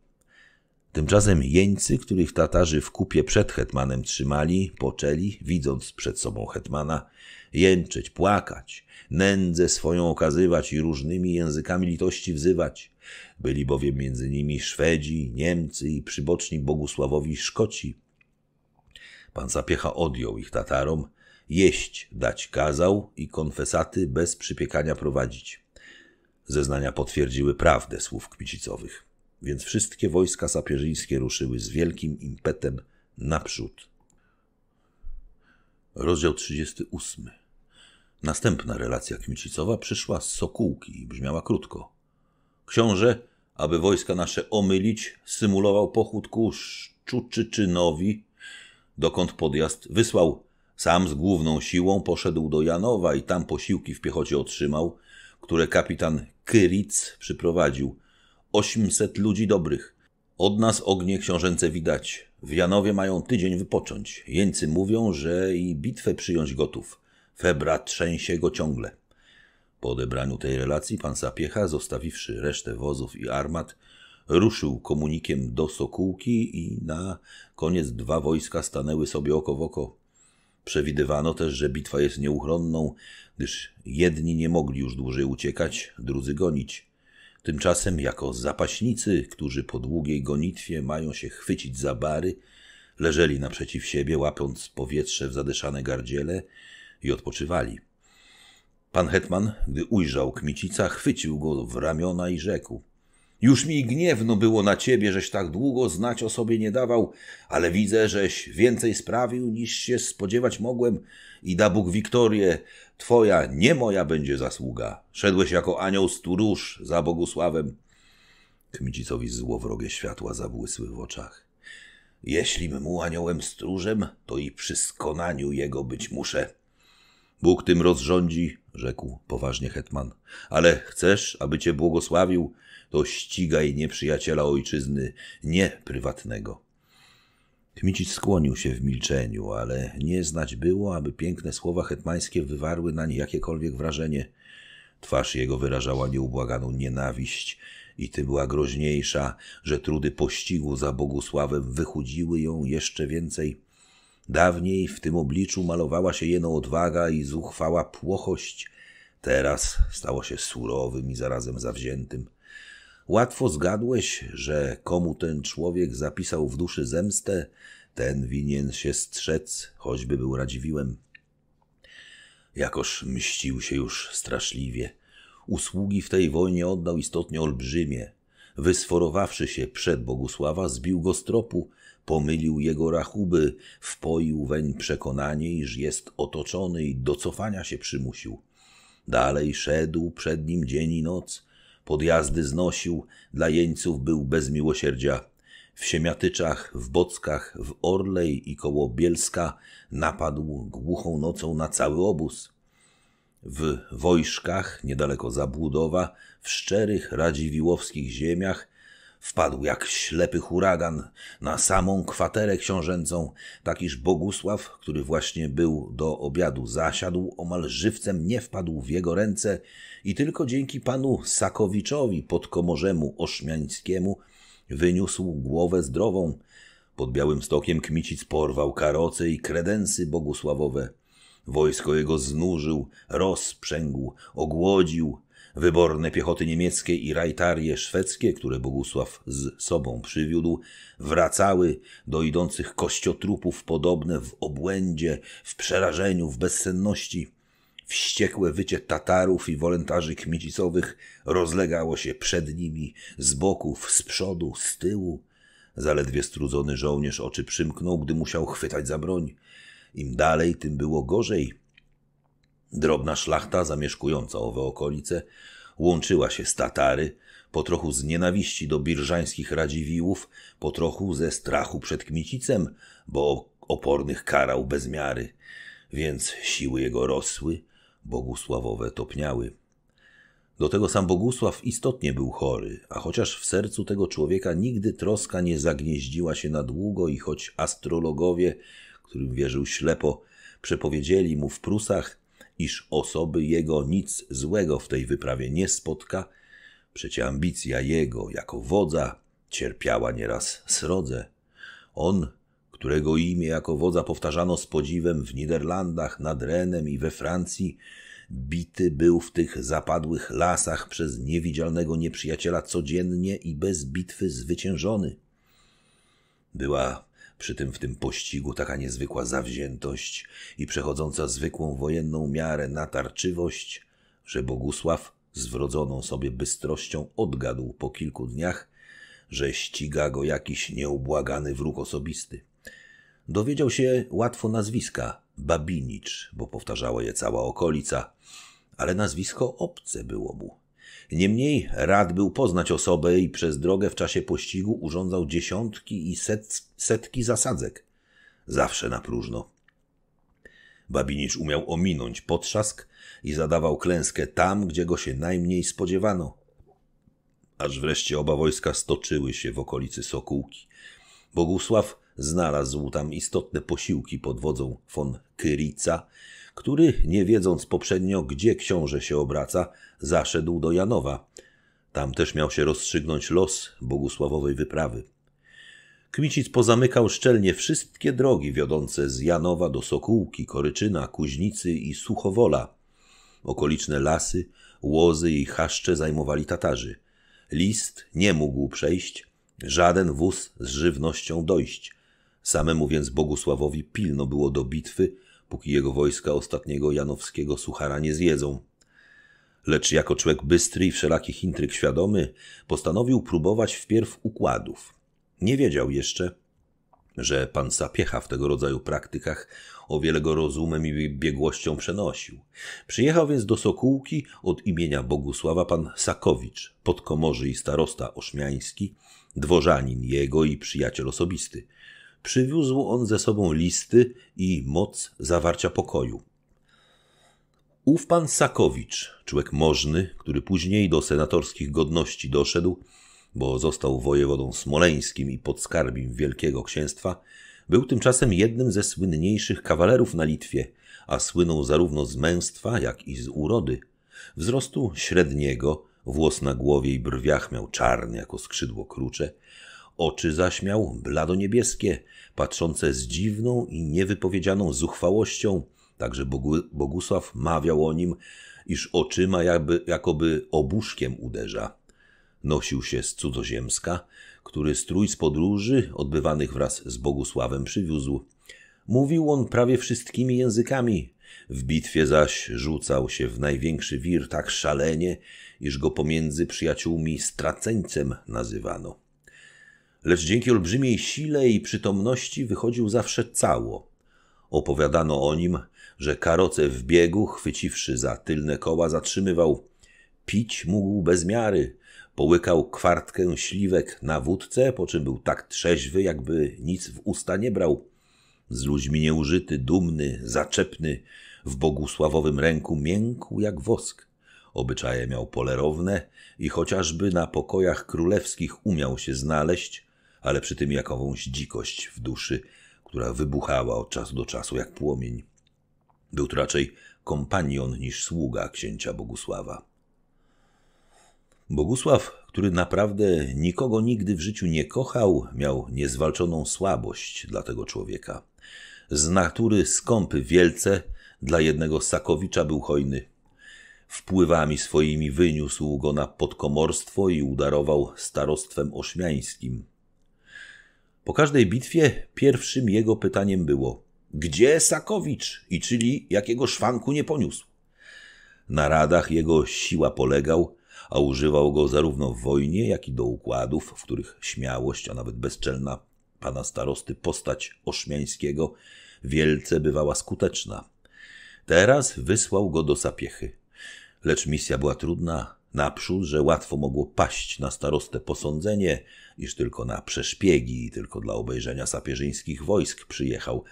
Speaker 1: Tymczasem jeńcy, których Tatarzy w kupie przed hetmanem trzymali, poczęli, widząc przed sobą hetmana, jęczeć, płakać, nędzę swoją okazywać i różnymi językami litości wzywać. Byli bowiem między nimi Szwedzi, Niemcy i przyboczni Bogusławowi Szkoci. Pan Zapiecha odjął ich Tatarom, jeść dać kazał i konfesaty bez przypiekania prowadzić. Zeznania potwierdziły prawdę słów kmicicowych więc wszystkie wojska sapieżyńskie ruszyły z wielkim impetem naprzód. Rozdział 38. Następna relacja kmicicowa przyszła z Sokółki i brzmiała krótko. Książę, aby wojska nasze omylić, symulował pochód ku Szczuczyczynowi, dokąd podjazd wysłał. Sam z główną siłą poszedł do Janowa i tam posiłki w piechocie otrzymał, które kapitan Kyric przyprowadził. 800 ludzi dobrych. Od nas ognie książęce widać. W Janowie mają tydzień wypocząć. Jeńcy mówią, że i bitwę przyjąć gotów. Febra trzęsie go ciągle. Po odebraniu tej relacji pan Sapiecha, zostawiwszy resztę wozów i armat, ruszył komunikiem do Sokółki i na koniec dwa wojska stanęły sobie oko w oko. Przewidywano też, że bitwa jest nieuchronną, gdyż jedni nie mogli już dłużej uciekać, drudzy gonić. Tymczasem jako zapaśnicy, którzy po długiej gonitwie mają się chwycić za bary, leżeli naprzeciw siebie, łapiąc powietrze w zadeszane gardziele i odpoczywali. Pan Hetman, gdy ujrzał Kmicica, chwycił go w ramiona i rzekł. Już mi gniewno było na ciebie, żeś tak długo znać o sobie nie dawał, ale widzę, żeś więcej sprawił, niż się spodziewać mogłem i da Bóg wiktorię Twoja, nie moja będzie zasługa. Szedłeś jako anioł stróż za Bogusławem. Kmicicowi złowrogie światła zabłysły w oczach. Jeśli mu aniołem stróżem, to i przy skonaniu jego być muszę. Bóg tym rozrządzi, rzekł poważnie hetman. Ale chcesz, aby cię błogosławił, to ścigaj nieprzyjaciela ojczyzny, nie prywatnego. Kmicic skłonił się w milczeniu, ale nie znać było, aby piękne słowa hetmańskie wywarły nań jakiekolwiek wrażenie. Twarz jego wyrażała nieubłaganą nienawiść i ty była groźniejsza, że trudy pościgu za Bogusławem wychudziły ją jeszcze więcej. Dawniej w tym obliczu malowała się jeno odwaga i zuchwała płochość. Teraz stało się surowym i zarazem zawziętym – Łatwo zgadłeś, że komu ten człowiek zapisał w duszy zemstę, ten winien się strzec, choćby był Radziwiłem. Jakoż mścił się już straszliwie. Usługi w tej wojnie oddał istotnie olbrzymie. Wysforowawszy się przed Bogusława, zbił go z tropu, pomylił jego rachuby, wpoił weń przekonanie, iż jest otoczony i do cofania się przymusił. Dalej szedł przed nim dzień i noc, podjazdy znosił, dla jeńców był bez miłosierdzia. W Siemiatyczach, w Bockach, w Orlej i koło Bielska napadł głuchą nocą na cały obóz. W Wojszkach, niedaleko Zabłudowa, w szczerych radziwiłowskich ziemiach Wpadł jak ślepy huragan na samą kwaterę książęcą, tak iż Bogusław, który właśnie był do obiadu zasiadł, omal żywcem nie wpadł w jego ręce i tylko dzięki panu Sakowiczowi podkomorzemu Ośmiańskiemu wyniósł głowę zdrową. Pod białym stokiem Kmicic porwał karoce i kredensy bogusławowe. Wojsko jego znużył, rozprzęgł, ogłodził, Wyborne piechoty niemieckie i rajtarie szwedzkie, które Bogusław z sobą przywiódł, wracały do idących kościotrupów podobne w obłędzie, w przerażeniu, w bezsenności. Wściekłe wycie Tatarów i wolentarzy kmiecicowych rozlegało się przed nimi, z boków, z przodu, z tyłu. Zaledwie strudzony żołnierz oczy przymknął, gdy musiał chwytać za broń. Im dalej, tym było gorzej. Drobna szlachta zamieszkująca owe okolice łączyła się z Tatary, po trochu z nienawiści do birżańskich radziwiłów, po trochu ze strachu przed Kmicicem, bo opornych karał bez miary. Więc siły jego rosły, bogusławowe topniały. Do tego sam Bogusław istotnie był chory, a chociaż w sercu tego człowieka nigdy troska nie zagnieździła się na długo i choć astrologowie, którym wierzył ślepo, przepowiedzieli mu w Prusach, iż osoby jego nic złego w tej wyprawie nie spotka, przecie ambicja jego jako wodza cierpiała nieraz srodze. On, którego imię jako wodza powtarzano z podziwem w Niderlandach, nad Renem i we Francji, bity był w tych zapadłych lasach przez niewidzialnego nieprzyjaciela codziennie i bez bitwy zwyciężony. Była przy tym w tym pościgu taka niezwykła zawziętość i przechodząca zwykłą wojenną miarę natarczywość, że Bogusław z wrodzoną sobie bystrością odgadł po kilku dniach, że ściga go jakiś nieubłagany wróg osobisty. Dowiedział się łatwo nazwiska Babinicz, bo powtarzała je cała okolica, ale nazwisko obce było mu. Niemniej rad był poznać osobę i przez drogę w czasie pościgu urządzał dziesiątki i set, setki zasadzek. Zawsze na próżno. Babinicz umiał ominąć potrzask i zadawał klęskę tam, gdzie go się najmniej spodziewano. Aż wreszcie oba wojska stoczyły się w okolicy Sokółki. Bogusław znalazł tam istotne posiłki pod wodzą von Kyrica, który, nie wiedząc poprzednio, gdzie książę się obraca, zaszedł do Janowa. Tam też miał się rozstrzygnąć los bogusławowej wyprawy. Kmicic pozamykał szczelnie wszystkie drogi wiodące z Janowa do Sokółki, Koryczyna, Kuźnicy i Suchowola. Okoliczne lasy, łozy i chaszcze zajmowali Tatarzy. List nie mógł przejść, żaden wóz z żywnością dojść. Samemu więc Bogusławowi pilno było do bitwy, póki jego wojska ostatniego janowskiego suchara nie zjedzą. Lecz jako człowiek bystry i wszelakich intryg świadomy, postanowił próbować wpierw układów. Nie wiedział jeszcze, że pan Sapiecha w tego rodzaju praktykach o wiele go rozumem i biegłością przenosił. Przyjechał więc do Sokółki od imienia Bogusława pan Sakowicz, podkomorzy i starosta oszmiański, dworzanin jego i przyjaciel osobisty – przywiózł on ze sobą listy i moc zawarcia pokoju. Ów pan Sakowicz, człowiek możny, który później do senatorskich godności doszedł, bo został wojewodą smoleńskim i podskarbim Wielkiego Księstwa, był tymczasem jednym ze słynniejszych kawalerów na Litwie, a słynął zarówno z męstwa, jak i z urody. Wzrostu średniego, włos na głowie i brwiach miał czarny jako skrzydło krucze, Oczy zaśmiał, blado-niebieskie, patrzące z dziwną i niewypowiedzianą zuchwałością. Także Bogusław mawiał o nim, iż oczyma jakby, jakoby obuszkiem uderza. Nosił się z cudzoziemska, który strój z podróży odbywanych wraz z Bogusławem przywiózł. Mówił on prawie wszystkimi językami. W bitwie zaś rzucał się w największy wir tak szalenie, iż go pomiędzy przyjaciółmi straceńcem nazywano lecz dzięki olbrzymiej sile i przytomności wychodził zawsze cało. Opowiadano o nim, że karoce w biegu, chwyciwszy za tylne koła, zatrzymywał. Pić mógł bez miary. Połykał kwartkę śliwek na wódce, po czym był tak trzeźwy, jakby nic w usta nie brał. Z ludźmi nieużyty, dumny, zaczepny, w bogusławowym ręku miękł jak wosk. Obyczaje miał polerowne i chociażby na pokojach królewskich umiał się znaleźć, ale przy tym jakąś dzikość w duszy, która wybuchała od czasu do czasu jak płomień. Był to raczej kompanion niż sługa księcia Bogusława. Bogusław, który naprawdę nikogo nigdy w życiu nie kochał, miał niezwalczoną słabość dla tego człowieka. Z natury skąpy wielce, dla jednego Sakowicza był hojny. Wpływami swoimi wyniósł go na podkomorstwo i udarował starostwem ośmiańskim. Po każdej bitwie pierwszym jego pytaniem było: Gdzie Sakowicz i czyli jakiego szwanku nie poniósł? Na radach jego siła polegał, a używał go zarówno w wojnie, jak i do układów, w których śmiałość, a nawet bezczelna pana starosty postać Oszmiańskiego wielce bywała skuteczna. Teraz wysłał go do Sapiechy. Lecz misja była trudna, naprzód, że łatwo mogło paść na starostę posądzenie, iż tylko na przeszpiegi i tylko dla obejrzenia sapieżyńskich wojsk przyjechał.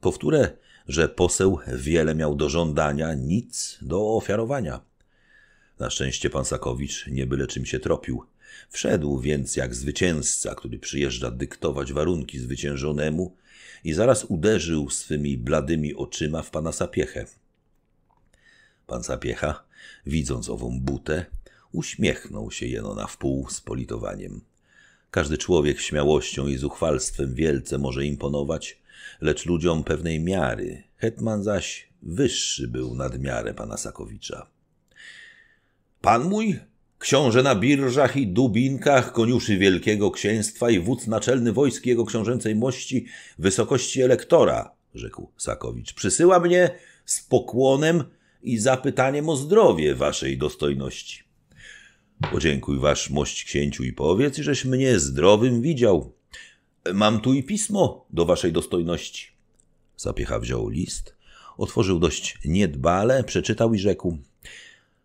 Speaker 1: Powtórę, że poseł wiele miał do żądania, nic do ofiarowania. Na szczęście pan Sakowicz nie byle czym się tropił. Wszedł więc jak zwycięzca, który przyjeżdża dyktować warunki zwyciężonemu i zaraz uderzył swymi bladymi oczyma w pana Sapiechę. Pan Sapiecha, widząc ową butę, uśmiechnął się jeno na wpół z politowaniem. Każdy człowiek śmiałością i zuchwalstwem wielce może imponować, lecz ludziom pewnej miary. Hetman zaś wyższy był nad miarę pana Sakowicza. Pan mój, książę na birżach i dubinkach, koniuszy wielkiego księstwa i wódz naczelny wojsk jego książęcej mości, wysokości elektora, rzekł Sakowicz, przysyła mnie z pokłonem i zapytaniem o zdrowie waszej dostojności. Podziękuj wasz mość księciu i powiedz, żeś mnie zdrowym widział. Mam tu i pismo do waszej dostojności. Zapiecha wziął list, otworzył dość niedbale, przeczytał i rzekł.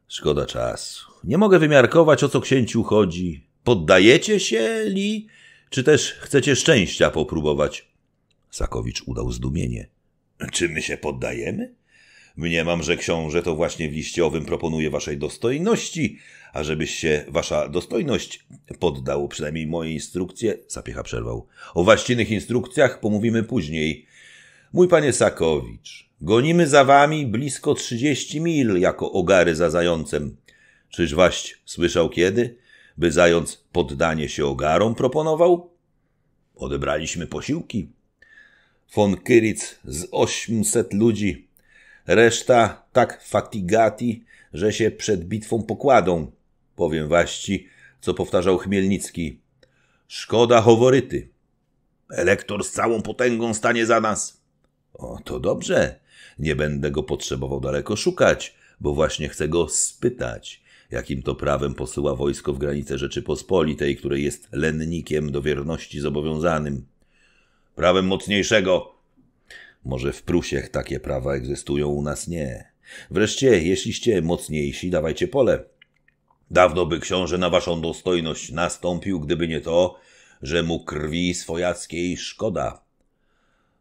Speaker 1: Szkoda czasu. Nie mogę wymiarkować, o co księciu chodzi. Poddajecie się li, czy też chcecie szczęścia popróbować? Sakowicz udał zdumienie. Czy my się poddajemy? Mniemam, że książę to właśnie w liście owym proponuje waszej dostojności, ażebyś się, wasza dostojność, poddał, przynajmniej moje instrukcje, zapiecha przerwał. O właściwych instrukcjach pomówimy później. Mój panie Sakowicz, gonimy za wami blisko trzydzieści mil jako ogary za zającem. Czyż waść słyszał kiedy, by zając poddanie się ogarom proponował? Odebraliśmy posiłki. Von z ośmset ludzi, reszta tak fatigati, że się przed bitwą pokładą powiem waści, co powtarzał Chmielnicki. Szkoda choworyty. Elektor z całą potęgą stanie za nas. O, to dobrze. Nie będę go potrzebował daleko szukać, bo właśnie chcę go spytać, jakim to prawem posyła wojsko w granice Rzeczypospolitej, której jest lennikiem do wierności zobowiązanym. Prawem mocniejszego. Może w Prusiech takie prawa egzystują, u nas nie. Wreszcie, jeśliście mocniejsi, dawajcie pole. Dawno by książę na waszą dostojność nastąpił, gdyby nie to, że mu krwi swojackiej szkoda.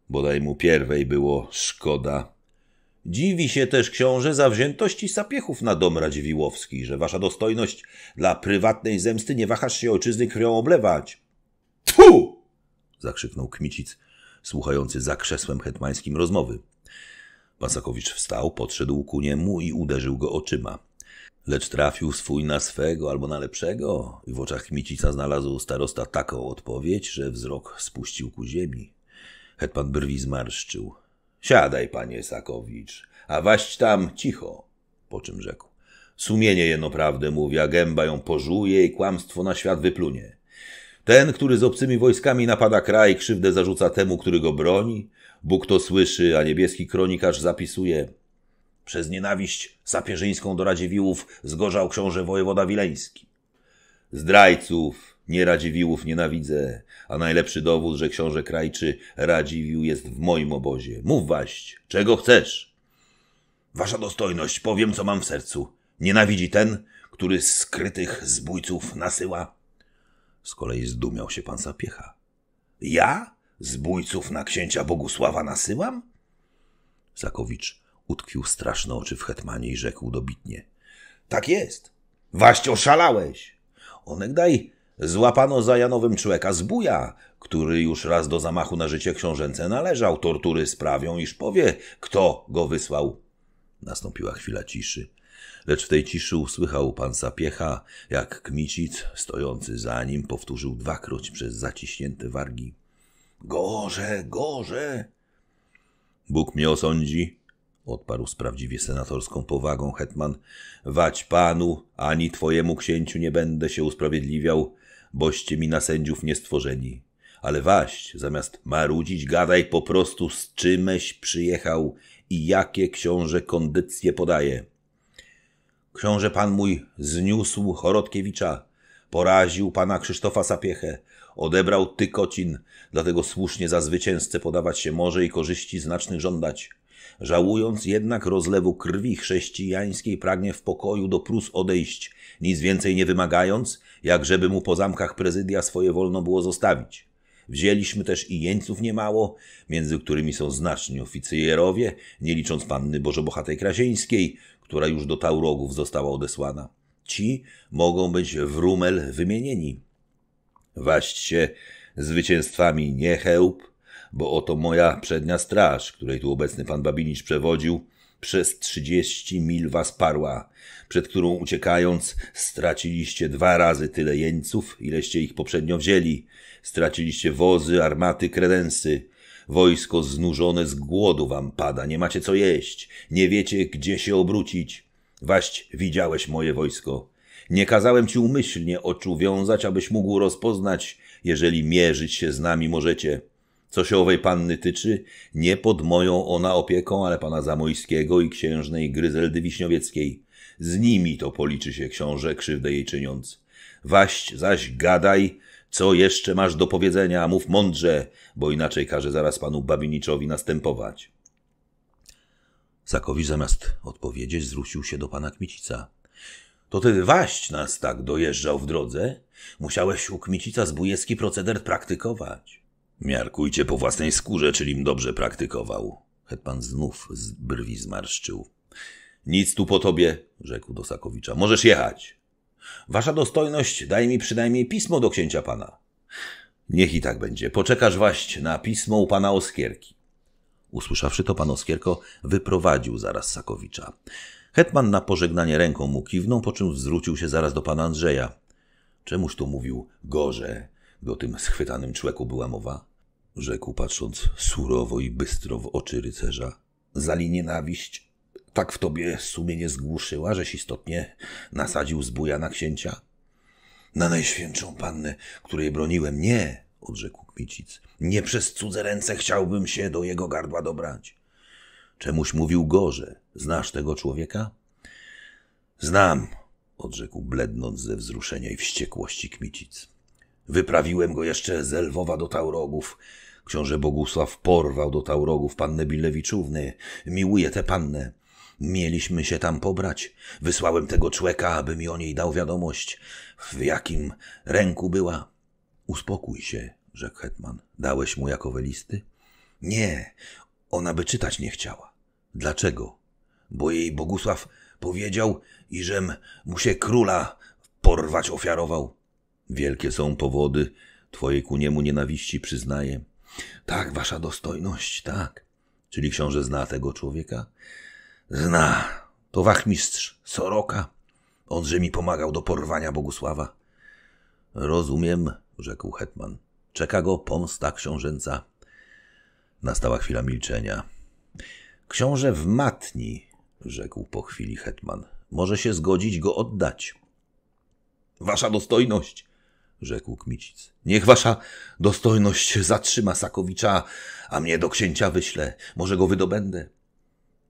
Speaker 1: Bodaj mu pierwej było szkoda. Dziwi się też książę zawziętości sapiechów na dom Radziwiłowski, że wasza dostojność dla prywatnej zemsty nie wahasz się ojczyzny krwią oblewać. Tu! zakrzyknął Kmicic, słuchający za krzesłem hetmańskim rozmowy. Pasakowicz wstał, podszedł ku niemu i uderzył go oczyma. Lecz trafił swój na swego albo na lepszego i w oczach Kmicica znalazł starosta taką odpowiedź, że wzrok spuścił ku ziemi. Hetman brwi zmarszczył. Siadaj, panie Sakowicz, a waść tam cicho, po czym rzekł. Sumienie jeno prawdę mówi, a gęba ją pożuje i kłamstwo na świat wyplunie. Ten, który z obcymi wojskami napada kraj, krzywdę zarzuca temu, który go broni. Bóg to słyszy, a niebieski kronikarz zapisuje – przez nienawiść sapieżyńską do Radziwiłłów zgorzał książę wojewoda wileński. Zdrajców, nie Radziwiłłów nienawidzę, a najlepszy dowód, że książę krajczy Radziwił jest w moim obozie. Mów waść, czego chcesz? Wasza dostojność, powiem, co mam w sercu. Nienawidzi ten, który skrytych zbójców nasyła. Z kolei zdumiał się pan Sapiecha. Ja? Zbójców na księcia Bogusława nasyłam? Sakowicz Utkwił straszne oczy w hetmanie i rzekł dobitnie. Tak jest. Waść oszalałeś. Onegdaj złapano za Janowym człeka zbuja, który już raz do zamachu na życie książęce należał. Tortury sprawią, iż powie, kto go wysłał. Nastąpiła chwila ciszy lecz w tej ciszy usłyszał pan Sapiecha, jak Kmicic, stojący za nim, powtórzył dwakroć przez zaciśnięte wargi. Gorze, gorze! Bóg mnie osądzi, odparł z prawdziwie senatorską powagą hetman. Wać panu, ani twojemu księciu nie będę się usprawiedliwiał, boście mi na sędziów nie stworzeni. Ale waś, zamiast marudzić, gadaj po prostu z czymeś przyjechał i jakie książę kondycje podaje. Książę pan mój zniósł Chorodkiewicza, poraził pana Krzysztofa Sapiechę, odebrał Tykocin, dlatego słusznie za zwycięzcę podawać się może i korzyści znacznych żądać. Żałując jednak rozlewu krwi chrześcijańskiej, pragnie w pokoju do Prus odejść, nic więcej nie wymagając, jak żeby mu po zamkach prezydia swoje wolno było zostawić. Wzięliśmy też i jeńców niemało, między którymi są znaczni oficjerowie, nie licząc panny Bożobohatej Krasieńskiej, która już do Taurogów została odesłana. Ci mogą być w Rumel wymienieni. Waść się zwycięstwami chełp, bo oto moja przednia straż, której tu obecny pan Babinicz przewodził, przez trzydzieści mil was parła, przed którą uciekając straciliście dwa razy tyle jeńców, ileście ich poprzednio wzięli. Straciliście wozy, armaty, kredensy. Wojsko znużone z głodu wam pada, nie macie co jeść, nie wiecie gdzie się obrócić. Waść widziałeś moje wojsko. Nie kazałem ci umyślnie oczu wiązać, abyś mógł rozpoznać, jeżeli mierzyć się z nami możecie. Co się owej panny tyczy, nie pod moją ona opieką, ale pana Zamojskiego i księżnej Gryzeldy Wiśniowieckiej. Z nimi to policzy się książę, krzywdę jej czyniąc. Waść zaś gadaj, co jeszcze masz do powiedzenia, mów mądrze, bo inaczej każe zaraz panu Babiniczowi następować. Sakowi zamiast odpowiedzieć zwrócił się do pana Kmicica. To ty waść nas tak dojeżdżał w drodze? Musiałeś u Kmicica zbójecki proceder praktykować. Miarkujcie po własnej skórze, czylim dobrze praktykował. Hetman znów z brwi zmarszczył. Nic tu po tobie, rzekł do Sakowicza. Możesz jechać. Wasza dostojność, daj mi przynajmniej pismo do księcia pana. Niech i tak będzie. Poczekasz waść na pismo u pana Oskierki. Usłyszawszy to, pan Oskierko wyprowadził zaraz Sakowicza. Hetman na pożegnanie ręką mu kiwnął, po czym zwrócił się zaraz do pana Andrzeja. Czemuż tu mówił gorze? o tym schwytanym człeku była mowa? Rzekł patrząc surowo i bystro w oczy rycerza. Zali nienawiść tak w tobie sumienie zgłuszyła, żeś istotnie nasadził zbója na księcia? Na najświętszą pannę, której broniłem, nie, odrzekł Kmicic. Nie przez cudze ręce chciałbym się do jego gardła dobrać. Czemuś mówił gorze. Znasz tego człowieka? Znam, odrzekł blednąc ze wzruszenia i wściekłości Kmicic. Wyprawiłem go jeszcze z Lwowa do Taurogów. Książę Bogusław porwał do Taurogów pannę Bilewiczówny. Miłuję tę pannę. Mieliśmy się tam pobrać. Wysłałem tego człeka, aby mi o niej dał wiadomość, w jakim ręku była. Uspokój się, rzekł hetman. Dałeś mu jakowe listy? Nie, ona by czytać nie chciała. Dlaczego? Bo jej Bogusław powiedział, iżem mu się króla porwać ofiarował. Wielkie są powody twojej ku niemu nienawiści, przyznaję. Tak, wasza dostojność, tak. Czyli książę zna tego człowieka? Zna. To wachmistrz Soroka. Onże mi pomagał do porwania Bogusława. Rozumiem, rzekł hetman. Czeka go pomsta książęca. Nastała chwila milczenia. Książę w matni, rzekł po chwili hetman. Może się zgodzić go oddać. Wasza dostojność, rzekł Kmicic. Niech wasza dostojność zatrzyma Sakowicza, a mnie do księcia wyśle. Może go wydobędę.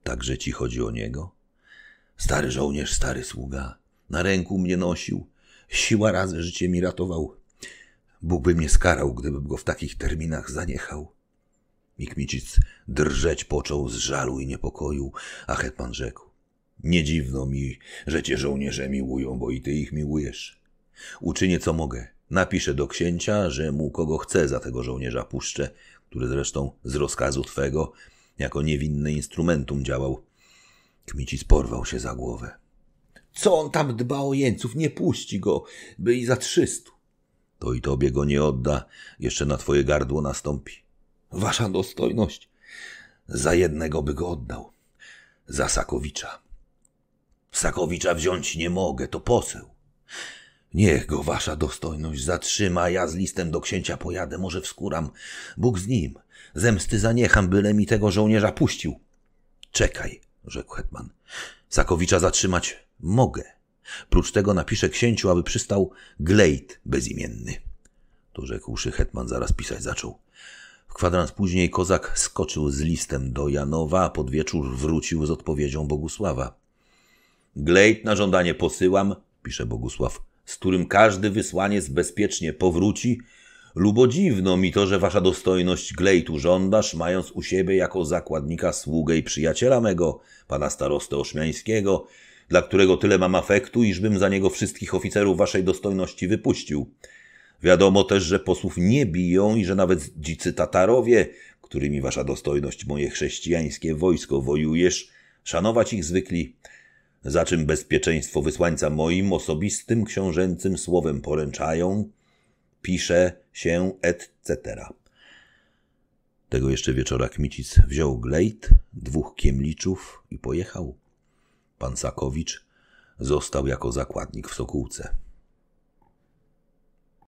Speaker 1: Także ci chodzi o niego? Stary żołnierz, stary sługa. Na ręku mnie nosił. Siła razy życie mi ratował. Bóg by mnie skarał, gdybym go w takich terminach zaniechał. Mikmicic drżeć począł z żalu i niepokoju, a hetman rzekł. Nie dziwno mi, że cię żołnierze miłują, bo i ty ich miłujesz. Uczynię co mogę. Napiszę do księcia, że mu kogo chce za tego żołnierza puszczę, który zresztą z rozkazu twego jako niewinny instrumentum działał. Kmicic porwał się za głowę. Co on tam dba o jeńców? Nie puści go, by i za trzystu. To i tobie go nie odda, jeszcze na twoje gardło nastąpi. Wasza dostojność, za jednego by go oddał. Za Sakowicza. Sakowicza wziąć nie mogę, to poseł. Niech go wasza dostojność zatrzyma, ja z listem do księcia pojadę, może wskuram. Bóg z nim. Zemsty zaniecham, byle mi tego żołnierza puścił. Czekaj, rzekł hetman. Sakowicza zatrzymać mogę. Prócz tego napiszę księciu, aby przystał glejt bezimienny. To rzekłszy hetman zaraz pisać zaczął. W kwadrans później kozak skoczył z listem do Janowa, a pod wieczór wrócił z odpowiedzią Bogusława. Glejt na żądanie posyłam, pisze Bogusław z którym każdy wysłaniec bezpiecznie powróci, lubo dziwno mi to, że wasza dostojność glejtu żądasz, mając u siebie jako zakładnika sługę i przyjaciela mego, pana starostę Ośmiańskiego, dla którego tyle mam afektu, iżbym za niego wszystkich oficerów waszej dostojności wypuścił. Wiadomo też, że posłów nie biją i że nawet dzicy Tatarowie, którymi wasza dostojność moje chrześcijańskie wojsko wojujesz, szanować ich zwykli, za czym bezpieczeństwo wysłańca moim osobistym książęcym słowem poręczają, pisze się, etc. Tego jeszcze wieczora Kmicic wziął glejt, dwóch kiemliczów i pojechał. Pan Sakowicz został jako zakładnik w Sokółce.